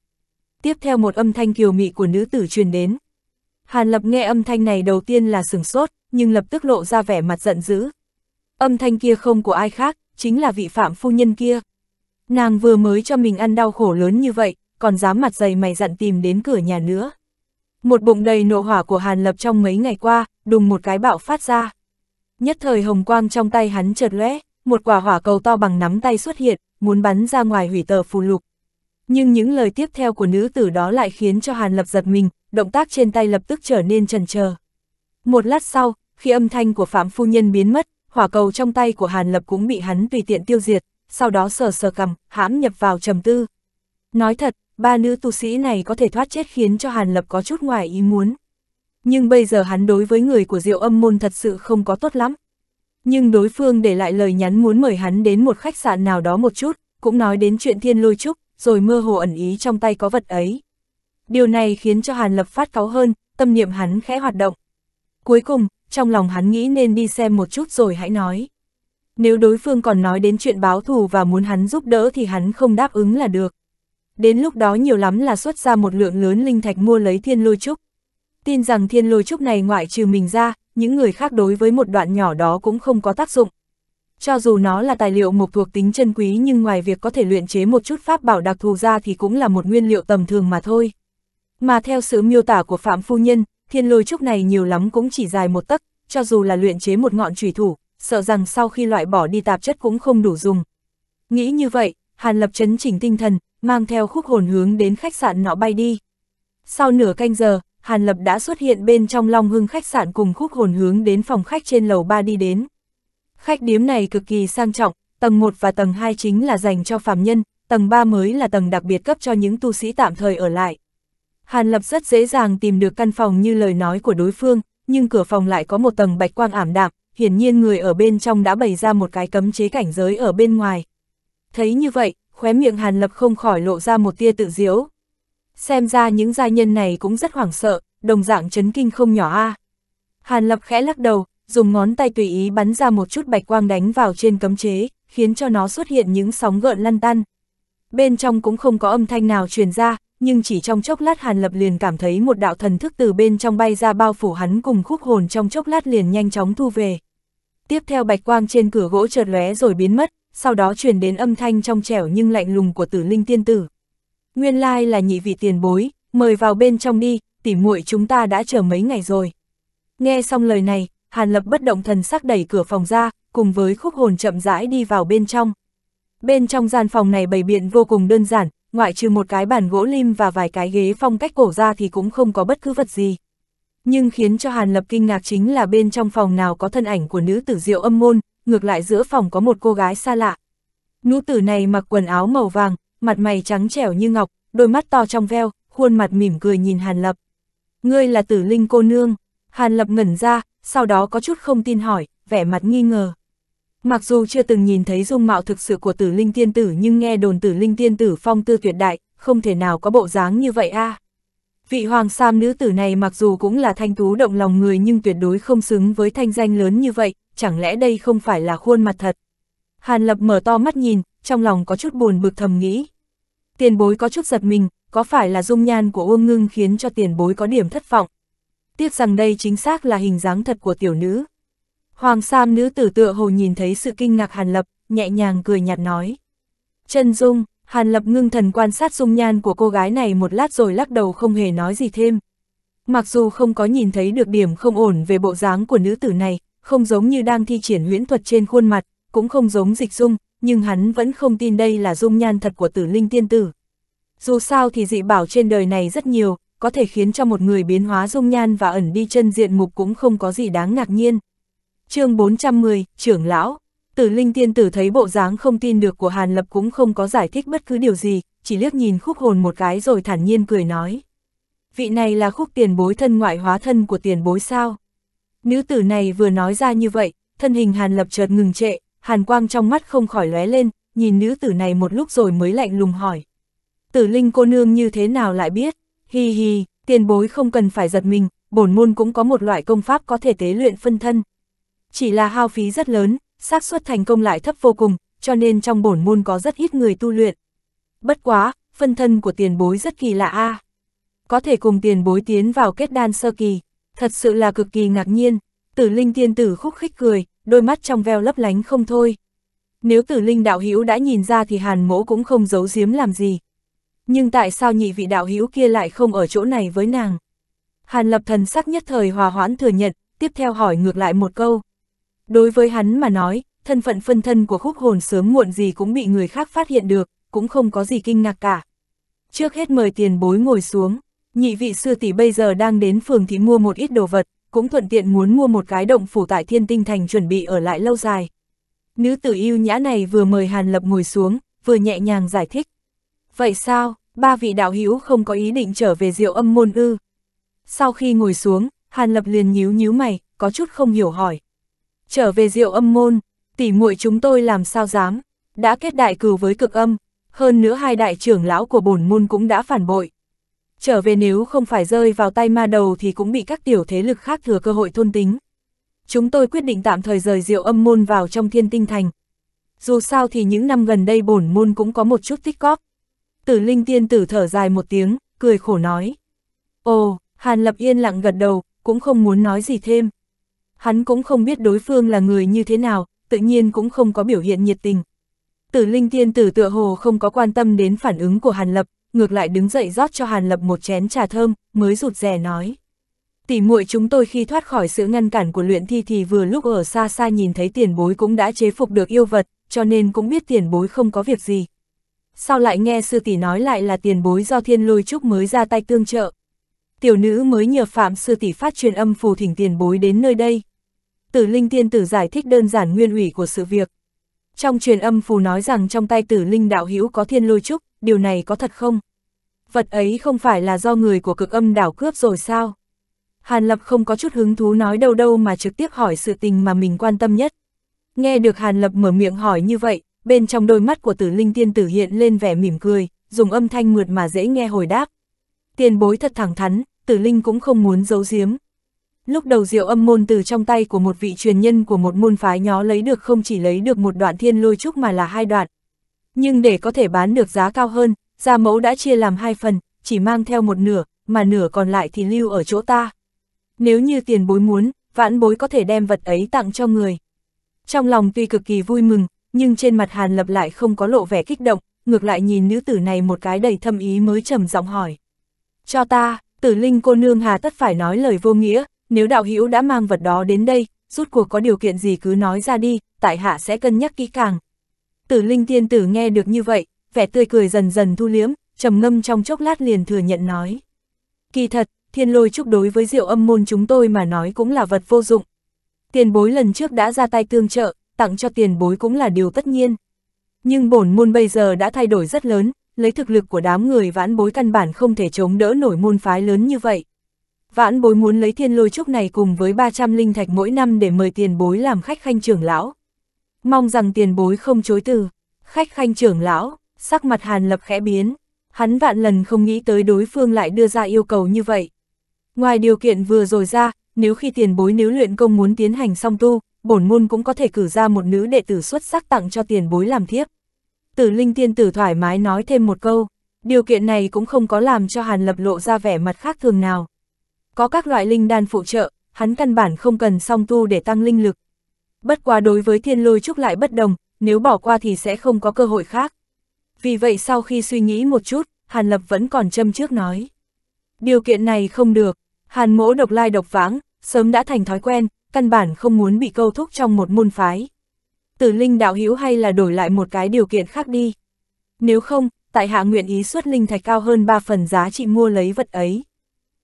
Tiếp theo một âm thanh kiều mị của nữ tử truyền đến. Hàn Lập nghe âm thanh này đầu tiên là sửng sốt, nhưng lập tức lộ ra vẻ mặt giận dữ, Âm thanh kia không của ai khác, chính là vị phạm phu nhân kia. Nàng vừa mới cho mình ăn đau khổ lớn như vậy, còn dám mặt dày mày dặn tìm đến cửa nhà nữa. Một bụng đầy nộ hỏa của Hàn Lập trong mấy ngày qua, đùng một cái bạo phát ra. Nhất thời hồng quang trong tay hắn chợt lóe, một quả hỏa cầu to bằng nắm tay xuất hiện, muốn bắn ra ngoài hủy tờ phù lục. Nhưng những lời tiếp theo của nữ tử đó lại khiến cho Hàn Lập giật mình, động tác trên tay lập tức trở nên trần chờ. Một lát sau, khi âm thanh của Phạm Phu Nhân biến mất, hỏa cầu trong tay của Hàn Lập cũng bị hắn tùy tiện tiêu diệt, sau đó sờ sờ cầm, hãm nhập vào trầm tư. Nói thật, ba nữ tu sĩ này có thể thoát chết khiến cho Hàn Lập có chút ngoài ý muốn. Nhưng bây giờ hắn đối với người của Diệu Âm Môn thật sự không có tốt lắm. Nhưng đối phương để lại lời nhắn muốn mời hắn đến một khách sạn nào đó một chút, cũng nói đến chuyện thiên lôi trúc, rồi mơ hồ ẩn ý trong tay có vật ấy. Điều này khiến cho Hàn Lập phát cáu hơn, tâm niệm hắn khẽ hoạt động. Cuối cùng, trong lòng hắn nghĩ nên đi xem một chút rồi hãy nói. Nếu đối phương còn nói đến chuyện báo thù và muốn hắn giúp đỡ thì hắn không đáp ứng là được. Đến lúc đó nhiều lắm là xuất ra một lượng lớn linh thạch mua lấy thiên lôi trúc. Tin rằng thiên lôi trúc này ngoại trừ mình ra, những người khác đối với một đoạn nhỏ đó cũng không có tác dụng. Cho dù nó là tài liệu mộc thuộc tính chân quý nhưng ngoài việc có thể luyện chế một chút pháp bảo đặc thù ra thì cũng là một nguyên liệu tầm thường mà thôi. Mà theo sự miêu tả của Phạm Phu Nhân, thiên lôi trúc này nhiều lắm cũng chỉ dài một tấc, cho dù là luyện chế một ngọn trùy thủ, sợ rằng sau khi loại bỏ đi tạp chất cũng không đủ dùng. Nghĩ như vậy, Hàn Lập chấn chỉnh tinh thần, mang theo khúc hồn hướng đến khách sạn nọ bay đi. Sau nửa canh giờ, Hàn Lập đã xuất hiện bên trong Long Hưng khách sạn cùng khúc hồn hướng đến phòng khách trên lầu 3 đi đến. Khách điếm này cực kỳ sang trọng, tầng 1 và tầng 2 chính là dành cho phàm nhân, tầng 3 mới là tầng đặc biệt cấp cho những tu sĩ tạm thời ở lại. Hàn Lập rất dễ dàng tìm được căn phòng như lời nói của đối phương, nhưng cửa phòng lại có một tầng bạch quang ảm đạm, hiển nhiên người ở bên trong đã bày ra một cái cấm chế cảnh giới ở bên ngoài. Thấy như vậy, khóe miệng Hàn Lập không khỏi lộ ra một tia tự diễu. Xem ra những gia nhân này cũng rất hoảng sợ, đồng dạng chấn kinh không nhỏ a. À. Hàn Lập khẽ lắc đầu, dùng ngón tay tùy ý bắn ra một chút bạch quang đánh vào trên cấm chế, khiến cho nó xuất hiện những sóng gợn lăn tăn. Bên trong cũng không có âm thanh nào truyền ra, nhưng chỉ trong chốc lát Hàn Lập liền cảm thấy một đạo thần thức từ bên trong bay ra bao phủ hắn cùng khúc hồn trong chốc lát liền nhanh chóng thu về. Tiếp theo bạch quang trên cửa gỗ chợt lóe rồi biến mất, sau đó truyền đến âm thanh trong trẻo nhưng lạnh lùng của tử linh tiên tử. Nguyên lai là nhị vị tiền bối, mời vào bên trong đi, tỉ muội chúng ta đã chờ mấy ngày rồi. Nghe xong lời này, Hàn Lập bất động thần sắc đẩy cửa phòng ra, cùng với khúc hồn chậm rãi đi vào bên trong. Bên trong gian phòng này bày biện vô cùng đơn giản, ngoại trừ một cái bàn gỗ lim và vài cái ghế phong cách cổ ra thì cũng không có bất cứ vật gì. Nhưng khiến cho Hàn Lập kinh ngạc chính là bên trong phòng nào có thân ảnh của nữ tử diệu âm môn, ngược lại giữa phòng có một cô gái xa lạ. Nữ tử này mặc quần áo màu vàng, mặt mày trắng trẻo như ngọc, đôi mắt to trong veo, khuôn mặt mỉm cười nhìn Hàn Lập. Ngươi là tử linh cô nương. Hàn Lập ngẩn ra, sau đó có chút không tin hỏi, vẻ mặt nghi ngờ. Mặc dù chưa từng nhìn thấy dung mạo thực sự của tử linh tiên tử nhưng nghe đồn tử linh tiên tử phong tư tuyệt đại, không thể nào có bộ dáng như vậy a. À. Vị hoàng sam nữ tử này mặc dù cũng là thanh tú động lòng người nhưng tuyệt đối không xứng với thanh danh lớn như vậy, chẳng lẽ đây không phải là khuôn mặt thật. Hàn Lập mở to mắt nhìn, trong lòng có chút buồn bực thầm nghĩ. Tiền bối có chút giật mình, có phải là dung nhan của Uông Ngưng khiến cho tiền bối có điểm thất vọng. Tiếc rằng đây chính xác là hình dáng thật của tiểu nữ. Hoàng Sam nữ tử tựa hồ nhìn thấy sự kinh ngạc Hàn Lập, nhẹ nhàng cười nhạt nói. Trần Dung, Hàn Lập ngưng thần quan sát dung nhan của cô gái này một lát rồi lắc đầu không hề nói gì thêm. Mặc dù không có nhìn thấy được điểm không ổn về bộ dáng của nữ tử này, không giống như đang thi triển huyễn thuật trên khuôn mặt, cũng không giống dịch dung, nhưng hắn vẫn không tin đây là dung nhan thật của tử linh tiên tử. Dù sao thì dị bảo trên đời này rất nhiều, có thể khiến cho một người biến hóa dung nhan và ẩn đi chân diện mục cũng không có gì đáng ngạc nhiên chương 410, trưởng lão, tử linh tiên tử thấy bộ dáng không tin được của Hàn Lập cũng không có giải thích bất cứ điều gì, chỉ liếc nhìn khúc hồn một cái rồi thản nhiên cười nói. Vị này là khúc tiền bối thân ngoại hóa thân của tiền bối sao? Nữ tử này vừa nói ra như vậy, thân hình Hàn Lập chợt ngừng trệ, Hàn Quang trong mắt không khỏi lóe lên, nhìn nữ tử này một lúc rồi mới lạnh lùng hỏi. Tử linh cô nương như thế nào lại biết? Hi hi, tiền bối không cần phải giật mình, bổn môn cũng có một loại công pháp có thể tế luyện phân thân chỉ là hao phí rất lớn, xác suất thành công lại thấp vô cùng, cho nên trong bổn môn có rất ít người tu luyện. Bất quá, phân thân của tiền bối rất kỳ lạ a. Có thể cùng tiền bối tiến vào kết đan sơ kỳ, thật sự là cực kỳ ngạc nhiên. Tử Linh tiên tử khúc khích cười, đôi mắt trong veo lấp lánh không thôi. Nếu Tử Linh đạo hữu đã nhìn ra thì Hàn Mỗ cũng không giấu giếm làm gì. Nhưng tại sao nhị vị đạo hữu kia lại không ở chỗ này với nàng? Hàn Lập thần sắc nhất thời hòa hoãn thừa nhận, tiếp theo hỏi ngược lại một câu. Đối với hắn mà nói, thân phận phân thân của khúc hồn sớm muộn gì cũng bị người khác phát hiện được, cũng không có gì kinh ngạc cả. Trước hết mời tiền bối ngồi xuống, nhị vị sư tỷ bây giờ đang đến phường thị mua một ít đồ vật, cũng thuận tiện muốn mua một cái động phủ tại thiên tinh thành chuẩn bị ở lại lâu dài. Nữ tử yêu nhã này vừa mời Hàn Lập ngồi xuống, vừa nhẹ nhàng giải thích. Vậy sao, ba vị đạo hữu không có ý định trở về diệu âm môn ư? Sau khi ngồi xuống, Hàn Lập liền nhíu nhíu mày, có chút không hiểu hỏi trở về diệu âm môn, tỉ muội chúng tôi làm sao dám, đã kết đại cừu với cực âm, hơn nữa hai đại trưởng lão của bổn môn cũng đã phản bội. Trở về nếu không phải rơi vào tay ma đầu thì cũng bị các tiểu thế lực khác thừa cơ hội thôn tính. Chúng tôi quyết định tạm thời rời diệu âm môn vào trong thiên tinh thành. Dù sao thì những năm gần đây bổn môn cũng có một chút tích cóp. Tử linh tiên tử thở dài một tiếng, cười khổ nói. Ồ, Hàn Lập yên lặng gật đầu, cũng không muốn nói gì thêm. Hắn cũng không biết đối phương là người như thế nào, tự nhiên cũng không có biểu hiện nhiệt tình. Tử linh tiên tử tựa hồ không có quan tâm đến phản ứng của Hàn Lập, ngược lại đứng dậy rót cho Hàn Lập một chén trà thơm, mới rụt rè nói. Tỷ muội chúng tôi khi thoát khỏi sự ngăn cản của luyện thi thì vừa lúc ở xa xa nhìn thấy tiền bối cũng đã chế phục được yêu vật, cho nên cũng biết tiền bối không có việc gì. sao lại nghe sư tỷ nói lại là tiền bối do thiên lôi trúc mới ra tay tương trợ. Tiểu nữ mới nhờ phạm sư tỷ phát truyền âm phù thỉnh tiền bối đến nơi đây tử linh tiên tử giải thích đơn giản nguyên ủy của sự việc. Trong truyền âm phù nói rằng trong tay tử linh đạo hữu có thiên lôi trúc, điều này có thật không? Vật ấy không phải là do người của cực âm đảo cướp rồi sao? Hàn Lập không có chút hứng thú nói đâu đâu mà trực tiếp hỏi sự tình mà mình quan tâm nhất. Nghe được Hàn Lập mở miệng hỏi như vậy, bên trong đôi mắt của tử linh tiên tử hiện lên vẻ mỉm cười, dùng âm thanh mượt mà dễ nghe hồi đáp. Tiền bối thật thẳng thắn, tử linh cũng không muốn giấu giếm, Lúc đầu diệu âm môn từ trong tay của một vị truyền nhân của một môn phái nhó lấy được không chỉ lấy được một đoạn thiên lôi trúc mà là hai đoạn. Nhưng để có thể bán được giá cao hơn, gia mẫu đã chia làm hai phần, chỉ mang theo một nửa, mà nửa còn lại thì lưu ở chỗ ta. Nếu như tiền bối muốn, vãn bối có thể đem vật ấy tặng cho người. Trong lòng tuy cực kỳ vui mừng, nhưng trên mặt Hàn Lập lại không có lộ vẻ kích động, ngược lại nhìn nữ tử này một cái đầy thâm ý mới trầm giọng hỏi. Cho ta, tử linh cô nương hà tất phải nói lời vô nghĩa, nếu đạo hữu đã mang vật đó đến đây, rút cuộc có điều kiện gì cứ nói ra đi, tại hạ sẽ cân nhắc kỹ càng. Tử linh tiên tử nghe được như vậy, vẻ tươi cười dần dần thu liếm, trầm ngâm trong chốc lát liền thừa nhận nói. Kỳ thật, thiên lôi trúc đối với diệu âm môn chúng tôi mà nói cũng là vật vô dụng. Tiền bối lần trước đã ra tay tương trợ, tặng cho tiền bối cũng là điều tất nhiên. Nhưng bổn môn bây giờ đã thay đổi rất lớn, lấy thực lực của đám người vãn bối căn bản không thể chống đỡ nổi môn phái lớn như vậy. Vãn bối muốn lấy thiên lôi trúc này cùng với 300 linh thạch mỗi năm để mời tiền bối làm khách khanh trưởng lão. Mong rằng tiền bối không chối từ. Khách khanh trưởng lão, sắc mặt hàn lập khẽ biến. Hắn vạn lần không nghĩ tới đối phương lại đưa ra yêu cầu như vậy. Ngoài điều kiện vừa rồi ra, nếu khi tiền bối nếu luyện công muốn tiến hành song tu, bổn môn cũng có thể cử ra một nữ đệ tử xuất sắc tặng cho tiền bối làm thiếp. Tử linh tiên tử thoải mái nói thêm một câu, điều kiện này cũng không có làm cho Hàn Lập lộ ra vẻ mặt khác thường nào. Có các loại linh đan phụ trợ, hắn căn bản không cần song tu để tăng linh lực. Bất quá đối với thiên lôi trúc lại bất đồng, nếu bỏ qua thì sẽ không có cơ hội khác. Vì vậy sau khi suy nghĩ một chút, Hàn Lập vẫn còn châm trước nói. Điều kiện này không được, Hàn mỗ độc lai độc vãng, sớm đã thành thói quen, căn bản không muốn bị câu thúc trong một môn phái. Tử linh đạo hữu hay là đổi lại một cái điều kiện khác đi. Nếu không, tại hạ nguyện ý xuất linh thạch cao hơn 3 phần giá trị mua lấy vật ấy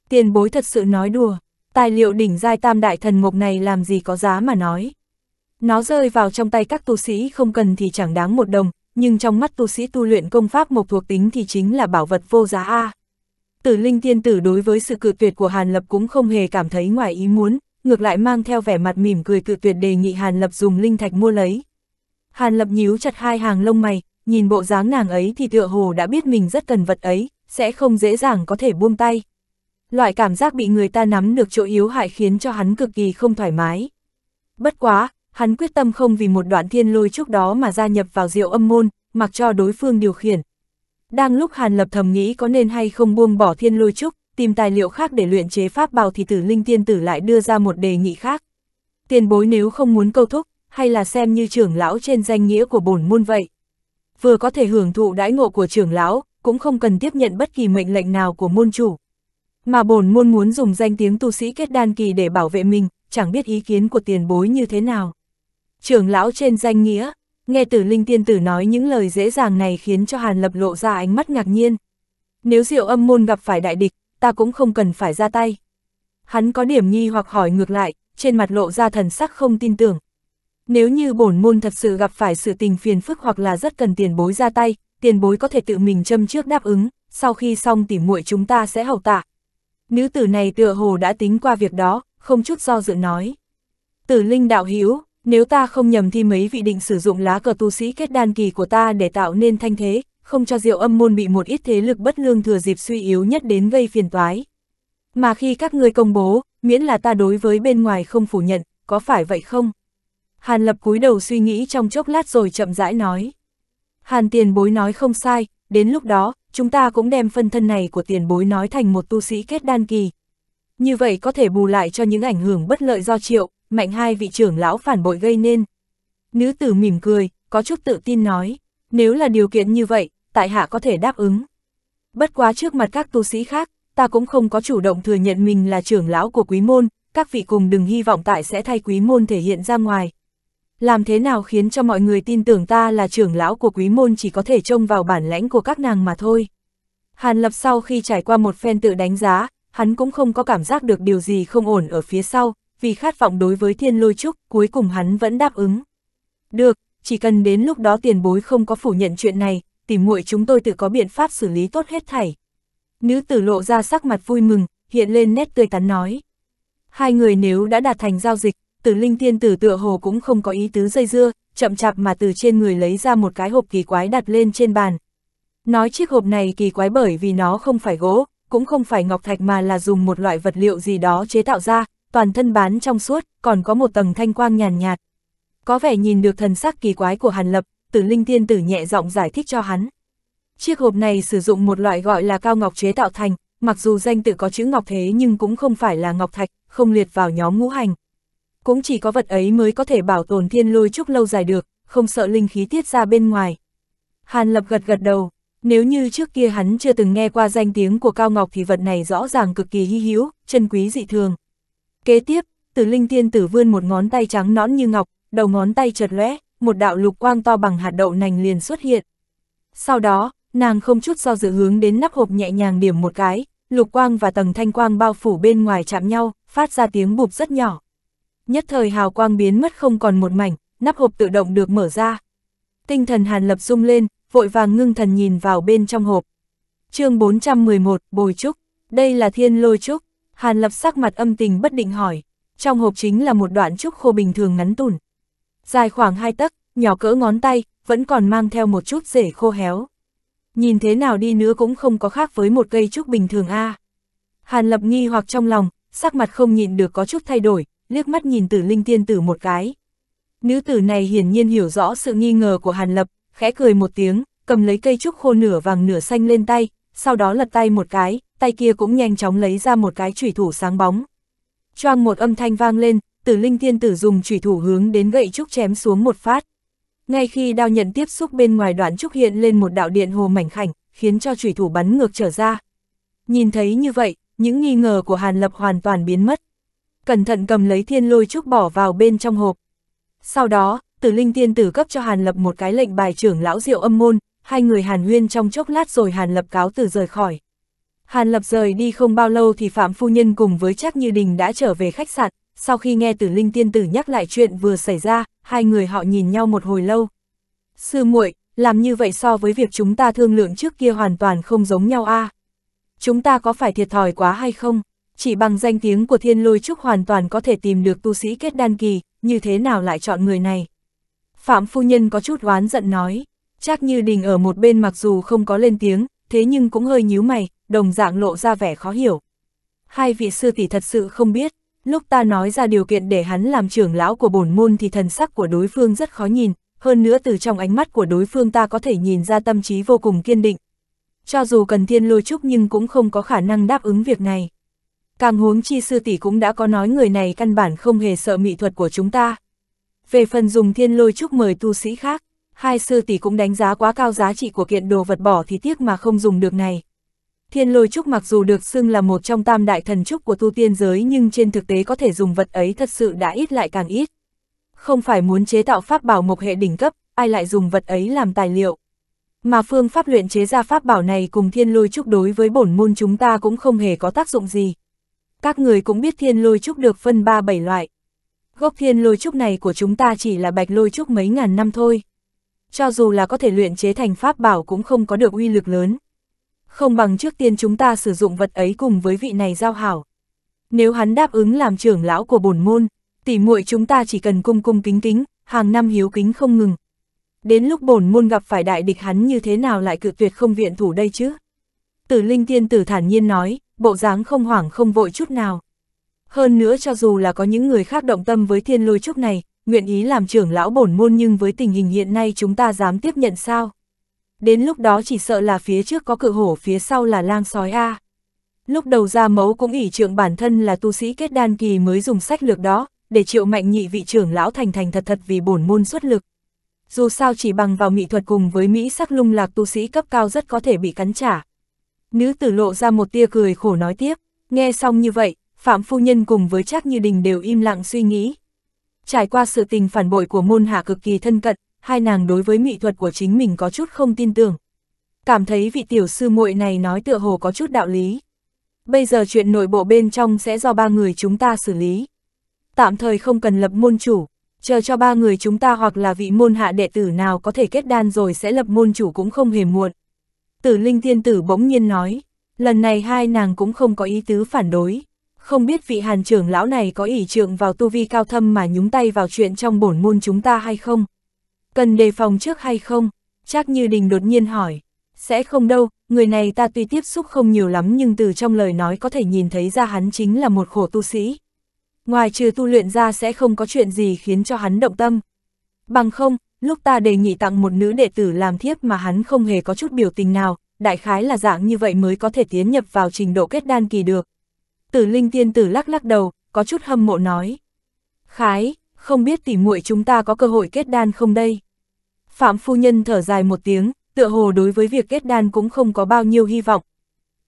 tiền bối thật sự nói đùa, tài liệu đỉnh giai tam đại thần mục này làm gì có giá mà nói. Nó rơi vào trong tay các tu sĩ không cần thì chẳng đáng một đồng, nhưng trong mắt tu sĩ tu luyện công pháp mộc thuộc tính thì chính là bảo vật vô giá A. Tử linh tiên tử đối với sự cự tuyệt của Hàn Lập cũng không hề cảm thấy ngoài ý muốn, ngược lại mang theo vẻ mặt mỉm cười cự tuyệt đề nghị Hàn Lập dùng linh thạch mua lấy. Hàn Lập nhíu chặt hai hàng lông mày, nhìn bộ dáng nàng ấy thì tựa hồ đã biết mình rất cần vật ấy, sẽ không dễ dàng có thể buông tay loại cảm giác bị người ta nắm được chỗ yếu hại khiến cho hắn cực kỳ không thoải mái. Bất quá, hắn quyết tâm không vì một đoạn thiên lôi trước đó mà gia nhập vào diệu âm môn, mặc cho đối phương điều khiển. Đang lúc Hàn Lập thầm nghĩ có nên hay không buông bỏ thiên lôi trúc, tìm tài liệu khác để luyện chế pháp bào thì tử linh tiên tử lại đưa ra một đề nghị khác. Tiền bối nếu không muốn câu thúc, hay là xem như trưởng lão trên danh nghĩa của bổn môn vậy. Vừa có thể hưởng thụ đãi ngộ của trưởng lão, cũng không cần tiếp nhận bất kỳ mệnh lệnh nào của môn chủ. Mà bổn môn muốn dùng danh tiếng tu sĩ kết đan kỳ để bảo vệ mình, chẳng biết ý kiến của tiền bối như thế nào. Trưởng lão trên danh nghĩa, nghe tử linh tiên tử nói những lời dễ dàng này khiến cho Hàn Lập lộ ra ánh mắt ngạc nhiên. Nếu diệu âm môn gặp phải đại địch, ta cũng không cần phải ra tay. Hắn có điểm nghi hoặc hỏi ngược lại, trên mặt lộ ra thần sắc không tin tưởng. Nếu như bổn môn thật sự gặp phải sự tình phiền phức hoặc là rất cần tiền bối ra tay, tiền bối có thể tự mình châm trước đáp ứng, sau khi xong tỉ muội chúng ta sẽ hầu tạ, Nữ tử này tựa hồ đã tính qua việc đó, không chút do dự nói. Tử linh đạo Hiếu, nếu ta không nhầm thì mấy vị định sử dụng lá cờ tu sĩ kết đan kỳ của ta để tạo nên thanh thế, không cho diệu âm môn bị một ít thế lực bất lương thừa dịp suy yếu nhất đến gây phiền toái. Mà khi các ngươi công bố, miễn là ta đối với bên ngoài không phủ nhận, có phải vậy không? Hàn lập cúi đầu suy nghĩ trong chốc lát rồi chậm rãi nói. Hàn tiền bối nói không sai, đến lúc đó, chúng ta cũng đem phân thân này của tiền bối nói thành một tu sĩ kết đan kỳ. Như vậy có thể bù lại cho những ảnh hưởng bất lợi do triệu, mạnh hai vị trưởng lão phản bội gây nên. Nữ tử mỉm cười, có chút tự tin nói, nếu là điều kiện như vậy, tại hạ có thể đáp ứng. Bất quá trước mặt các tu sĩ khác, ta cũng không có chủ động thừa nhận mình là trưởng lão của quý môn, các vị cùng đừng hy vọng tại sẽ thay quý môn thể hiện ra ngoài, làm thế nào khiến cho mọi người tin tưởng ta là trưởng lão của quý môn chỉ có thể trông vào bản lãnh của các nàng mà thôi. Hàn Lập sau khi trải qua một phen tự đánh giá, hắn cũng không có cảm giác được điều gì không ổn ở phía sau, vì khát vọng đối với thiên lôi trúc, cuối cùng hắn vẫn đáp ứng. Được, chỉ cần đến lúc đó tiền bối không có phủ nhận chuyện này, tìm muội chúng tôi tự có biện pháp xử lý tốt hết thảy. Nữ tử lộ ra sắc mặt vui mừng, hiện lên nét tươi tắn nói. Hai người nếu đã đạt thành giao dịch, tử linh thiên tử tựa hồ cũng không có ý tứ dây dưa, chậm chạp mà từ trên người lấy ra một cái hộp kỳ quái đặt lên trên bàn. Nói chiếc hộp này kỳ quái bởi vì nó không phải gỗ, cũng không phải ngọc thạch mà là dùng một loại vật liệu gì đó chế tạo ra, toàn thân bán trong suốt, còn có một tầng thanh quang nhàn nhạt, Có vẻ nhìn được thần sắc kỳ quái của Hàn Lập, tử linh Thiên tử nhẹ giọng giải thích cho hắn. Chiếc hộp này sử dụng một loại gọi là cao ngọc chế tạo thành, mặc dù danh tự có chữ ngọc thế nhưng cũng không phải là ngọc thạch, không liệt vào nhóm ngũ hành cũng chỉ có vật ấy mới có thể bảo tồn thiên lôi trúc lâu dài được, không sợ linh khí tiết ra bên ngoài. Hàn Lập gật gật đầu, nếu như trước kia hắn chưa từng nghe qua danh tiếng của Cao Ngọc thì vật này rõ ràng cực kỳ hy hữu, chân quý dị thường. Kế tiếp, Tử Linh Tiên Tử vươn một ngón tay trắng nõn như ngọc, đầu ngón tay chợt lóe, một đạo lục quang to bằng hạt đậu nành liền xuất hiện. Sau đó, nàng không chút do dự hướng đến nắp hộp nhẹ nhàng điểm một cái, lục quang và tầng thanh quang bao phủ bên ngoài chạm nhau, phát ra tiếng bụp rất nhỏ nhất thời hào quang biến mất không còn một mảnh, nắp hộp tự động được mở ra. Tinh thần Hàn Lập rung lên, vội vàng ngưng thần nhìn vào bên trong hộp. chương 411, Bồi Trúc, đây là thiên lôi trúc, Hàn Lập sắc mặt âm tình bất định hỏi, trong hộp chính là một đoạn trúc khô bình thường ngắn tủn. Dài khoảng hai tấc, nhỏ cỡ ngón tay, vẫn còn mang theo một chút rễ khô héo. Nhìn thế nào đi nữa cũng không có khác với một cây trúc bình thường a. À. Hàn Lập nghi hoặc trong lòng, sắc mặt không nhịn được có chút thay đổi, liếc mắt nhìn tử linh tiên tử một cái. Nữ tử này hiển nhiên hiểu rõ sự nghi ngờ của Hàn Lập, khẽ cười một tiếng, cầm lấy cây trúc khô nửa vàng nửa xanh lên tay, sau đó lật tay một cái, tay kia cũng nhanh chóng lấy ra một cái chủy thủ sáng bóng. Choang một âm thanh vang lên, tử linh tiên tử dùng chủy thủ hướng đến gậy trúc chém xuống một phát. Ngay khi đao nhận tiếp xúc bên ngoài đoạn trúc hiện lên một đạo điện hồ mảnh khảnh, khiến cho chủy thủ bắn ngược trở ra. Nhìn thấy như vậy, những nghi ngờ của Hàn Lập hoàn toàn biến mất cẩn thận cầm lấy thiên lôi trúc bỏ vào bên trong hộp. Sau đó, tử linh tiên tử cấp cho Hàn Lập một cái lệnh bài trưởng lão diệu âm môn, hai người Hàn nguyên trong chốc lát rồi Hàn Lập cáo từ rời khỏi. Hàn Lập rời đi không bao lâu thì Phạm Phu Nhân cùng với Trác Như Đình đã trở về khách sạn, sau khi nghe tử linh tiên tử nhắc lại chuyện vừa xảy ra, hai người họ nhìn nhau một hồi lâu. Sư muội làm như vậy so với việc chúng ta thương lượng trước kia hoàn toàn không giống nhau a à? Chúng ta có phải thiệt thòi quá hay không? chỉ bằng danh tiếng của thiên lôi trúc hoàn toàn có thể tìm được tu sĩ kết đan kỳ, như thế nào lại chọn người này. Phạm phu nhân có chút oán giận nói, chắc như đình ở một bên mặc dù không có lên tiếng, thế nhưng cũng hơi nhíu mày, đồng dạng lộ ra vẻ khó hiểu. Hai vị sư tỷ thật sự không biết, lúc ta nói ra điều kiện để hắn làm trưởng lão của bổn môn thì thần sắc của đối phương rất khó nhìn, hơn nữa từ trong ánh mắt của đối phương ta có thể nhìn ra tâm trí vô cùng kiên định. Cho dù cần thiên lôi trúc nhưng cũng không có khả năng đáp ứng việc này. Càng huống chi sư tỷ cũng đã có nói người này căn bản không hề sợ mỹ thuật của chúng ta. Về phần dùng thiên lôi chúc mời tu sĩ khác, hai sư tỷ cũng đánh giá quá cao giá trị của kiện đồ vật bỏ thì tiếc mà không dùng được này. Thiên lôi trúc mặc dù được xưng là một trong tam đại thần trúc của tu tiên giới nhưng trên thực tế có thể dùng vật ấy thật sự đã ít lại càng ít. Không phải muốn chế tạo pháp bảo mộc hệ đỉnh cấp, ai lại dùng vật ấy làm tài liệu. Mà phương pháp luyện chế ra pháp bảo này cùng thiên lôi trúc đối với bổn môn chúng ta cũng không hề có tác dụng gì các người cũng biết thiên lôi trúc được phân ba bảy loại. Gốc thiên lôi trúc này của chúng ta chỉ là bạch lôi trúc mấy ngàn năm thôi. Cho dù là có thể luyện chế thành pháp bảo cũng không có được uy lực lớn. Không bằng trước tiên chúng ta sử dụng vật ấy cùng với vị này giao hảo. Nếu hắn đáp ứng làm trưởng lão của bổn môn, tỉ muội chúng ta chỉ cần cung cung kính kính, hàng năm hiếu kính không ngừng. Đến lúc bổn môn gặp phải đại địch hắn như thế nào lại cự tuyệt không viện thủ đây chứ? Tử Linh Tiên Tử thản nhiên nói, bộ dáng không hoảng không vội chút nào. Hơn nữa cho dù là có những người khác động tâm với thiên lôi trúc này, nguyện ý làm trưởng lão bổn môn nhưng với tình hình hiện nay chúng ta dám tiếp nhận sao? Đến lúc đó chỉ sợ là phía trước có cự hổ phía sau là lang sói A. Lúc đầu ra mấu cũng ỷ trượng bản thân là tu sĩ kết đan kỳ mới dùng sách lược đó, để triệu mạnh nhị vị trưởng lão thành thành thật thật vì bổn môn xuất lực. Dù sao chỉ bằng vào mỹ thuật cùng với Mỹ sắc lung lạc tu sĩ cấp cao rất có thể bị cắn trả. Nữ tử lộ ra một tia cười khổ nói tiếp, nghe xong như vậy, Phạm Phu Nhân cùng với Trác Như Đình đều im lặng suy nghĩ. Trải qua sự tình phản bội của môn hạ cực kỳ thân cận, hai nàng đối với mỹ thuật của chính mình có chút không tin tưởng. Cảm thấy vị tiểu sư muội này nói tựa hồ có chút đạo lý. Bây giờ chuyện nội bộ bên trong sẽ do ba người chúng ta xử lý. Tạm thời không cần lập môn chủ, chờ cho ba người chúng ta hoặc là vị môn hạ đệ tử nào có thể kết đan rồi sẽ lập môn chủ cũng không hề muộn. Tử linh thiên tử bỗng nhiên nói, lần này hai nàng cũng không có ý tứ phản đối. Không biết vị hàn trưởng lão này có ỷ trượng vào tu vi cao thâm mà nhúng tay vào chuyện trong bổn môn chúng ta hay không? Cần đề phòng trước hay không? Chắc như đình đột nhiên hỏi. Sẽ không đâu, người này ta tuy tiếp xúc không nhiều lắm nhưng từ trong lời nói có thể nhìn thấy ra hắn chính là một khổ tu sĩ. Ngoài trừ tu luyện ra sẽ không có chuyện gì khiến cho hắn động tâm. Bằng không, lúc ta đề nghị tặng một nữ đệ tử làm thiếp mà hắn không hề có chút biểu tình nào, đại khái là dạng như vậy mới có thể tiến nhập vào trình độ kết đan kỳ được. Tử linh tiên tử lắc lắc đầu, có chút hâm mộ nói. Khái, không biết tỉ muội chúng ta có cơ hội kết đan không đây? Phạm phu nhân thở dài một tiếng, tựa hồ đối với việc kết đan cũng không có bao nhiêu hy vọng.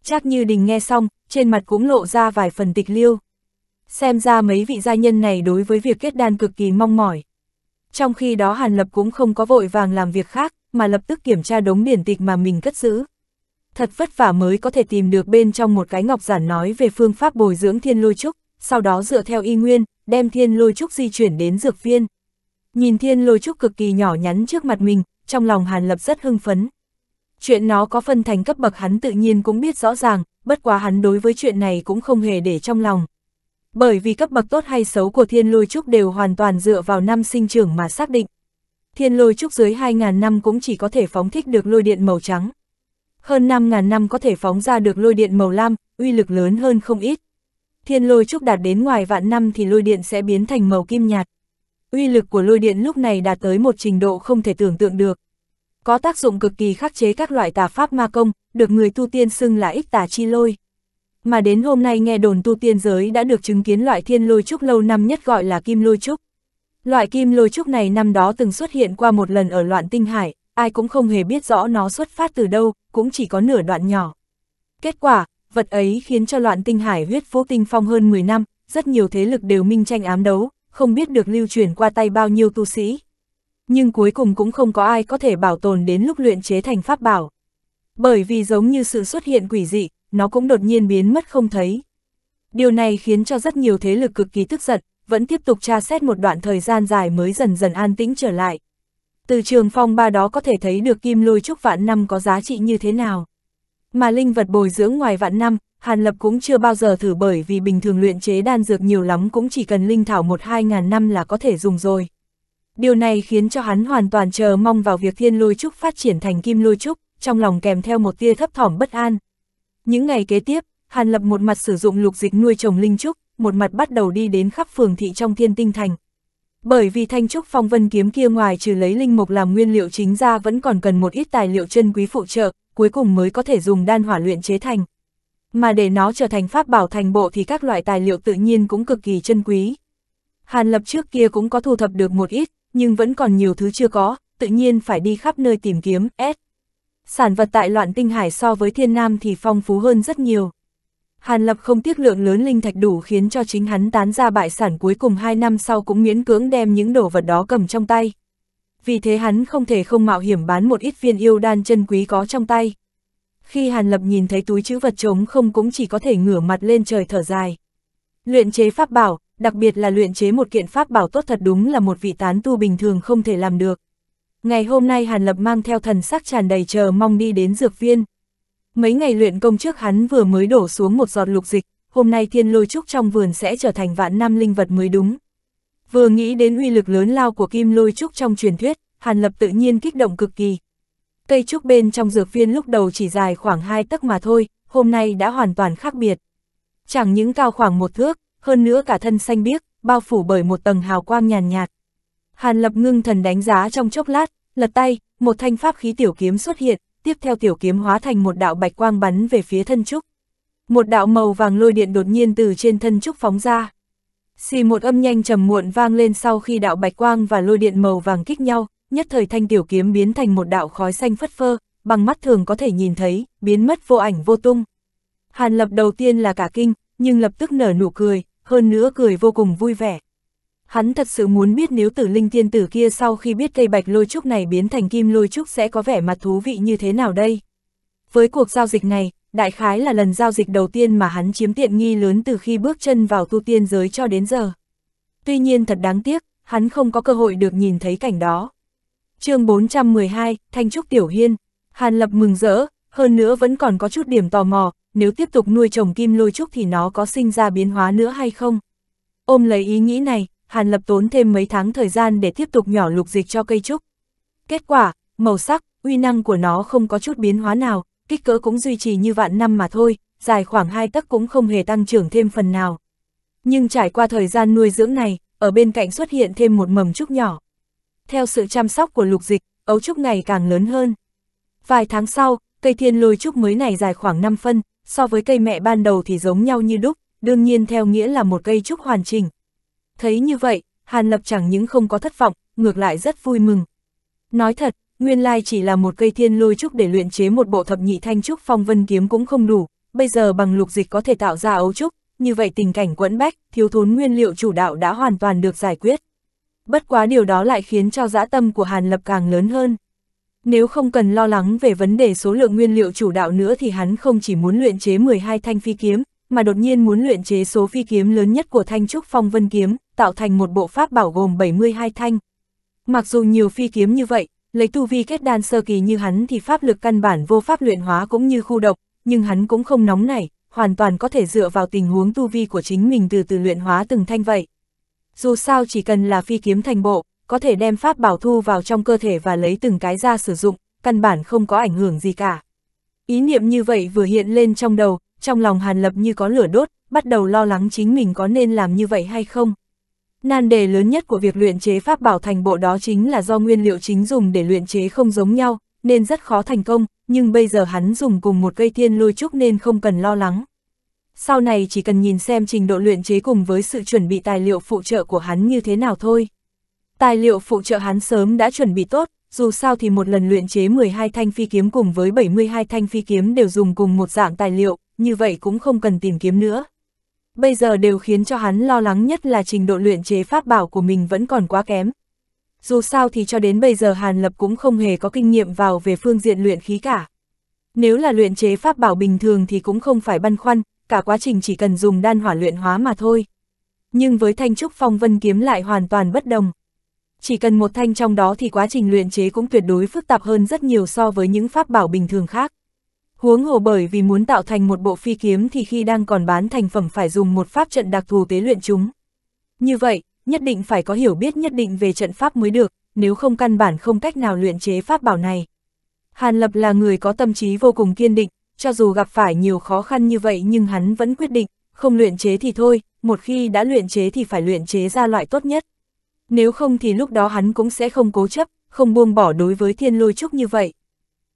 Chắc như đình nghe xong, trên mặt cũng lộ ra vài phần tịch liêu. Xem ra mấy vị gia nhân này đối với việc kết đan cực kỳ mong mỏi. Trong khi đó Hàn Lập cũng không có vội vàng làm việc khác, mà lập tức kiểm tra đống điển tịch mà mình cất giữ. Thật vất vả mới có thể tìm được bên trong một cái ngọc giản nói về phương pháp bồi dưỡng thiên lôi trúc, sau đó dựa theo y nguyên, đem thiên lôi trúc di chuyển đến dược viên. Nhìn thiên lôi trúc cực kỳ nhỏ nhắn trước mặt mình, trong lòng Hàn Lập rất hưng phấn. Chuyện nó có phân thành cấp bậc hắn tự nhiên cũng biết rõ ràng, bất quá hắn đối với chuyện này cũng không hề để trong lòng, bởi vì cấp bậc tốt hay xấu của thiên lôi trúc đều hoàn toàn dựa vào năm sinh trưởng mà xác định. Thiên lôi trúc dưới 2.000 năm cũng chỉ có thể phóng thích được lôi điện màu trắng. Hơn 5.000 năm có thể phóng ra được lôi điện màu lam, uy lực lớn hơn không ít. Thiên lôi trúc đạt đến ngoài vạn năm thì lôi điện sẽ biến thành màu kim nhạt. Uy lực của lôi điện lúc này đạt tới một trình độ không thể tưởng tượng được. Có tác dụng cực kỳ khắc chế các loại tà pháp ma công, được người tu tiên xưng là ích tà chi lôi. Mà đến hôm nay nghe đồn tu tiên giới đã được chứng kiến loại thiên lôi trúc lâu năm nhất gọi là kim lôi trúc. Loại kim lôi trúc này năm đó từng xuất hiện qua một lần ở loạn tinh hải, ai cũng không hề biết rõ nó xuất phát từ đâu, cũng chỉ có nửa đoạn nhỏ. Kết quả, vật ấy khiến cho loạn tinh hải huyết vô tinh phong hơn 10 năm, rất nhiều thế lực đều minh tranh ám đấu, không biết được lưu truyền qua tay bao nhiêu tu sĩ. Nhưng cuối cùng cũng không có ai có thể bảo tồn đến lúc luyện chế thành pháp bảo. Bởi vì giống như sự xuất hiện quỷ dị, nó cũng đột nhiên biến mất không thấy. Điều này khiến cho rất nhiều thế lực cực kỳ tức giận, vẫn tiếp tục tra xét một đoạn thời gian dài mới dần dần an tĩnh trở lại. Từ trường phong ba đó có thể thấy được kim lôi trúc vạn năm có giá trị như thế nào. Mà linh vật bồi dưỡng ngoài vạn năm, Hàn Lập cũng chưa bao giờ thử bởi vì bình thường luyện chế đan dược nhiều lắm cũng chỉ cần linh thảo một hai ngàn năm là có thể dùng rồi. Điều này khiến cho hắn hoàn toàn chờ mong vào việc thiên lôi trúc phát triển thành kim lôi trúc, trong lòng kèm theo một tia thấp thỏm bất an. Những ngày kế tiếp, Hàn Lập một mặt sử dụng lục dịch nuôi trồng linh trúc, một mặt bắt đầu đi đến khắp phường thị trong thiên tinh thành. Bởi vì thanh trúc phong vân kiếm kia ngoài trừ lấy linh mục làm nguyên liệu chính ra vẫn còn cần một ít tài liệu chân quý phụ trợ, cuối cùng mới có thể dùng đan hỏa luyện chế thành. Mà để nó trở thành pháp bảo thành bộ thì các loại tài liệu tự nhiên cũng cực kỳ chân quý. Hàn Lập trước kia cũng có thu thập được một ít, nhưng vẫn còn nhiều thứ chưa có, tự nhiên phải đi khắp nơi tìm kiếm, S sản vật tại loạn tinh hải so với thiên nam thì phong phú hơn rất nhiều. Hàn Lập không tiếc lượng lớn linh thạch đủ khiến cho chính hắn tán ra bại sản cuối cùng hai năm sau cũng miễn cưỡng đem những đồ vật đó cầm trong tay. Vì thế hắn không thể không mạo hiểm bán một ít viên yêu đan chân quý có trong tay. Khi Hàn Lập nhìn thấy túi chữ vật trống không cũng chỉ có thể ngửa mặt lên trời thở dài. Luyện chế pháp bảo, đặc biệt là luyện chế một kiện pháp bảo tốt thật đúng là một vị tán tu bình thường không thể làm được. Ngày hôm nay Hàn Lập mang theo thần sắc tràn đầy chờ mong đi đến dược viên. Mấy ngày luyện công trước hắn vừa mới đổ xuống một giọt lục dịch, hôm nay thiên lôi trúc trong vườn sẽ trở thành vạn năm linh vật mới đúng. Vừa nghĩ đến uy lực lớn lao của kim lôi trúc trong truyền thuyết, Hàn Lập tự nhiên kích động cực kỳ. Cây trúc bên trong dược viên lúc đầu chỉ dài khoảng 2 tấc mà thôi, hôm nay đã hoàn toàn khác biệt. Chẳng những cao khoảng một thước, hơn nữa cả thân xanh biếc, bao phủ bởi một tầng hào quang nhàn nhạt, nhạt. Hàn Lập ngưng thần đánh giá trong chốc lát, lật tay, một thanh pháp khí tiểu kiếm xuất hiện, tiếp theo tiểu kiếm hóa thành một đạo bạch quang bắn về phía thân trúc. Một đạo màu vàng lôi điện đột nhiên từ trên thân trúc phóng ra. Xì một âm nhanh trầm muộn vang lên sau khi đạo bạch quang và lôi điện màu vàng kích nhau, nhất thời thanh tiểu kiếm biến thành một đạo khói xanh phất phơ, bằng mắt thường có thể nhìn thấy, biến mất vô ảnh vô tung. Hàn Lập đầu tiên là cả kinh, nhưng lập tức nở nụ cười, hơn nữa cười vô cùng vui vẻ, Hắn thật sự muốn biết nếu tử linh tiên tử kia sau khi biết cây bạch lôi trúc này biến thành kim lôi trúc sẽ có vẻ mặt thú vị như thế nào đây. Với cuộc giao dịch này, đại khái là lần giao dịch đầu tiên mà hắn chiếm tiện nghi lớn từ khi bước chân vào tu tiên giới cho đến giờ. Tuy nhiên thật đáng tiếc, hắn không có cơ hội được nhìn thấy cảnh đó. chương 412, Thanh Trúc Tiểu Hiên, Hàn Lập mừng rỡ, hơn nữa vẫn còn có chút điểm tò mò, nếu tiếp tục nuôi trồng kim lôi trúc thì nó có sinh ra biến hóa nữa hay không. Ôm lấy ý nghĩ này, Hàn Lập tốn thêm mấy tháng thời gian để tiếp tục nhỏ lục dịch cho cây trúc. Kết quả, màu sắc, uy năng của nó không có chút biến hóa nào, kích cỡ cũng duy trì như vạn năm mà thôi, dài khoảng hai tấc cũng không hề tăng trưởng thêm phần nào. Nhưng trải qua thời gian nuôi dưỡng này, ở bên cạnh xuất hiện thêm một mầm trúc nhỏ. Theo sự chăm sóc của lục dịch, ấu trúc ngày càng lớn hơn. Vài tháng sau, cây thiên lôi trúc mới này dài khoảng 5 phân, so với cây mẹ ban đầu thì giống nhau như đúc, đương nhiên theo nghĩa là một cây trúc hoàn chỉnh. Thấy như vậy, Hàn Lập chẳng những không có thất vọng, ngược lại rất vui mừng. Nói thật, nguyên lai chỉ là một cây thiên lôi trúc để luyện chế một bộ thập nhị thanh trúc phong vân kiếm cũng không đủ, bây giờ bằng lục dịch có thể tạo ra ấu trúc, như vậy tình cảnh quẫn bách, thiếu thốn nguyên liệu chủ đạo đã hoàn toàn được giải quyết. Bất quá điều đó lại khiến cho dã tâm của Hàn Lập càng lớn hơn. Nếu không cần lo lắng về vấn đề số lượng nguyên liệu chủ đạo nữa thì hắn không chỉ muốn luyện chế 12 thanh phi kiếm, mà đột nhiên muốn luyện chế số phi kiếm lớn nhất của thanh trúc phong vân kiếm, tạo thành một bộ pháp bảo gồm 72 thanh. Mặc dù nhiều phi kiếm như vậy, lấy tu vi kết đan sơ kỳ như hắn thì pháp lực căn bản vô pháp luyện hóa cũng như khu độc, nhưng hắn cũng không nóng nảy, hoàn toàn có thể dựa vào tình huống tu vi của chính mình từ từ luyện hóa từng thanh vậy. Dù sao chỉ cần là phi kiếm thành bộ, có thể đem pháp bảo thu vào trong cơ thể và lấy từng cái ra sử dụng, căn bản không có ảnh hưởng gì cả. Ý niệm như vậy vừa hiện lên trong đầu, trong lòng Hàn Lập như có lửa đốt, bắt đầu lo lắng chính mình có nên làm như vậy hay không. Nan đề lớn nhất của việc luyện chế pháp bảo thành bộ đó chính là do nguyên liệu chính dùng để luyện chế không giống nhau, nên rất khó thành công, nhưng bây giờ hắn dùng cùng một cây thiên lôi trúc nên không cần lo lắng. Sau này chỉ cần nhìn xem trình độ luyện chế cùng với sự chuẩn bị tài liệu phụ trợ của hắn như thế nào thôi. Tài liệu phụ trợ hắn sớm đã chuẩn bị tốt, dù sao thì một lần luyện chế 12 thanh phi kiếm cùng với 72 thanh phi kiếm đều dùng cùng một dạng tài liệu, như vậy cũng không cần tìm kiếm nữa. Bây giờ đều khiến cho hắn lo lắng nhất là trình độ luyện chế pháp bảo của mình vẫn còn quá kém. Dù sao thì cho đến bây giờ Hàn Lập cũng không hề có kinh nghiệm vào về phương diện luyện khí cả. Nếu là luyện chế pháp bảo bình thường thì cũng không phải băn khoăn, cả quá trình chỉ cần dùng đan hỏa luyện hóa mà thôi. Nhưng với thanh trúc phong vân kiếm lại hoàn toàn bất đồng. Chỉ cần một thanh trong đó thì quá trình luyện chế cũng tuyệt đối phức tạp hơn rất nhiều so với những pháp bảo bình thường khác. Huống hồ bởi vì muốn tạo thành một bộ phi kiếm thì khi đang còn bán thành phẩm phải dùng một pháp trận đặc thù tế luyện chúng. Như vậy, nhất định phải có hiểu biết nhất định về trận pháp mới được, nếu không căn bản không cách nào luyện chế pháp bảo này. Hàn Lập là người có tâm trí vô cùng kiên định, cho dù gặp phải nhiều khó khăn như vậy nhưng hắn vẫn quyết định, không luyện chế thì thôi, một khi đã luyện chế thì phải luyện chế ra loại tốt nhất. Nếu không thì lúc đó hắn cũng sẽ không cố chấp, không buông bỏ đối với thiên lôi trúc như vậy.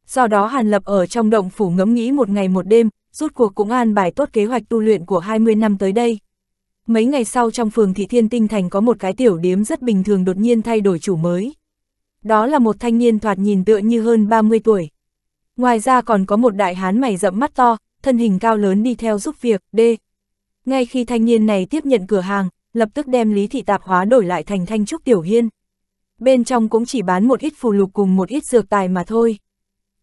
Do đó Hàn Lập ở trong động phủ ngẫm nghĩ một ngày một đêm, rút cuộc cũng an bài tốt kế hoạch tu luyện của 20 năm tới đây. Mấy ngày sau trong phường thị Thiên Tinh Thành có một cái tiểu điếm rất bình thường đột nhiên thay đổi chủ mới. Đó là một thanh niên thoạt nhìn tựa như hơn 30 tuổi. Ngoài ra còn có một đại hán mày rậm mắt to, thân hình cao lớn đi theo giúp việc, D. Ngay khi thanh niên này tiếp nhận cửa hàng, lập tức đem lý thị tạp hóa đổi lại thành thanh trúc tiểu hiên. Bên trong cũng chỉ bán một ít phù lục cùng một ít dược tài mà thôi.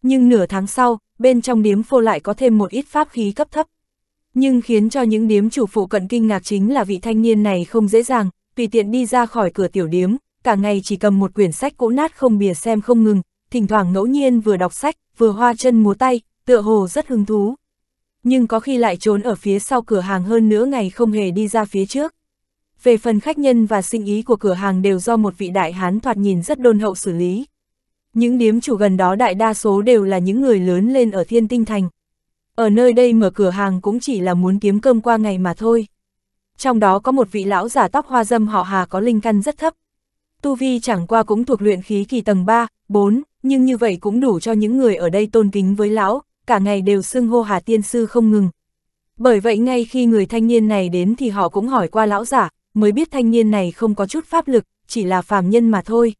Nhưng nửa tháng sau, bên trong điếm phô lại có thêm một ít pháp khí cấp thấp. Nhưng khiến cho những điếm chủ phụ cận kinh ngạc chính là vị thanh niên này không dễ dàng, tùy tiện đi ra khỏi cửa tiểu điếm, cả ngày chỉ cầm một quyển sách cũ nát không bìa xem không ngừng, thỉnh thoảng ngẫu nhiên vừa đọc sách, vừa hoa chân múa tay, tựa hồ rất hứng thú. Nhưng có khi lại trốn ở phía sau cửa hàng hơn nữa ngày không hề đi ra phía trước. Về phần khách nhân và sinh ý của cửa hàng đều do một vị đại hán thoạt nhìn rất đôn hậu xử lý. Những điếm chủ gần đó đại đa số đều là những người lớn lên ở thiên tinh thành. Ở nơi đây mở cửa hàng cũng chỉ là muốn kiếm cơm qua ngày mà thôi. Trong đó có một vị lão giả tóc hoa dâm họ Hà có linh căn rất thấp. Tu Vi chẳng qua cũng thuộc luyện khí kỳ tầng 3, 4, nhưng như vậy cũng đủ cho những người ở đây tôn kính với lão, cả ngày đều xưng hô Hà Tiên Sư không ngừng. Bởi vậy ngay khi người thanh niên này đến thì họ cũng hỏi qua lão giả, mới biết thanh niên này không có chút pháp lực, chỉ là phàm nhân mà thôi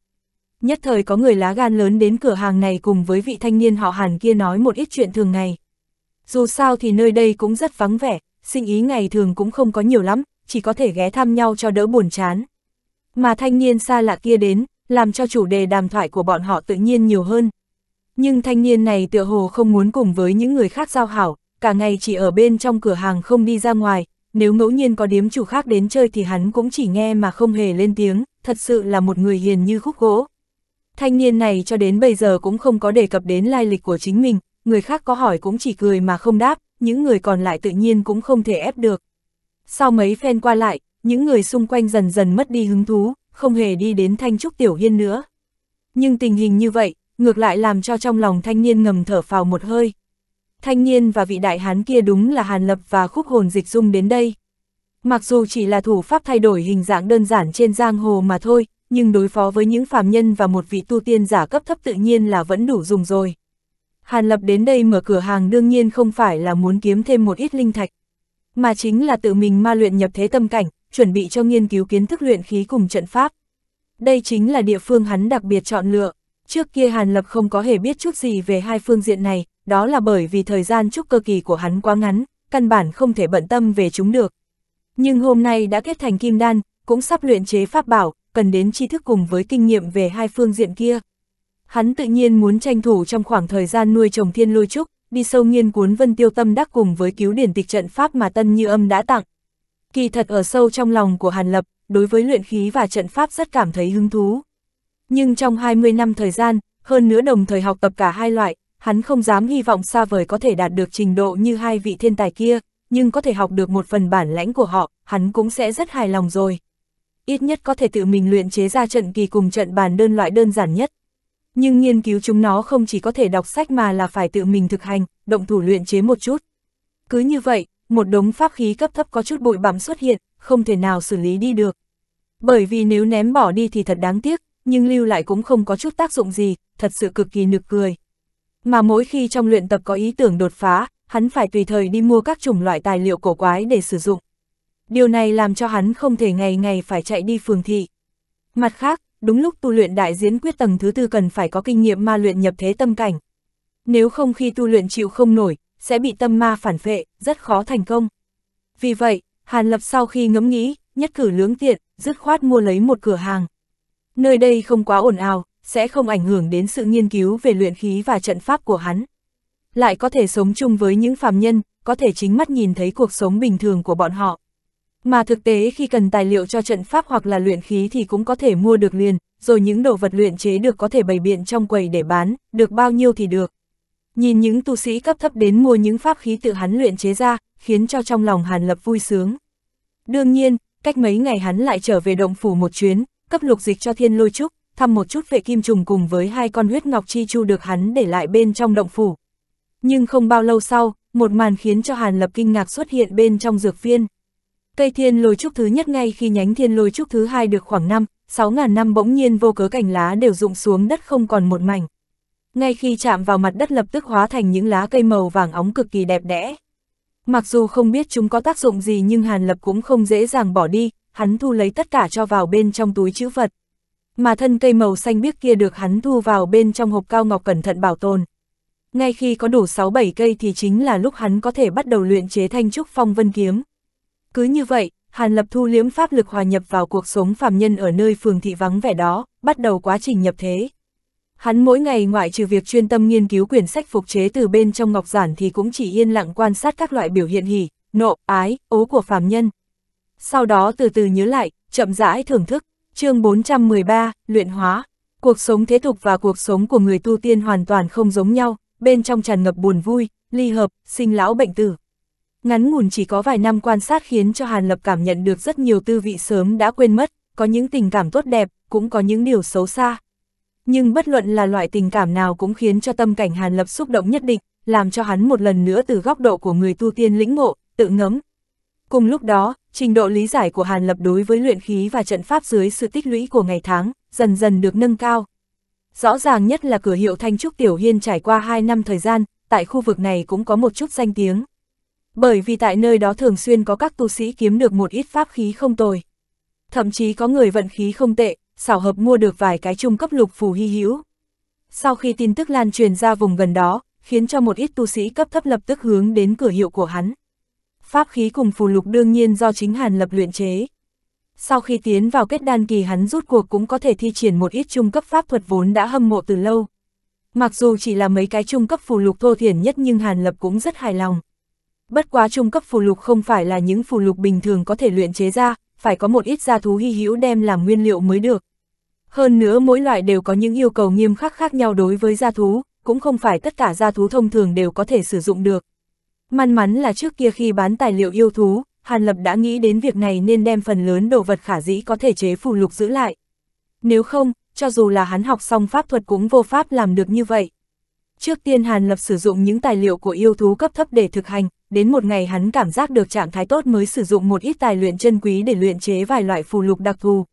nhất thời có người lá gan lớn đến cửa hàng này cùng với vị thanh niên họ hàn kia nói một ít chuyện thường ngày. Dù sao thì nơi đây cũng rất vắng vẻ, sinh ý ngày thường cũng không có nhiều lắm, chỉ có thể ghé thăm nhau cho đỡ buồn chán. Mà thanh niên xa lạ kia đến, làm cho chủ đề đàm thoại của bọn họ tự nhiên nhiều hơn. Nhưng thanh niên này tựa hồ không muốn cùng với những người khác giao hảo, cả ngày chỉ ở bên trong cửa hàng không đi ra ngoài, nếu ngẫu nhiên có điếm chủ khác đến chơi thì hắn cũng chỉ nghe mà không hề lên tiếng, thật sự là một người hiền như khúc gỗ. Thanh niên này cho đến bây giờ cũng không có đề cập đến lai lịch của chính mình, người khác có hỏi cũng chỉ cười mà không đáp, những người còn lại tự nhiên cũng không thể ép được. Sau mấy phen qua lại, những người xung quanh dần dần mất đi hứng thú, không hề đi đến Thanh Trúc Tiểu Hiên nữa. Nhưng tình hình như vậy, ngược lại làm cho trong lòng thanh niên ngầm thở phào một hơi. Thanh niên và vị đại hán kia đúng là Hàn Lập và khúc hồn dịch dung đến đây. Mặc dù chỉ là thủ pháp thay đổi hình dạng đơn giản trên giang hồ mà thôi, nhưng đối phó với những phàm nhân và một vị tu tiên giả cấp thấp tự nhiên là vẫn đủ dùng rồi. Hàn Lập đến đây mở cửa hàng đương nhiên không phải là muốn kiếm thêm một ít linh thạch, mà chính là tự mình ma luyện nhập thế tâm cảnh, chuẩn bị cho nghiên cứu kiến thức luyện khí cùng trận pháp. Đây chính là địa phương hắn đặc biệt chọn lựa. Trước kia Hàn Lập không có hề biết chút gì về hai phương diện này, đó là bởi vì thời gian trúc cơ kỳ của hắn quá ngắn, căn bản không thể bận tâm về chúng được. Nhưng hôm nay đã kết thành kim đan, cũng sắp luyện chế pháp bảo, cần đến tri thức cùng với kinh nghiệm về hai phương diện kia. Hắn tự nhiên muốn tranh thủ trong khoảng thời gian nuôi trồng thiên lôi trúc, đi sâu nghiên cuốn vân tiêu tâm đắc cùng với cứu điển tịch trận pháp mà Tân Như Âm đã tặng. Kỳ thật ở sâu trong lòng của Hàn Lập, đối với luyện khí và trận pháp rất cảm thấy hứng thú. Nhưng trong 20 năm thời gian, hơn nữa đồng thời học tập cả hai loại, hắn không dám hy vọng xa vời có thể đạt được trình độ như hai vị thiên tài kia, nhưng có thể học được một phần bản lãnh của họ, hắn cũng sẽ rất hài lòng rồi ít nhất có thể tự mình luyện chế ra trận kỳ cùng trận bàn đơn loại đơn giản nhất. Nhưng nghiên cứu chúng nó không chỉ có thể đọc sách mà là phải tự mình thực hành, động thủ luyện chế một chút. Cứ như vậy, một đống pháp khí cấp thấp có chút bụi bặm xuất hiện, không thể nào xử lý đi được. Bởi vì nếu ném bỏ đi thì thật đáng tiếc, nhưng lưu lại cũng không có chút tác dụng gì, thật sự cực kỳ nực cười. Mà mỗi khi trong luyện tập có ý tưởng đột phá, hắn phải tùy thời đi mua các chủng loại tài liệu cổ quái để sử dụng điều này làm cho hắn không thể ngày ngày phải chạy đi phường thị. Mặt khác, đúng lúc tu luyện đại diễn quyết tầng thứ tư cần phải có kinh nghiệm ma luyện nhập thế tâm cảnh. Nếu không khi tu luyện chịu không nổi, sẽ bị tâm ma phản phệ, rất khó thành công. Vì vậy, Hàn Lập sau khi ngẫm nghĩ, nhất cử lưỡng tiện, dứt khoát mua lấy một cửa hàng. Nơi đây không quá ồn ào, sẽ không ảnh hưởng đến sự nghiên cứu về luyện khí và trận pháp của hắn. Lại có thể sống chung với những phàm nhân, có thể chính mắt nhìn thấy cuộc sống bình thường của bọn họ. Mà thực tế khi cần tài liệu cho trận pháp hoặc là luyện khí thì cũng có thể mua được liền, rồi những đồ vật luyện chế được có thể bày biện trong quầy để bán, được bao nhiêu thì được. Nhìn những tu sĩ cấp thấp đến mua những pháp khí tự hắn luyện chế ra, khiến cho trong lòng Hàn Lập vui sướng. Đương nhiên, cách mấy ngày hắn lại trở về động phủ một chuyến, cấp lục dịch cho thiên lôi trúc, thăm một chút vệ kim trùng cùng với hai con huyết ngọc chi chu được hắn để lại bên trong động phủ. Nhưng không bao lâu sau, một màn khiến cho Hàn Lập kinh ngạc xuất hiện bên trong dược viên. Cây thiên lôi trúc thứ nhất ngay khi nhánh thiên lôi trúc thứ hai được khoảng 5, 6.000 năm bỗng nhiên vô cớ cành lá đều rụng xuống đất không còn một mảnh. Ngay khi chạm vào mặt đất lập tức hóa thành những lá cây màu vàng óng cực kỳ đẹp đẽ. Mặc dù không biết chúng có tác dụng gì nhưng Hàn Lập cũng không dễ dàng bỏ đi, hắn thu lấy tất cả cho vào bên trong túi chữ vật. Mà thân cây màu xanh biếc kia được hắn thu vào bên trong hộp cao ngọc cẩn thận bảo tồn. Ngay khi có đủ 6-7 cây thì chính là lúc hắn có thể bắt đầu luyện chế thanh trúc phong vân kiếm. Cứ như vậy, Hàn Lập thu liếm pháp lực hòa nhập vào cuộc sống phàm nhân ở nơi phường thị vắng vẻ đó, bắt đầu quá trình nhập thế. Hắn mỗi ngày ngoại trừ việc chuyên tâm nghiên cứu quyển sách phục chế từ bên trong ngọc giản thì cũng chỉ yên lặng quan sát các loại biểu hiện hỉ, nộ, ái, ố của phàm nhân. Sau đó từ từ nhớ lại, chậm rãi thưởng thức, chương 413, luyện hóa. Cuộc sống thế tục và cuộc sống của người tu tiên hoàn toàn không giống nhau, bên trong tràn ngập buồn vui, ly hợp, sinh lão bệnh tử. Ngắn ngủn chỉ có vài năm quan sát khiến cho Hàn Lập cảm nhận được rất nhiều tư vị sớm đã quên mất, có những tình cảm tốt đẹp, cũng có những điều xấu xa. Nhưng bất luận là loại tình cảm nào cũng khiến cho tâm cảnh Hàn Lập xúc động nhất định, làm cho hắn một lần nữa từ góc độ của người tu tiên lĩnh ngộ, tự ngấm. Cùng lúc đó, trình độ lý giải của Hàn Lập đối với luyện khí và trận pháp dưới sự tích lũy của ngày tháng, dần dần được nâng cao. Rõ ràng nhất là cửa hiệu Thanh Trúc Tiểu Hiên trải qua 2 năm thời gian, tại khu vực này cũng có một chút danh tiếng. Bởi vì tại nơi đó thường xuyên có các tu sĩ kiếm được một ít pháp khí không tồi. Thậm chí có người vận khí không tệ, xảo hợp mua được vài cái trung cấp lục phù hy hữu. Sau khi tin tức lan truyền ra vùng gần đó, khiến cho một ít tu sĩ cấp thấp lập tức hướng đến cửa hiệu của hắn. Pháp khí cùng phù lục đương nhiên do chính Hàn lập luyện chế. Sau khi tiến vào kết đan kỳ hắn rút cuộc cũng có thể thi triển một ít trung cấp pháp thuật vốn đã hâm mộ từ lâu. Mặc dù chỉ là mấy cái trung cấp phù lục thô thiển nhất nhưng Hàn Lập cũng rất hài lòng bất quá trung cấp phù lục không phải là những phù lục bình thường có thể luyện chế ra, phải có một ít gia thú hy hữu đem làm nguyên liệu mới được. Hơn nữa mỗi loại đều có những yêu cầu nghiêm khắc khác nhau đối với gia thú, cũng không phải tất cả gia thú thông thường đều có thể sử dụng được. May mắn là trước kia khi bán tài liệu yêu thú, Hàn Lập đã nghĩ đến việc này nên đem phần lớn đồ vật khả dĩ có thể chế phù lục giữ lại. Nếu không, cho dù là hắn học xong pháp thuật cũng vô pháp làm được như vậy. Trước tiên Hàn Lập sử dụng những tài liệu của yêu thú cấp thấp để thực hành, đến một ngày hắn cảm giác được trạng thái tốt mới sử dụng một ít tài luyện chân quý để luyện chế vài loại phù lục đặc thù.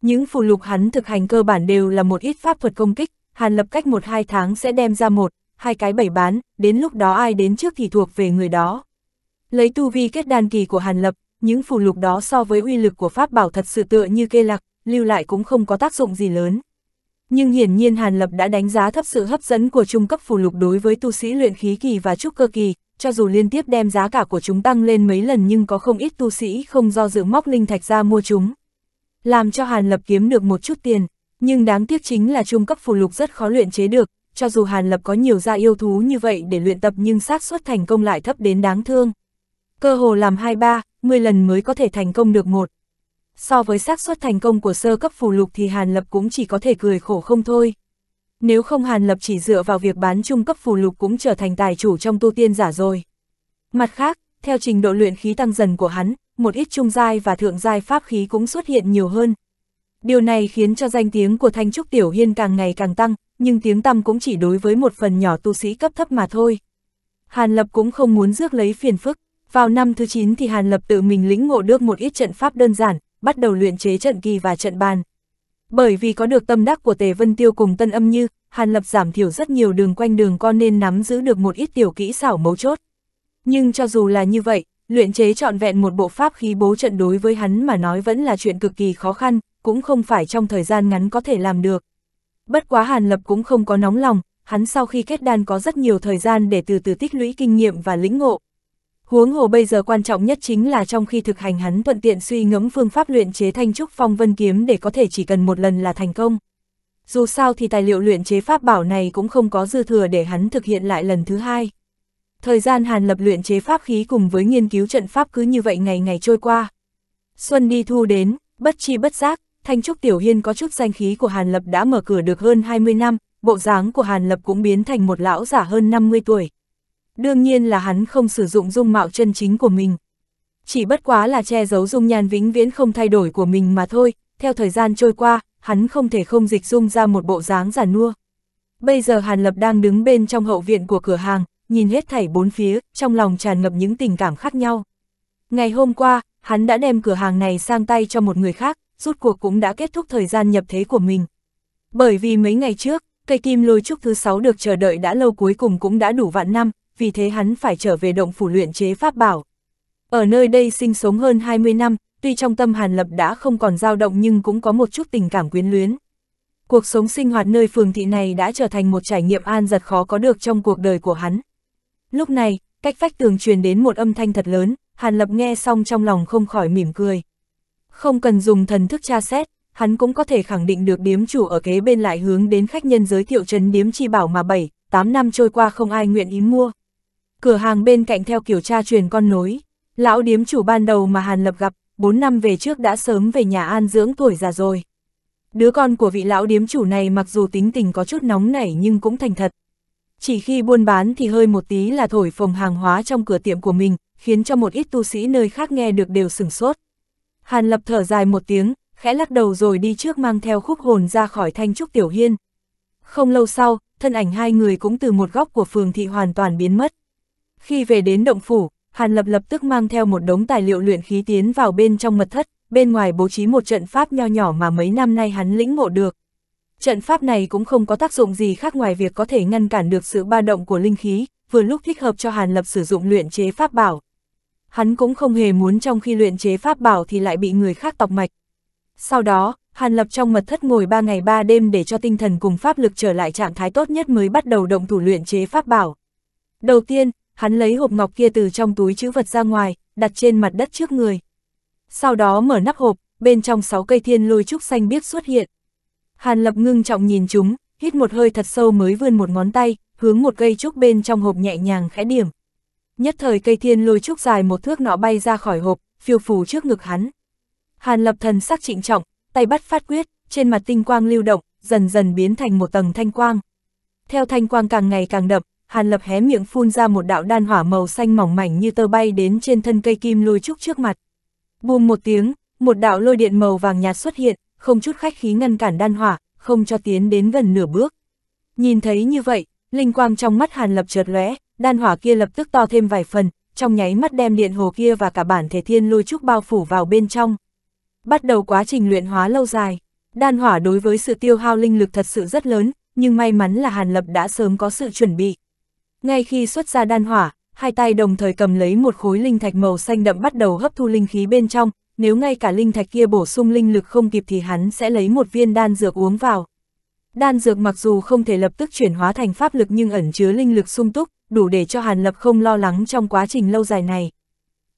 Những phù lục hắn thực hành cơ bản đều là một ít pháp thuật công kích, hàn lập cách một hai tháng sẽ đem ra một, hai cái bảy bán, đến lúc đó ai đến trước thì thuộc về người đó. Lấy tu vi kết đan kỳ của hàn lập, những phù lục đó so với uy lực của pháp bảo thật sự tựa như kê lạc, lưu lại cũng không có tác dụng gì lớn. Nhưng hiển nhiên Hàn Lập đã đánh giá thấp sự hấp dẫn của trung cấp phù lục đối với tu sĩ luyện khí kỳ và trúc cơ kỳ, cho dù liên tiếp đem giá cả của chúng tăng lên mấy lần nhưng có không ít tu sĩ không do dự móc linh thạch ra mua chúng. Làm cho Hàn Lập kiếm được một chút tiền, nhưng đáng tiếc chính là trung cấp phù lục rất khó luyện chế được, cho dù Hàn Lập có nhiều gia yêu thú như vậy để luyện tập nhưng xác suất thành công lại thấp đến đáng thương. Cơ hồ làm 2 3, 10 lần mới có thể thành công được một. So với xác suất thành công của sơ cấp phù lục thì Hàn Lập cũng chỉ có thể cười khổ không thôi nếu không Hàn Lập chỉ dựa vào việc bán trung cấp phù lục cũng trở thành tài chủ trong tu tiên giả rồi. Mặt khác, theo trình độ luyện khí tăng dần của hắn, một ít trung giai và thượng giai pháp khí cũng xuất hiện nhiều hơn. Điều này khiến cho danh tiếng của Thanh Trúc Tiểu Hiên càng ngày càng tăng, nhưng tiếng tăm cũng chỉ đối với một phần nhỏ tu sĩ cấp thấp mà thôi. Hàn Lập cũng không muốn rước lấy phiền phức. Vào năm thứ 9 thì Hàn Lập tự mình lĩnh ngộ được một ít trận pháp đơn giản, bắt đầu luyện chế trận kỳ và trận bàn. Bởi vì có được tâm đắc của Tề Vân Tiêu cùng Tân Âm Như, Hàn Lập giảm thiểu rất nhiều đường quanh đường con nên nắm giữ được một ít tiểu kỹ xảo mấu chốt. Nhưng cho dù là như vậy, luyện chế trọn vẹn một bộ pháp khí bố trận đối với hắn mà nói vẫn là chuyện cực kỳ khó khăn, cũng không phải trong thời gian ngắn có thể làm được. Bất quá Hàn Lập cũng không có nóng lòng, hắn sau khi kết đan có rất nhiều thời gian để từ từ tích lũy kinh nghiệm và lĩnh ngộ, Huống hồ bây giờ quan trọng nhất chính là trong khi thực hành hắn thuận tiện suy ngẫm phương pháp luyện chế thanh trúc phong vân kiếm để có thể chỉ cần một lần là thành công. Dù sao thì tài liệu luyện chế pháp bảo này cũng không có dư thừa để hắn thực hiện lại lần thứ hai. Thời gian hàn lập luyện chế pháp khí cùng với nghiên cứu trận pháp cứ như vậy ngày ngày trôi qua. Xuân đi thu đến, bất chi bất giác, thanh trúc tiểu hiên có chút danh khí của hàn lập đã mở cửa được hơn 20 năm, bộ dáng của hàn lập cũng biến thành một lão giả hơn 50 tuổi, Đương nhiên là hắn không sử dụng dung mạo chân chính của mình. Chỉ bất quá là che giấu dung nhan vĩnh viễn không thay đổi của mình mà thôi, theo thời gian trôi qua, hắn không thể không dịch dung ra một bộ dáng giả nua. Bây giờ Hàn Lập đang đứng bên trong hậu viện của cửa hàng, nhìn hết thảy bốn phía, trong lòng tràn ngập những tình cảm khác nhau. Ngày hôm qua, hắn đã đem cửa hàng này sang tay cho một người khác, rút cuộc cũng đã kết thúc thời gian nhập thế của mình. Bởi vì mấy ngày trước, cây kim lôi trúc thứ sáu được chờ đợi đã lâu cuối cùng cũng đã đủ vạn năm, vì thế hắn phải trở về động phủ luyện chế pháp bảo. Ở nơi đây sinh sống hơn 20 năm, tuy trong tâm Hàn Lập đã không còn dao động nhưng cũng có một chút tình cảm quyến luyến. Cuộc sống sinh hoạt nơi phường thị này đã trở thành một trải nghiệm an giật khó có được trong cuộc đời của hắn. Lúc này, cách vách tường truyền đến một âm thanh thật lớn, Hàn Lập nghe xong trong lòng không khỏi mỉm cười. Không cần dùng thần thức tra xét, hắn cũng có thể khẳng định được điếm chủ ở kế bên lại hướng đến khách nhân giới thiệu trấn điếm chi bảo mà 7, 8 năm trôi qua không ai nguyện ý mua. Cửa hàng bên cạnh theo kiểu tra truyền con nối, lão điếm chủ ban đầu mà Hàn Lập gặp, 4 năm về trước đã sớm về nhà an dưỡng tuổi già rồi. Đứa con của vị lão điếm chủ này mặc dù tính tình có chút nóng nảy nhưng cũng thành thật. Chỉ khi buôn bán thì hơi một tí là thổi phồng hàng hóa trong cửa tiệm của mình, khiến cho một ít tu sĩ nơi khác nghe được đều sửng sốt. Hàn Lập thở dài một tiếng, khẽ lắc đầu rồi đi trước mang theo khúc hồn ra khỏi thanh trúc tiểu hiên. Không lâu sau, thân ảnh hai người cũng từ một góc của phường thị hoàn toàn biến mất. Khi về đến động phủ, Hàn Lập lập tức mang theo một đống tài liệu luyện khí tiến vào bên trong mật thất, bên ngoài bố trí một trận pháp nho nhỏ mà mấy năm nay hắn lĩnh ngộ được. Trận pháp này cũng không có tác dụng gì khác ngoài việc có thể ngăn cản được sự ba động của linh khí, vừa lúc thích hợp cho Hàn Lập sử dụng luyện chế pháp bảo. Hắn cũng không hề muốn trong khi luyện chế pháp bảo thì lại bị người khác tọc mạch. Sau đó, Hàn Lập trong mật thất ngồi 3 ngày 3 đêm để cho tinh thần cùng pháp lực trở lại trạng thái tốt nhất mới bắt đầu động thủ luyện chế pháp bảo. Đầu tiên, hắn lấy hộp ngọc kia từ trong túi chữ vật ra ngoài, đặt trên mặt đất trước người. Sau đó mở nắp hộp, bên trong sáu cây thiên lôi trúc xanh biếc xuất hiện. Hàn lập ngưng trọng nhìn chúng, hít một hơi thật sâu mới vươn một ngón tay, hướng một cây trúc bên trong hộp nhẹ nhàng khẽ điểm. Nhất thời cây thiên lôi trúc dài một thước nọ bay ra khỏi hộp, phiêu phù trước ngực hắn. Hàn lập thần sắc trịnh trọng, tay bắt phát quyết, trên mặt tinh quang lưu động, dần dần biến thành một tầng thanh quang. Theo thanh quang càng ngày càng đậm, Hàn Lập hé miệng phun ra một đạo đan hỏa màu xanh mỏng mảnh như tơ bay đến trên thân cây kim lôi trúc trước mặt. Buông một tiếng, một đạo lôi điện màu vàng nhạt xuất hiện, không chút khách khí ngăn cản đan hỏa, không cho tiến đến gần nửa bước. Nhìn thấy như vậy, linh quang trong mắt Hàn Lập chợt lóe, đan hỏa kia lập tức to thêm vài phần, trong nháy mắt đem điện hồ kia và cả bản thể thiên lôi trúc bao phủ vào bên trong. Bắt đầu quá trình luyện hóa lâu dài, đan hỏa đối với sự tiêu hao linh lực thật sự rất lớn, nhưng may mắn là Hàn Lập đã sớm có sự chuẩn bị. Ngay khi xuất ra đan hỏa, hai tay đồng thời cầm lấy một khối linh thạch màu xanh đậm bắt đầu hấp thu linh khí bên trong, nếu ngay cả linh thạch kia bổ sung linh lực không kịp thì hắn sẽ lấy một viên đan dược uống vào. Đan dược mặc dù không thể lập tức chuyển hóa thành pháp lực nhưng ẩn chứa linh lực sung túc, đủ để cho Hàn Lập không lo lắng trong quá trình lâu dài này.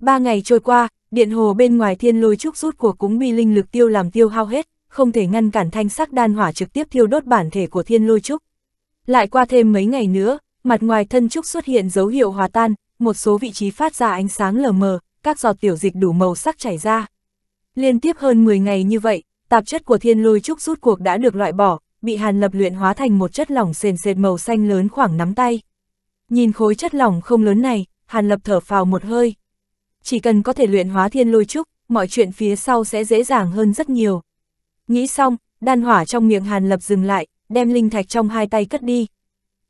Ba ngày trôi qua, điện hồ bên ngoài thiên lôi trúc rút của cúng bi linh lực tiêu làm tiêu hao hết, không thể ngăn cản thanh sắc đan hỏa trực tiếp thiêu đốt bản thể của thiên lôi trúc. Lại qua thêm mấy ngày nữa, mặt ngoài thân trúc xuất hiện dấu hiệu hòa tan, một số vị trí phát ra ánh sáng lờ mờ, các giọt tiểu dịch đủ màu sắc chảy ra. Liên tiếp hơn 10 ngày như vậy, tạp chất của thiên lôi trúc rút cuộc đã được loại bỏ, bị hàn lập luyện hóa thành một chất lỏng sền sệt màu xanh lớn khoảng nắm tay. Nhìn khối chất lỏng không lớn này, hàn lập thở phào một hơi. Chỉ cần có thể luyện hóa thiên lôi trúc, mọi chuyện phía sau sẽ dễ dàng hơn rất nhiều. Nghĩ xong, đan hỏa trong miệng hàn lập dừng lại, đem linh thạch trong hai tay cất đi.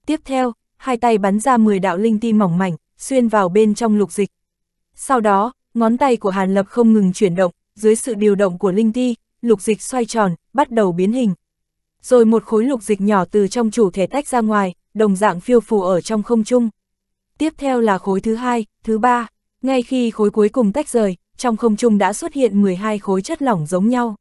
Tiếp theo, hai tay bắn ra 10 đạo linh ti mỏng mảnh, xuyên vào bên trong lục dịch. Sau đó, ngón tay của Hàn Lập không ngừng chuyển động, dưới sự điều động của linh ti, lục dịch xoay tròn, bắt đầu biến hình. Rồi một khối lục dịch nhỏ từ trong chủ thể tách ra ngoài, đồng dạng phiêu phù ở trong không trung. Tiếp theo là khối thứ hai, thứ ba. Ngay khi khối cuối cùng tách rời, trong không trung đã xuất hiện 12 khối chất lỏng giống nhau.